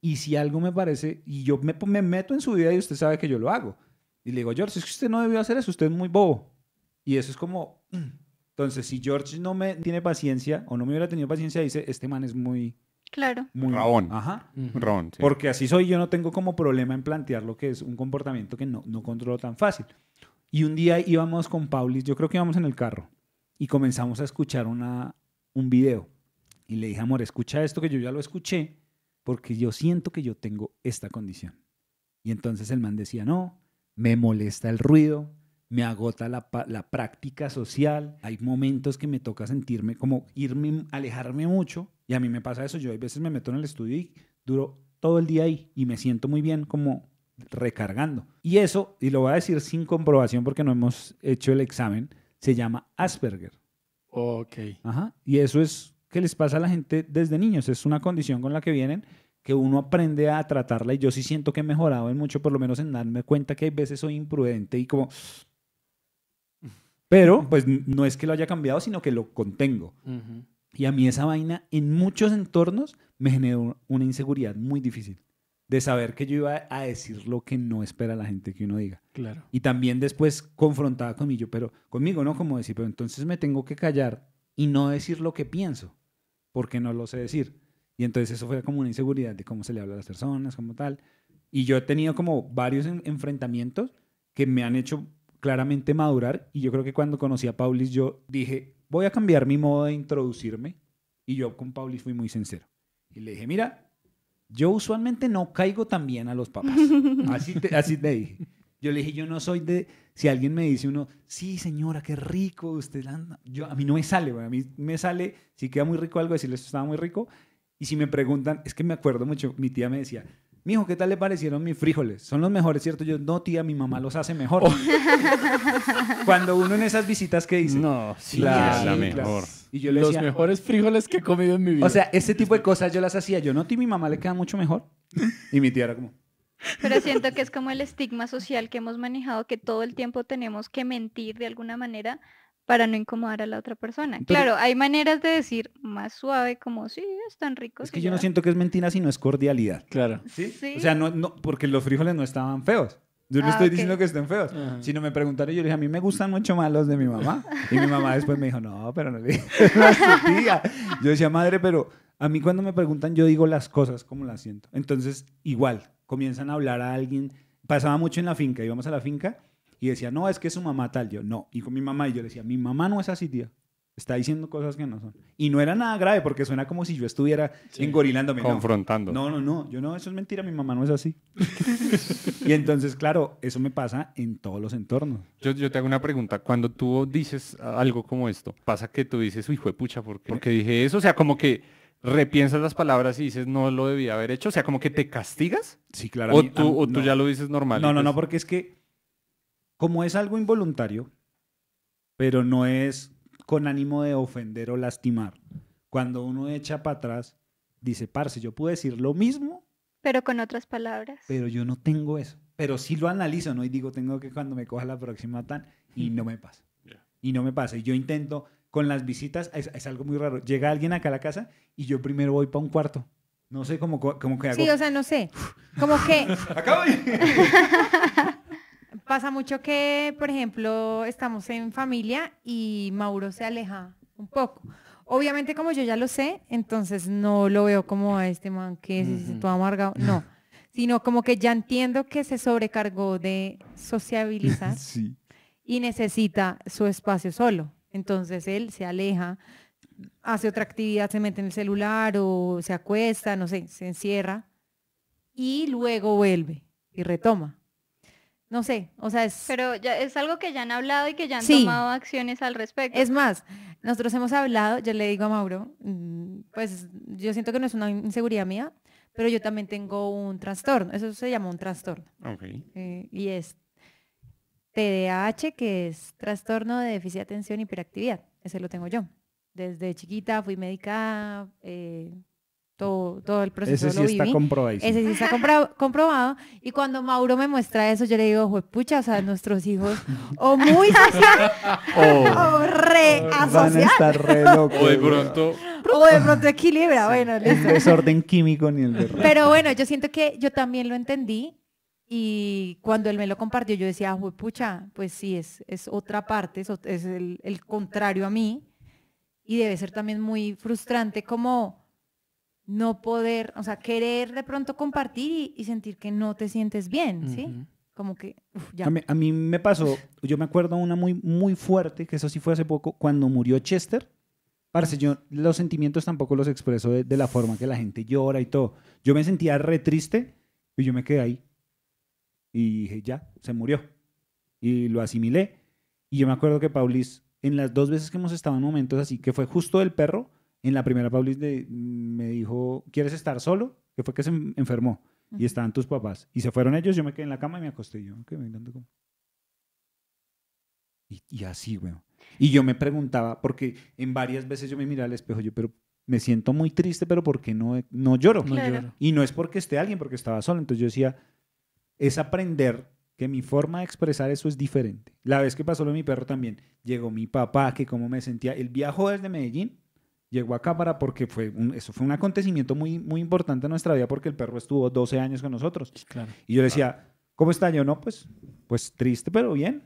y si algo me parece, y yo me, meto en su vida y usted sabe que yo lo hago. Y le digo, George, es que usted no debió hacer eso, usted es muy bobo. Y eso es como, mm". entonces si George no me tiene paciencia o no me hubiera tenido paciencia, dice, este man es muy... Claro. Muy Rabón. Ajá. Rabón, Porque así soy, yo no tengo como problema en plantear lo que es un comportamiento que no, no controlo tan fácil. Y un día íbamos con Paulis, yo creo que íbamos en el carro, y comenzamos a escuchar una, un video. Y le dije, amor, escucha esto que yo ya lo escuché, porque yo siento que yo tengo esta condición. Y entonces el man decía, no, me molesta el ruido, me agota la, la, práctica social. Hay momentos que me toca sentirme como irme, alejarme mucho. Y a mí me pasa eso. Yo hay veces me meto en el estudio y duro todo el día ahí y me siento muy bien como recargando. Y eso, y lo voy a decir sin comprobación porque no hemos hecho el examen, se llama Asperger. Ok. Ajá. Y eso es que les pasa a la gente desde niños. Es una condición con la que vienen que uno aprende a tratarla y yo sí siento que he mejorado en mucho, por lo menos en darme cuenta que hay veces soy imprudente y como... Pero pues no es que lo haya cambiado, sino que lo contengo. Y a mí esa vaina en muchos entornos me generó una inseguridad muy difícil de saber que yo iba a decir lo que no espera la gente que uno diga. Claro. Y también después confrontada conmigo, pero conmigo, ¿no? Como decir, pero entonces me tengo que callar y no decir lo que pienso, porque no lo sé decir. Y entonces eso fue como una inseguridad de cómo se le habla a las personas, como tal. Y yo he tenido como varios enfrentamientos que me han hecho claramente madurar. Y yo creo que cuando conocí a Paulis, yo dije, voy a cambiar mi modo de introducirme. Y yo con Paulis fui muy sincero. Y le dije, mira, yo usualmente no caigo tan bien a los papás. <laughs> Así, te, así te dije. Yo le dije, yo no soy de... Si alguien me dice uno, sí, señora, qué rico, usted anda. Yo, a mí no me sale, a mí me sale, si queda muy rico algo, decirle, esto estaba muy rico. Y si me preguntan, es que me acuerdo mucho, mi tía me decía, Mijo, ¿qué tal le parecieron mis frijoles? Son los mejores, ¿cierto? Yo, no, tía, mi mamá los hace mejor. Oh. <laughs> Cuando uno en esas visitas que dice, no, sí, la, mejor. los mejores frijoles que he comido en mi vida. O sea, ese tipo de cosas yo las hacía. Yo, no, tía, mi mamá le queda mucho mejor. Y mi tía era como. Pero siento que es como el estigma social que hemos manejado, que todo el tiempo tenemos que mentir de alguna manera para no incomodar a la otra persona. claro, hay maneras de decir más suave, como sí, están ricos. Es que yo no siento que es mentira, sino es cordialidad. Claro. ¿Sí? O sea, no, porque los frijoles no estaban feos. Yo no ah, estoy diciendo que estén feos. sino Si no me preguntaron, yo le dije, a mí me gustan mucho más los de mi mamá. Y mi mamá después me dijo, no, pero no le dije <laughs> Yo decía, madre, pero a mí cuando me preguntan, yo digo las cosas como las siento. Entonces, igual, comienzan a hablar a alguien. Pasaba mucho en la finca, íbamos a la finca y decía, no, es que su mamá tal. Yo, no. Y con mi mamá, y yo le decía, mi mamá no es así, tía. Está diciendo cosas que no son. Y no era nada grave, porque suena como si yo estuviera engorilando engorilándome. Confrontando. No. no, no, Yo no, eso es mentira, mi mamá no es así. <laughs> y entonces, claro, eso me pasa en todos los entornos. Yo, te hago una pregunta. Cuando tú dices algo como esto, pasa que tú dices, uy, fue pucha, ¿por qué? Porque dije eso. O sea, como que repiensas las palabras y dices no lo debía haber hecho? O sea, como que te castigas. Sí, claro. O tú, tú ya lo dices normal. No, no, no, pues porque es que como es algo involuntario, pero no es con ánimo de ofender o lastimar, cuando uno echa para atrás, dice, parce, yo puedo decir lo mismo. Pero con otras palabras. Pero yo no tengo eso. Pero sí lo analizo, ¿no? Y digo, tengo que cuando me coja la próxima tan, y no me pasa. Y no me pasa. Y yo intento, con las visitas, es, algo muy raro. Llega alguien acá a la casa y yo primero voy para un cuarto. No sé cómo, cómo que hago. Sí, o sea, no sé. Como que. <laughs> Acabo. <laughs> Pasa mucho que, por ejemplo, estamos en familia y Mauro se aleja un poco. Obviamente como yo ya lo sé, entonces no lo veo como a este man que se es, amargado, no, <laughs> sino como que ya entiendo que se sobrecargó de sociabilizar <laughs> y necesita su espacio solo. Entonces él se aleja, hace otra actividad, se mete en el celular o se acuesta, no sé, se encierra y luego vuelve y retoma. No sé, o sea, es... Pero ya es algo que ya han hablado y que ya han tomado acciones al respecto. Es más, nosotros hemos hablado, yo le digo a Mauro, mm, pues yo siento que no es una inseguridad mía, pero yo también tengo un trastorno, eso se llama un trastorno. Okay. Eh, y es TDAH, que es trastorno de déficit de atención y hiperactividad, ese lo tengo yo. Desde chiquita fui médica. Eh, todo, todo el proceso. Ese sí está comprobado. Ese sí está comprobado. Y cuando Mauro me muestra eso, yo le digo, pucha, o sea, nuestros hijos o muy <laughs> social o re o de pronto. O de pronto equilibra, bueno. El desorden químico ni el de Pero bueno, yo siento que yo también lo entendí y cuando él me lo compartió, yo decía, pucha, pues sí, es, es otra parte, es, es el, el contrario a mí. Y debe ser también muy frustrante como no poder, o sea, querer de pronto compartir y, sentir que no te sientes bien, ¿sí? Como que, ya. A mí, me pasó, yo me acuerdo una muy, muy fuerte, que eso sí fue hace poco, cuando murió Chester. Parce, yo los sentimientos tampoco los expreso de, la forma que la gente llora y todo. Yo me sentía re triste y yo me quedé ahí. Y dije, ya, se murió. Y lo asimilé. Y yo me acuerdo que Paulis, en las dos veces que hemos estado en momentos así, que fue justo el perro, en la primera public mm, me dijo, ¿quieres estar solo? Que fue que se enfermó y estaban tus papás. Y se fueron ellos, yo me quedé en la cama y me acosté yo. y, y, así, weón. Y yo me preguntaba, porque en varias veces yo me miraba al espejo, yo, pero me siento muy triste, pero ¿por qué no, no lloro? No lloro. Y no es porque esté alguien, porque estaba solo. Entonces yo decía, es aprender que mi forma de expresar eso es diferente. La vez que pasó lo de mi perro también, llegó mi papá, que cómo me sentía, el viajó desde Medellín llegó a cámara porque fue eso fue un acontecimiento muy, muy importante en nuestra vida porque el perro estuvo 12 años con nosotros. y yo le decía, ¿cómo está? Yo no, pues, pues triste, pero bien.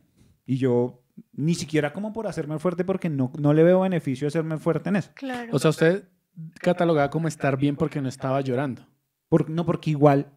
Y yo ni siquiera como por hacerme fuerte porque no, no le veo beneficio hacerme fuerte en eso. Claro. O sea, usted catalogaba como estar bien porque no estaba llorando. no, porque igual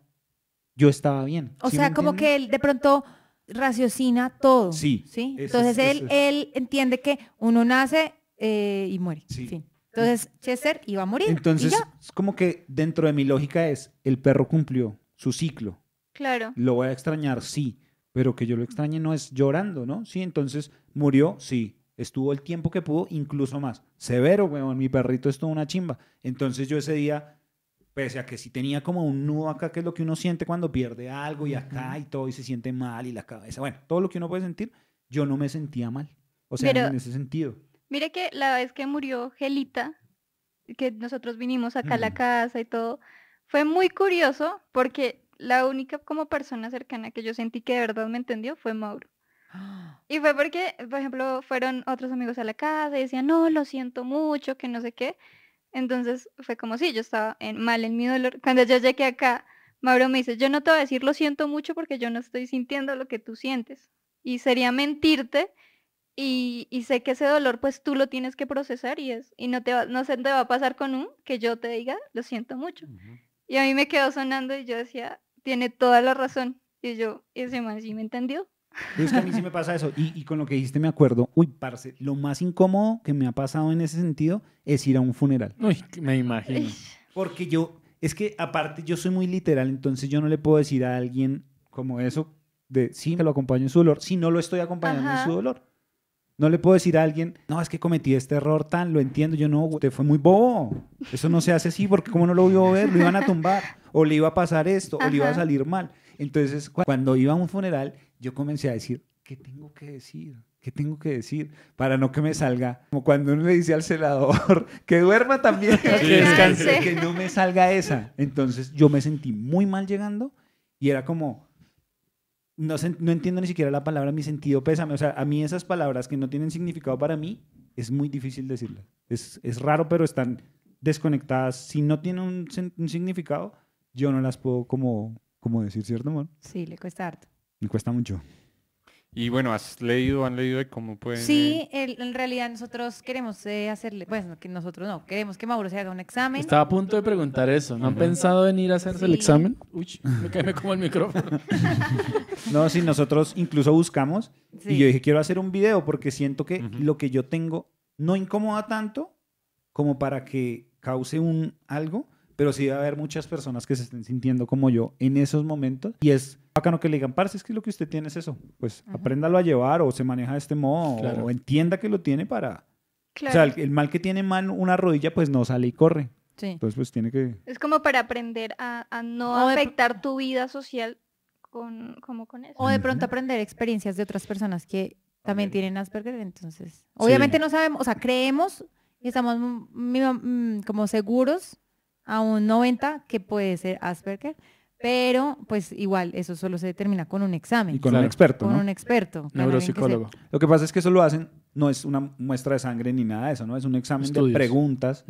yo estaba bien. O sea, como que él de pronto raciocina todo. Sí. ¿sí? Entonces él, él entiende que uno nace eh, y muere. Sí. Fin. Entonces, Chester iba a morir. Entonces, es como que dentro de mi lógica es, el perro cumplió su ciclo. Claro. Lo voy a extrañar, sí, pero que yo lo extrañe no es llorando, ¿no? Sí, entonces murió, sí. Estuvo el tiempo que pudo, incluso más. Severo, weón, mi perrito estuvo una chimba. Entonces yo ese día, pese a que sí tenía como un nudo acá, que es lo que uno siente cuando pierde algo y acá y todo y se siente mal y la cabeza, bueno, todo lo que uno puede sentir, yo no me sentía mal. O sea, en ese sentido. Mire que la vez que murió Gelita, que nosotros vinimos acá a la casa y todo, fue muy curioso porque la única como persona cercana que yo sentí que de verdad me entendió fue Mauro. ¡Ah! Y fue porque, por ejemplo, fueron otros amigos a la casa y decían, no, lo siento mucho, que no sé qué. Entonces fue como si yo estaba en, mal en mi dolor. Cuando yo llegué acá, Mauro me dice, yo no te voy a decir lo siento mucho porque yo no estoy sintiendo lo que tú sientes. Y sería mentirte y, sé que ese dolor pues tú lo tienes que procesar y es y no te va, no se te va a pasar con un que yo te diga lo siento mucho y a mí me quedó sonando y yo decía tiene toda la razón y yo y ese man sí me entendió a mí sí me pasa eso y, con lo que dijiste me acuerdo uy parce lo más incómodo que me ha pasado en ese sentido es ir a un funeral uy me imagino porque yo es que aparte yo soy muy literal entonces yo no le puedo decir a alguien como eso de sí que lo acompaño en su dolor si no lo estoy acompañando en su dolor no le puedo decir a alguien, no, es que cometí este error tan, lo entiendo, yo no, usted fue muy bobo. Eso no se hace así porque como no lo vio ver, lo iban a tumbar, o le iba a pasar esto, o le iba a salir mal. Entonces, cuando iba a un funeral, yo comencé a decir, ¿qué tengo que decir? ¿Qué tengo que decir? Para no que me salga, como cuando uno le dice al celador, <laughs> que duerma también, <laughs> que descanse, que no me salga esa. Entonces yo me sentí muy mal llegando y era como, no, no, entiendo ni siquiera la palabra mi sentido pésame. O sea, a mí esas palabras que no tienen significado para mí, es muy difícil decirlas. Es, raro, pero están desconectadas. Si no tienen un, significado, yo no las puedo como, como decir, ¿cierto, amor? Sí, le cuesta harto. Me cuesta mucho. Y bueno, ¿has leído, han leído de cómo pueden...? Eh? Sí, en realidad nosotros queremos eh, hacerle, bueno, que nosotros no, queremos que Mauro se haga un examen. Estaba a punto de preguntar eso, ¿no han pensado en ir a hacerse el examen? Uy, me caí como el micrófono. <laughs> no, sí, nosotros incluso buscamos y yo dije, quiero hacer un video porque siento que lo que yo tengo no incomoda tanto como para que cause un algo, pero sí va a haber muchas personas que se estén sintiendo como yo en esos momentos y es bacano que le digan, parce, es que lo que usted tiene es eso. Pues apréndalo a llevar o se maneja de este modo o entienda que lo tiene para... O sea, el, mal que tiene mal una rodilla, pues no sale y corre. Sí. Entonces, pues tiene que... Es como para aprender a, no afectar tu vida social con, como con eso. O de pronto aprender experiencias de otras personas que también tienen Asperger, entonces... Obviamente no sabemos, o sea, creemos y estamos mm, como seguros a un 90 que puede ser Asperger, pero, pues igual, eso solo se determina con un examen. Y con un experto. Con un experto. Neuropsicólogo. Lo que pasa es que eso lo hacen, no es una muestra de sangre ni nada de eso, ¿no? Es un examen de preguntas.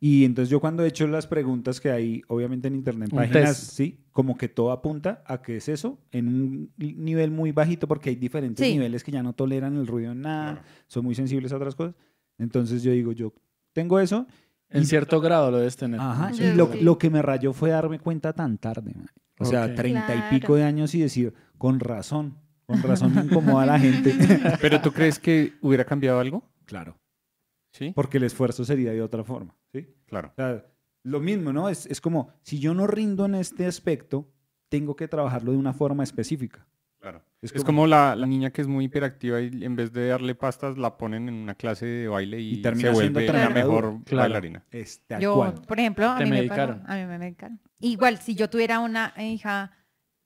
Y entonces yo cuando he hecho las preguntas que hay, obviamente en internet, páginas, sí, como que todo apunta a que es eso, en un nivel muy bajito, porque hay diferentes niveles que ya no toleran el ruido en nada, son muy sensibles a otras cosas. Entonces yo digo, yo tengo eso en cierto grado lo debes tener. Ajá, y lo, que me rayó fue darme cuenta tan tarde, o sea, treinta y pico de años y decir, con razón, con razón me incomoda a la gente. <laughs> ¿Pero tú crees que hubiera cambiado algo? Claro. ¿Sí? Porque el esfuerzo sería de otra forma, ¿sí? Claro. lo mismo, ¿no? es como, si yo no rindo en este aspecto, tengo que trabajarlo de una forma específica. Es, como, la, niña que es muy hiperactiva y en vez de darle pastas la ponen en una clase de baile y, termina se vuelve la mejor bailarina. yo, por ejemplo, a mí, me a mí me Igual, si yo tuviera una hija...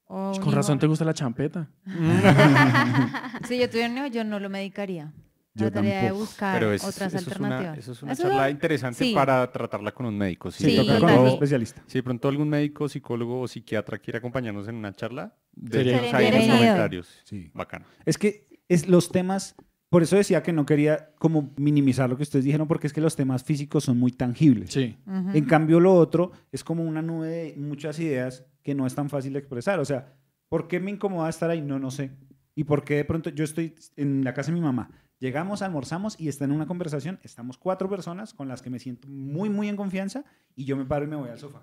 Con razón te gusta la champeta. <laughs> <laughs> si yo tuviera un hijo, yo no lo medicaría. Yo trataría tampoco. de buscar otras eso alternativas. Es una, es charla interesante para tratarla con un médico. sí, con un especialista. Si de pronto algún médico, psicólogo o psiquiatra quiere acompañarnos en una charla, déjenos ahí en los comentarios. Sí. Bacano. Es que es los temas, por eso decía que no quería como minimizar lo que ustedes dijeron, porque es que los temas físicos son muy tangibles. Sí. En cambio, lo otro es como una nube de muchas ideas que no es tan fácil de expresar. O sea, ¿por qué me incomoda estar ahí? No, no sé. ¿Y por qué de pronto yo estoy en la casa de mi mamá? Llegamos, almorzamos y está en una conversación. Estamos cuatro personas con las que me siento muy, muy en confianza y yo me paro y me voy al sofá.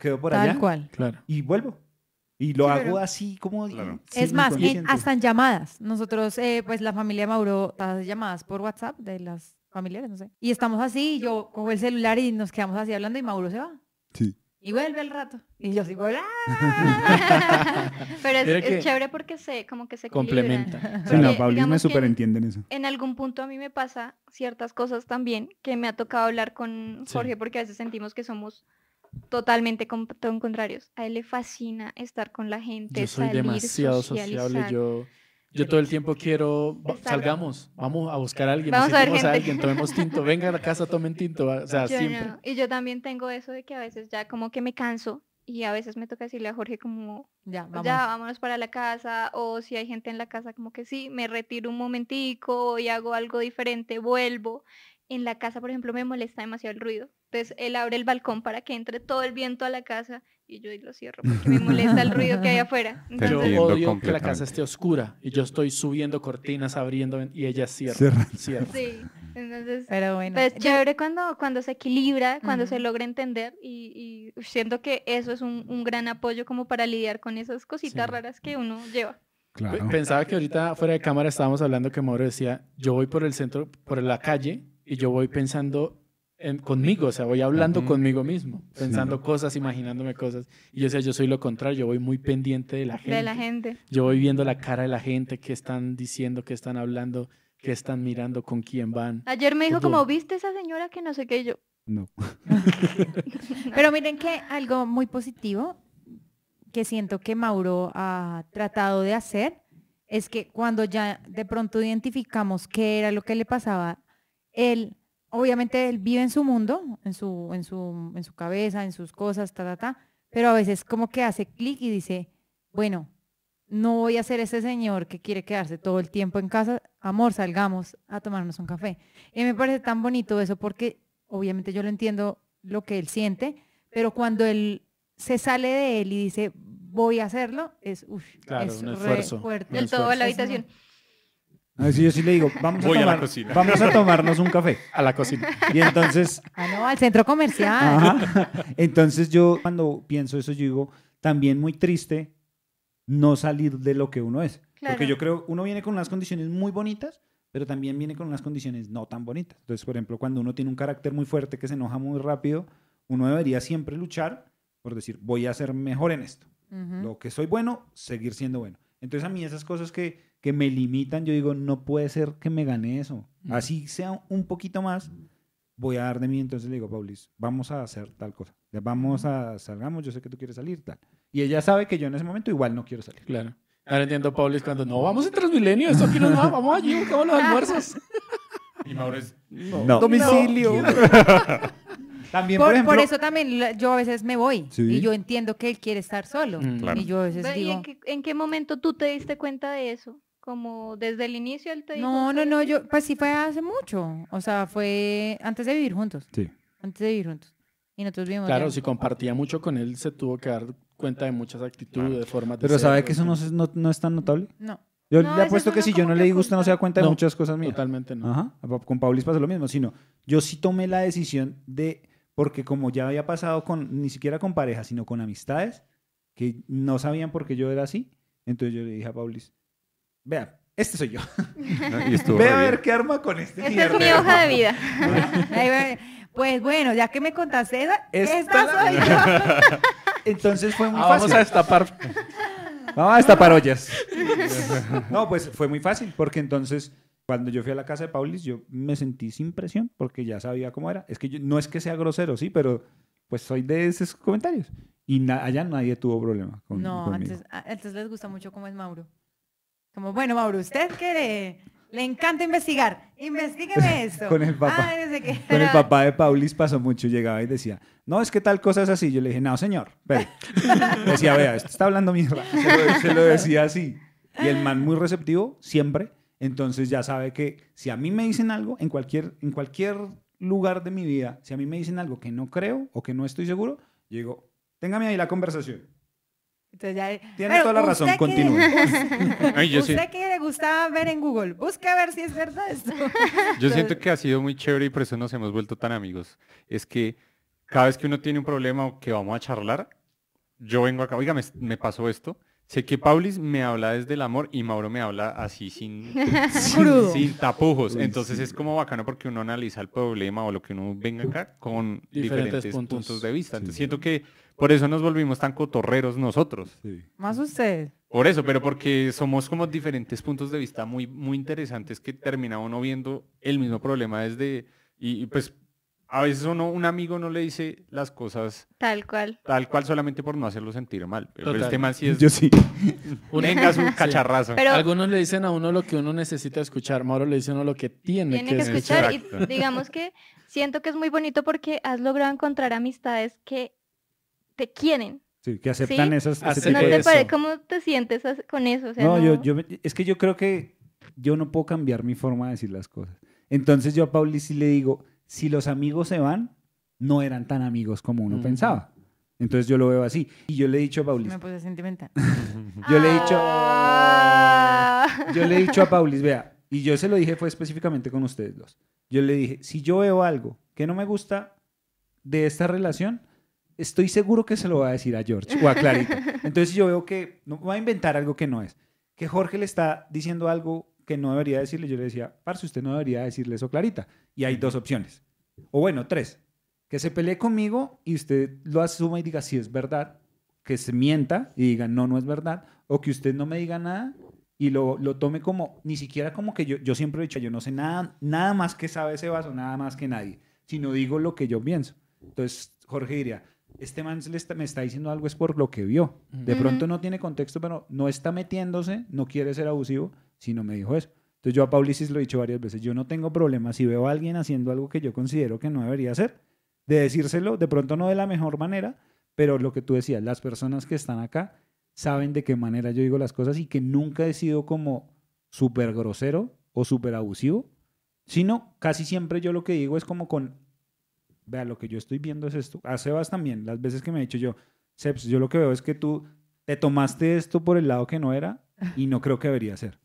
quedo, por Tal allá. cual. Claro. Y vuelvo. Y lo hago así como... Es más, hasta en llamadas. Nosotros, eh, pues la familia Mauro, hace llamadas por WhatsApp de las familiares, no sé. Y estamos así, yo cojo el celular y nos quedamos así hablando y Mauro se va. Sí y vuelve el rato. Y yo digo, ¡ah! <laughs> Pero es, chévere porque se, como que se complementa. Sí, no, me superentiende en eso. En algún punto a mí me pasa ciertas cosas también que me ha tocado hablar con Jorge porque a veces sentimos que somos totalmente con, contrarios. A él le fascina estar con la gente, salir, demasiado sociable, yo yo todo el tiempo quiero, salgamos, vamos a buscar a alguien, vamos a, ver alguien, tomemos tinto, venga a la casa, tomen tinto, o sea, siempre. Y yo también tengo eso de que a veces ya como que me canso y a veces me toca decirle a Jorge como, vamos. ya vámonos para la casa, o si hay gente en la casa como que sí, me retiro un momentico y hago algo diferente, vuelvo. En la casa, por ejemplo, me molesta demasiado el ruido. Entonces él abre el balcón para que entre todo el viento a la casa y yo ahí lo cierro porque me molesta el ruido que hay afuera. <laughs> yo odio que la casa esté oscura y yo estoy subiendo cortinas, abriendo y ella cierra. cierra. cierra. Sí, entonces. Pero bueno. Pues chévere cuando, cuando se equilibra, cuando se logra entender y, siento que eso es un, gran apoyo como para lidiar con esas cositas raras que uno lleva. Pensaba que ahorita fuera de cámara estábamos hablando que Mauro decía, yo voy por el centro, por la calle y yo voy pensando conmigo, o sea, voy hablando conmigo mismo, pensando cosas, imaginándome cosas. Y yo, o sea, yo soy lo contrario, yo voy muy pendiente de la gente. De la gente. Yo voy viendo la cara de la gente, qué están diciendo, qué están hablando, qué están mirando, con quién van. Ayer me dijo, pues, como, ¿viste esa señora que no sé qué? yo. <laughs> No. Pero miren que algo muy positivo que siento que Mauro ha tratado de hacer es que cuando ya de pronto identificamos qué era lo que le pasaba, él obviamente él vive en su mundo, en su, en su, en su cabeza, en sus cosas, ta, ta, pero a veces como que hace clic y dice, bueno, no voy a ser ese señor que quiere quedarse todo el tiempo en casa, amor, salgamos a tomarnos un café. Y me parece tan bonito eso porque obviamente yo lo entiendo lo que él siente, pero cuando él se sale de él y dice, voy a hacerlo, es, es un esfuerzo, re fuerte. todo la habitación. Así ah, yo sí le digo, vamos a, tomar, vamos a tomarnos un café. A la cocina. Y entonces... Ah, no, al centro comercial. Entonces yo cuando pienso eso, yo digo, también muy triste no salir de lo que uno es. Porque yo creo, uno viene con unas condiciones muy bonitas, pero también viene con unas condiciones no tan bonitas. Entonces, por ejemplo, cuando uno tiene un carácter muy fuerte que se enoja muy rápido, uno debería siempre luchar por decir, voy a ser mejor en esto. Lo que soy bueno, seguir siendo bueno. Entonces a mí esas cosas que que me limitan, yo digo, no puede ser que me gane eso. Así sea un poquito más, voy a dar de mí. Entonces le digo, Paulis, vamos a hacer tal cosa. Vamos a, salgamos, yo sé que tú quieres salir, tal. Y ella sabe que yo en ese momento igual no quiero salir. Claro. Ahora entiendo, Paulis, cuando no, vamos en Transmilenio, esto aquí no vamos allí, buscamos los <laughs> almuerzos. Y Mauricio, Domicilio. <laughs> También, por, eso también yo a veces me voy y yo entiendo que él quiere estar solo. Mm, y yo a veces digo... en, qué, momento tú te diste cuenta de eso? como desde el inicio él te dijo No, no, no, yo, pues sí fue hace mucho. O sea, fue antes de vivir juntos. Sí. Antes de vivir juntos. Y nosotros vivimos. Claro, si compartía mucho con él, se tuvo que dar cuenta de muchas actitudes, de formas de Pero ¿sabe que eso no, es- no- es tan notable? No. Yo le apuesto que si yo no le digo, usted no se da cuenta de muchas cosas mías. Totalmente no. Ajá. Con Paulis pasa lo mismo, sino yo sí tomé la decisión de, porque como ya había pasado con, ni siquiera con parejas, sino con amistades, que no sabían por qué yo era así, entonces yo le dije a Paulis, vea, este soy yo. <laughs> Ve a ver qué arma con este. Esta es mi hoja de vida. <laughs> pues bueno, ya que me contaste esta, soy yo. <laughs> Entonces fue muy fácil. Ah, vamos a destapar. Vamos a destapar ollas. no, pues fue muy fácil, porque entonces cuando yo fui a la casa de Paulis, yo me sentí sin presión, porque ya sabía cómo era. Es que yo, no es que sea grosero, sí, pero pues soy de esos comentarios. Y allá nadie tuvo problema con, no, conmigo. Ah, les gusta mucho cómo es Mauro. Como, bueno, Mauro, usted quiere... Le encanta investigar. Investígueme <laughs> esto. con el papá. Ah, con el papá de Paulis pasó mucho. Llegaba y decía, no, es que tal cosa es así. Yo le dije, no, señor, ve. <laughs> decía, vea, esto está hablando mierda. Se lo, decía así. Y el man muy receptivo, siempre. Entonces ya sabe que si a mí me dicen algo, en cualquier, en cualquier lugar de mi vida, si a mí me dicen algo que no creo o que no estoy seguro, llego, digo, téngame ahí la conversación. Tiene toda la razón, continúe. <laughs> yo que le gustaba ver en Google, busca a ver si es verdad esto. <laughs> Yo siento que ha sido muy chévere y por eso nos hemos vuelto tan amigos. Es que cada vez que uno tiene un problema o que vamos a charlar, yo vengo acá, oiga, me, pasó esto. Sé que Paulis me habla desde el amor y Mauro me habla así sin, <laughs> tapujos. Entonces es como bacano porque uno analiza el problema o lo que uno venga acá con diferentes, puntos. de vista. Entonces, siento que por eso nos volvimos tan cotorreros nosotros. Más usted. Por eso, pero porque somos como diferentes puntos de vista muy, muy interesantes que termina uno viendo el mismo problema desde, y, y pues a veces uno, un amigo no le dice las cosas tal cual. Tal cual solamente por no hacerlo sentir mal. Pero este man sí es. Yo sí. es <laughs> un cacharrazo. Algunos le dicen a uno lo que uno necesita escuchar, Mauro le dice a uno lo que tiene, tiene que, escuchar. Y digamos que siento que es muy bonito porque has logrado encontrar amistades que te quieren. Sí, que aceptan esas... eso. ¿Cómo te sientes con eso? no, Yo, yo, es que yo creo que yo no puedo cambiar mi forma de decir las cosas. Entonces yo a Paulis sí le digo, si los amigos se van, no eran tan amigos como uno pensaba. Entonces yo lo veo así. Y yo le he dicho a Paulis. Me puse sentimental. <laughs> yo le he dicho. yo le he dicho a Paulis, vea, y yo se lo dije, fue específicamente con ustedes dos. Yo le dije, si yo veo algo que no me gusta de esta relación, estoy seguro que se lo va a decir a George o a Clarita. <laughs> Entonces yo veo que no va a inventar algo que no es. Que Jorge le está diciendo algo que no debería decirle. Yo le decía, parce, usted no debería decirle eso a Clarita. Y hay dos opciones. O bueno, tres. Que se pelee conmigo y usted lo asuma y diga si es verdad. Que se mienta y diga no, no es verdad. O que usted no me diga nada y lo, tome como, ni siquiera como que yo, yo siempre he dicho, yo no sé nada, nada más que sabe ese vaso, nada más que nadie. si no digo lo que yo pienso. Entonces Jorge diría, este man me está diciendo algo es por lo que vio. De pronto no tiene contexto, pero no está metiéndose, no quiere ser abusivo, sino me dijo eso. Entonces yo a Paulisis lo he dicho varias veces, yo no tengo problema si veo a alguien haciendo algo que yo considero que no debería hacer, de decírselo, de pronto no de la mejor manera, pero lo que tú decías, las personas que están acá saben de qué manera yo digo las cosas y que nunca he sido como súper grosero o súper abusivo, sino casi siempre yo lo que digo es como con vea, lo que yo estoy viendo es esto. A Sebas también, las veces que me ha dicho yo, Sebs, yo lo que veo es que tú te tomaste esto por el lado que no era y no creo que debería ser.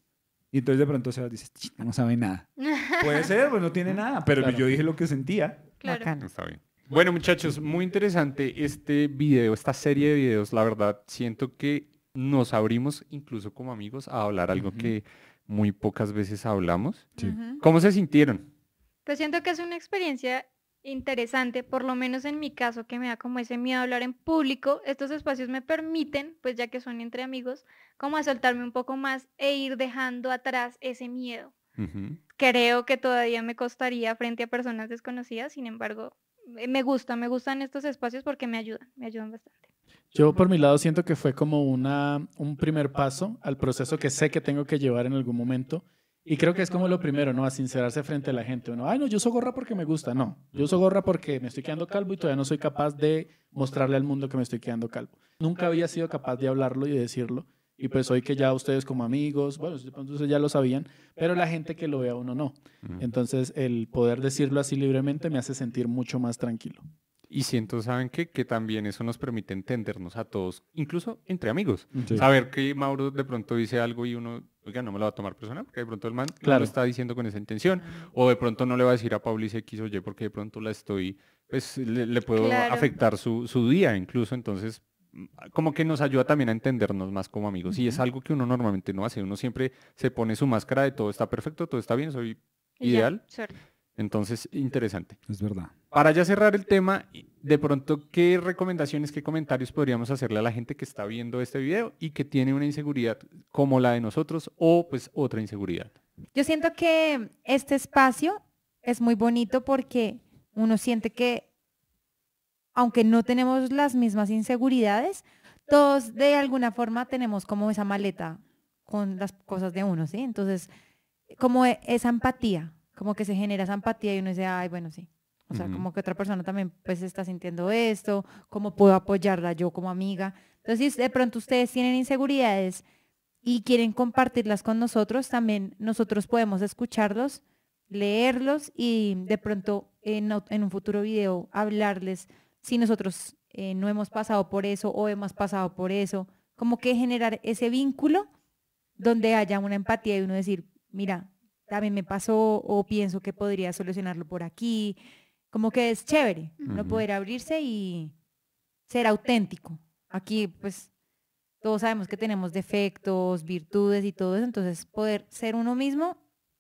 Y entonces de pronto Sebas dice, no sabe nada. <laughs> Puede ser, pues no tiene nada, pero yo dije lo que sentía. Claro. Está bien. Bueno, muchachos, muy interesante este video, esta serie de videos. La verdad, siento que nos abrimos incluso como amigos a hablar algo que muy pocas veces hablamos. ¿Cómo se sintieron? Pues siento que es una experiencia Interesante, por lo menos en mi caso que me da como ese miedo hablar en público, estos espacios me permiten, pues ya que son entre amigos, como asaltarme un poco más e ir dejando atrás ese miedo. Creo que todavía me costaría frente a personas desconocidas, sin embargo, eh, me gusta, me gustan estos espacios porque me ayudan, me ayudan bastante. Yo por mi lado siento que fue como una, un primer paso al proceso que sé que tengo que llevar en algún momento y creo que es como lo primero, ¿no? A sincerarse frente a la gente. Uno, ay, no, yo uso gorra porque me gusta. No, yo uso gorra porque me estoy quedando calvo y todavía no soy capaz de mostrarle al mundo que me estoy quedando calvo. Nunca había sido capaz de hablarlo y decirlo. Y pues hoy que ya ustedes como amigos, bueno, entonces ya lo sabían, pero la gente que lo vea uno no. Entonces el poder decirlo así libremente me hace sentir mucho más tranquilo. Y siento, ¿saben qué? Que también eso nos permite entendernos a todos, incluso entre amigos. A Saber que Mauro de pronto dice algo y uno oiga, no me lo va a tomar personal, porque de pronto el man lo está diciendo con esa intención, o de pronto no le va a decir a Pauli X o Y porque de pronto la estoy, pues le, puedo afectar su, día incluso, entonces mm, como que nos ayuda también a entendernos más como amigos. Y es algo que uno normalmente no hace. Uno siempre se pone su máscara de todo está perfecto, todo está bien, soy ideal. Entonces, interesante. Es verdad. Para ya cerrar el tema, de pronto, ¿qué recomendaciones, qué comentarios podríamos hacerle a la gente que está viendo este video y que tiene una inseguridad como la de nosotros o pues otra inseguridad? Yo siento que este espacio es muy bonito porque uno siente que aunque no tenemos las mismas inseguridades, todos de alguna forma tenemos como esa maleta con las cosas de uno, ¿sí? Entonces, como e-, esa empatía, como que se genera esa empatía y uno dice, ay, bueno, sí, o sea, como que otra persona también pues está sintiendo esto, cómo puedo apoyarla yo como amiga. Entonces, si de pronto ustedes tienen inseguridades y quieren compartirlas con nosotros, también nosotros podemos escucharlos, leerlos y de pronto en, un futuro video hablarles si nosotros eh, no hemos pasado por eso o hemos pasado por eso. Como que generar ese vínculo donde haya una empatía y uno decir, mira, también me pasó o pienso que podría solucionarlo por aquí, como que es chévere no poder abrirse y ser auténtico. Aquí, pues, todos sabemos que tenemos defectos, virtudes y todo eso, entonces poder ser uno mismo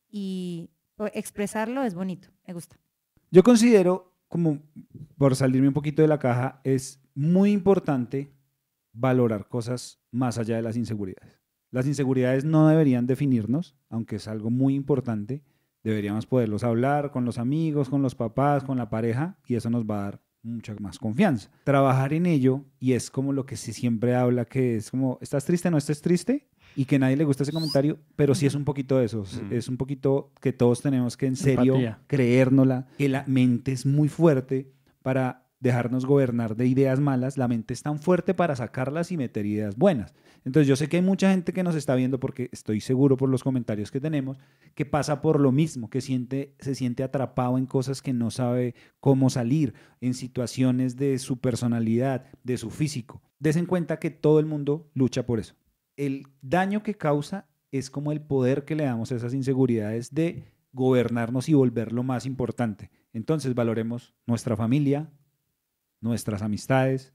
y expresarlo es bonito, me gusta. Yo considero, como por salirme un poquito de la caja, es muy importante valorar cosas más allá de las inseguridades. Las inseguridades no deberían definirnos, aunque es algo muy importante, deberíamos poderlos hablar con los amigos, con los papás, con la pareja, y eso nos va a dar mucha más confianza. Trabajar en ello, y es como lo que se siempre habla, que es como, ¿estás triste? ¿No estás triste? Y que a nadie le gusta ese comentario, pero sí es un poquito de eso. Es un poquito que todos tenemos que en serio creérnola creérnosla, que la mente es muy fuerte para dejarnos gobernar de ideas malas, la mente es tan fuerte para sacarlas y meter ideas buenas. Entonces yo sé que hay mucha gente que nos está viendo porque estoy seguro por los comentarios que tenemos que pasa por lo mismo, que siente, se siente atrapado en cosas que no sabe cómo salir, en situaciones de su personalidad, de su físico. Des en cuenta que todo el mundo lucha por eso. El daño que causa es como el poder que le damos a esas inseguridades de gobernarnos y volver lo más importante. Entonces valoremos nuestra familia, nuestras amistades,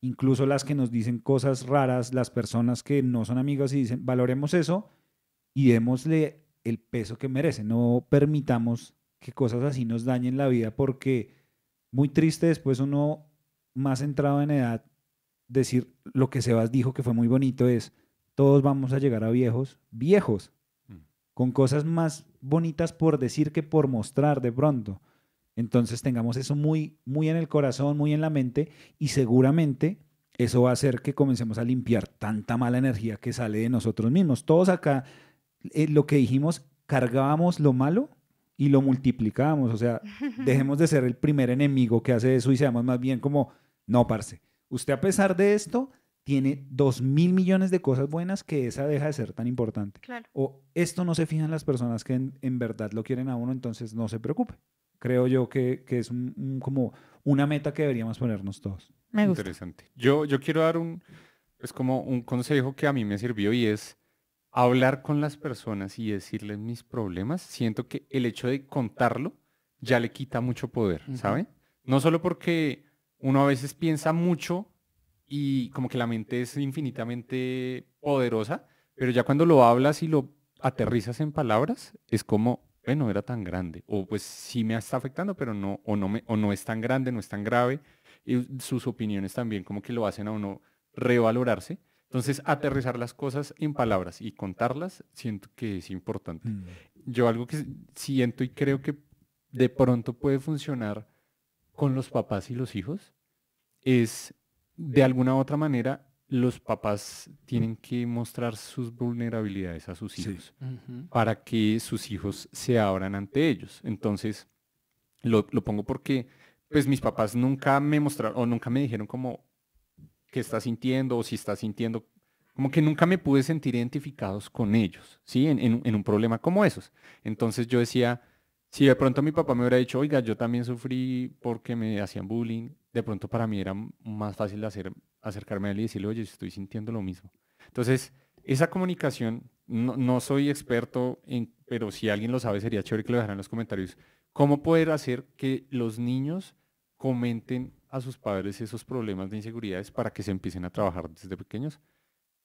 incluso las que nos dicen cosas raras, las personas que no son amigas y dicen, valoremos eso y démosle el peso que merece. No permitamos que cosas así nos dañen la vida porque muy triste después uno más entrado en edad decir lo que Sebas dijo que fue muy bonito es todos vamos a llegar a viejos, viejos, mm. con cosas más bonitas por decir que por mostrar de pronto. Entonces tengamos eso muy, muy en el corazón, muy en la mente y seguramente eso va a hacer que comencemos a limpiar tanta mala energía que sale de nosotros mismos. Todos acá, eh, lo que dijimos, cargábamos lo malo y lo multiplicábamos. O sea, <laughs> dejemos de ser el primer enemigo que hace eso y seamos más bien como, no, parce, usted a pesar de esto tiene dos mil millones de cosas buenas que esa deja de ser tan importante. O esto no se fijan las personas que en verdad lo quieren a uno, entonces no se preocupe creo yo que, es un, como una meta que deberíamos ponernos todos. Me Interesante. Yo, yo quiero dar un, es pues como un consejo que a mí me sirvió y es hablar con las personas y decirles mis problemas. Siento que el hecho de contarlo ya le quita mucho poder, ¿sabe? No solo porque uno a veces piensa mucho y como que la mente es infinitamente poderosa, pero ya cuando lo hablas y lo aterrizas en palabras, es como, bueno, no era tan grande, o pues sí me está afectando, pero no, o no, me, o no es tan grande, no es tan grave, y sus opiniones también como que lo hacen a uno revalorarse. Entonces, aterrizar las cosas en palabras y contarlas, siento que es importante. Mm. Yo algo que siento y creo que de pronto puede funcionar con los papás y los hijos es de alguna u otra manera los papás tienen que mostrar sus vulnerabilidades a sus hijos para que sus hijos se abran ante ellos. Entonces, lo, pongo porque pues mis papás nunca me mostraron o nunca me dijeron como qué está sintiendo o si está sintiendo, como que nunca me pude sentir identificados con ellos, ¿sí? en un problema como esos. Entonces yo decía, si de pronto mi papá me hubiera dicho, oiga, yo también sufrí porque me hacían bullying, de pronto para mí era más fácil acercarme a él y decirle, oye, estoy sintiendo lo mismo. Entonces, esa comunicación, no, soy experto, en, pero si alguien lo sabe, sería chévere que lo dejaran en los comentarios. ¿Cómo poder hacer que los niños comenten a sus padres esos problemas de inseguridades para que se empiecen a trabajar desde pequeños?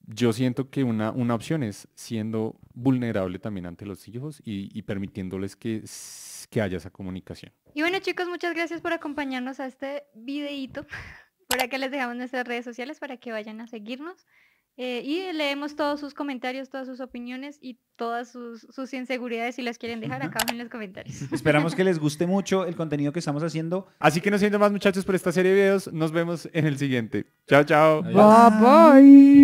yo siento que una, opción es siendo vulnerable también ante los hijos y, permitiéndoles que, haya esa comunicación. Y bueno chicos, muchas gracias por acompañarnos a este videíto. <laughs> Por acá les dejamos nuestras redes sociales para que vayan a seguirnos. Eh, y leemos todos sus comentarios, todas sus opiniones y todas sus, inseguridades si las quieren dejar acá en los comentarios. <laughs> Esperamos que les guste mucho el contenido que estamos haciendo. Así que no siento más muchachos por esta serie de videos. Nos vemos en el siguiente. Chao, chao. bye. bye.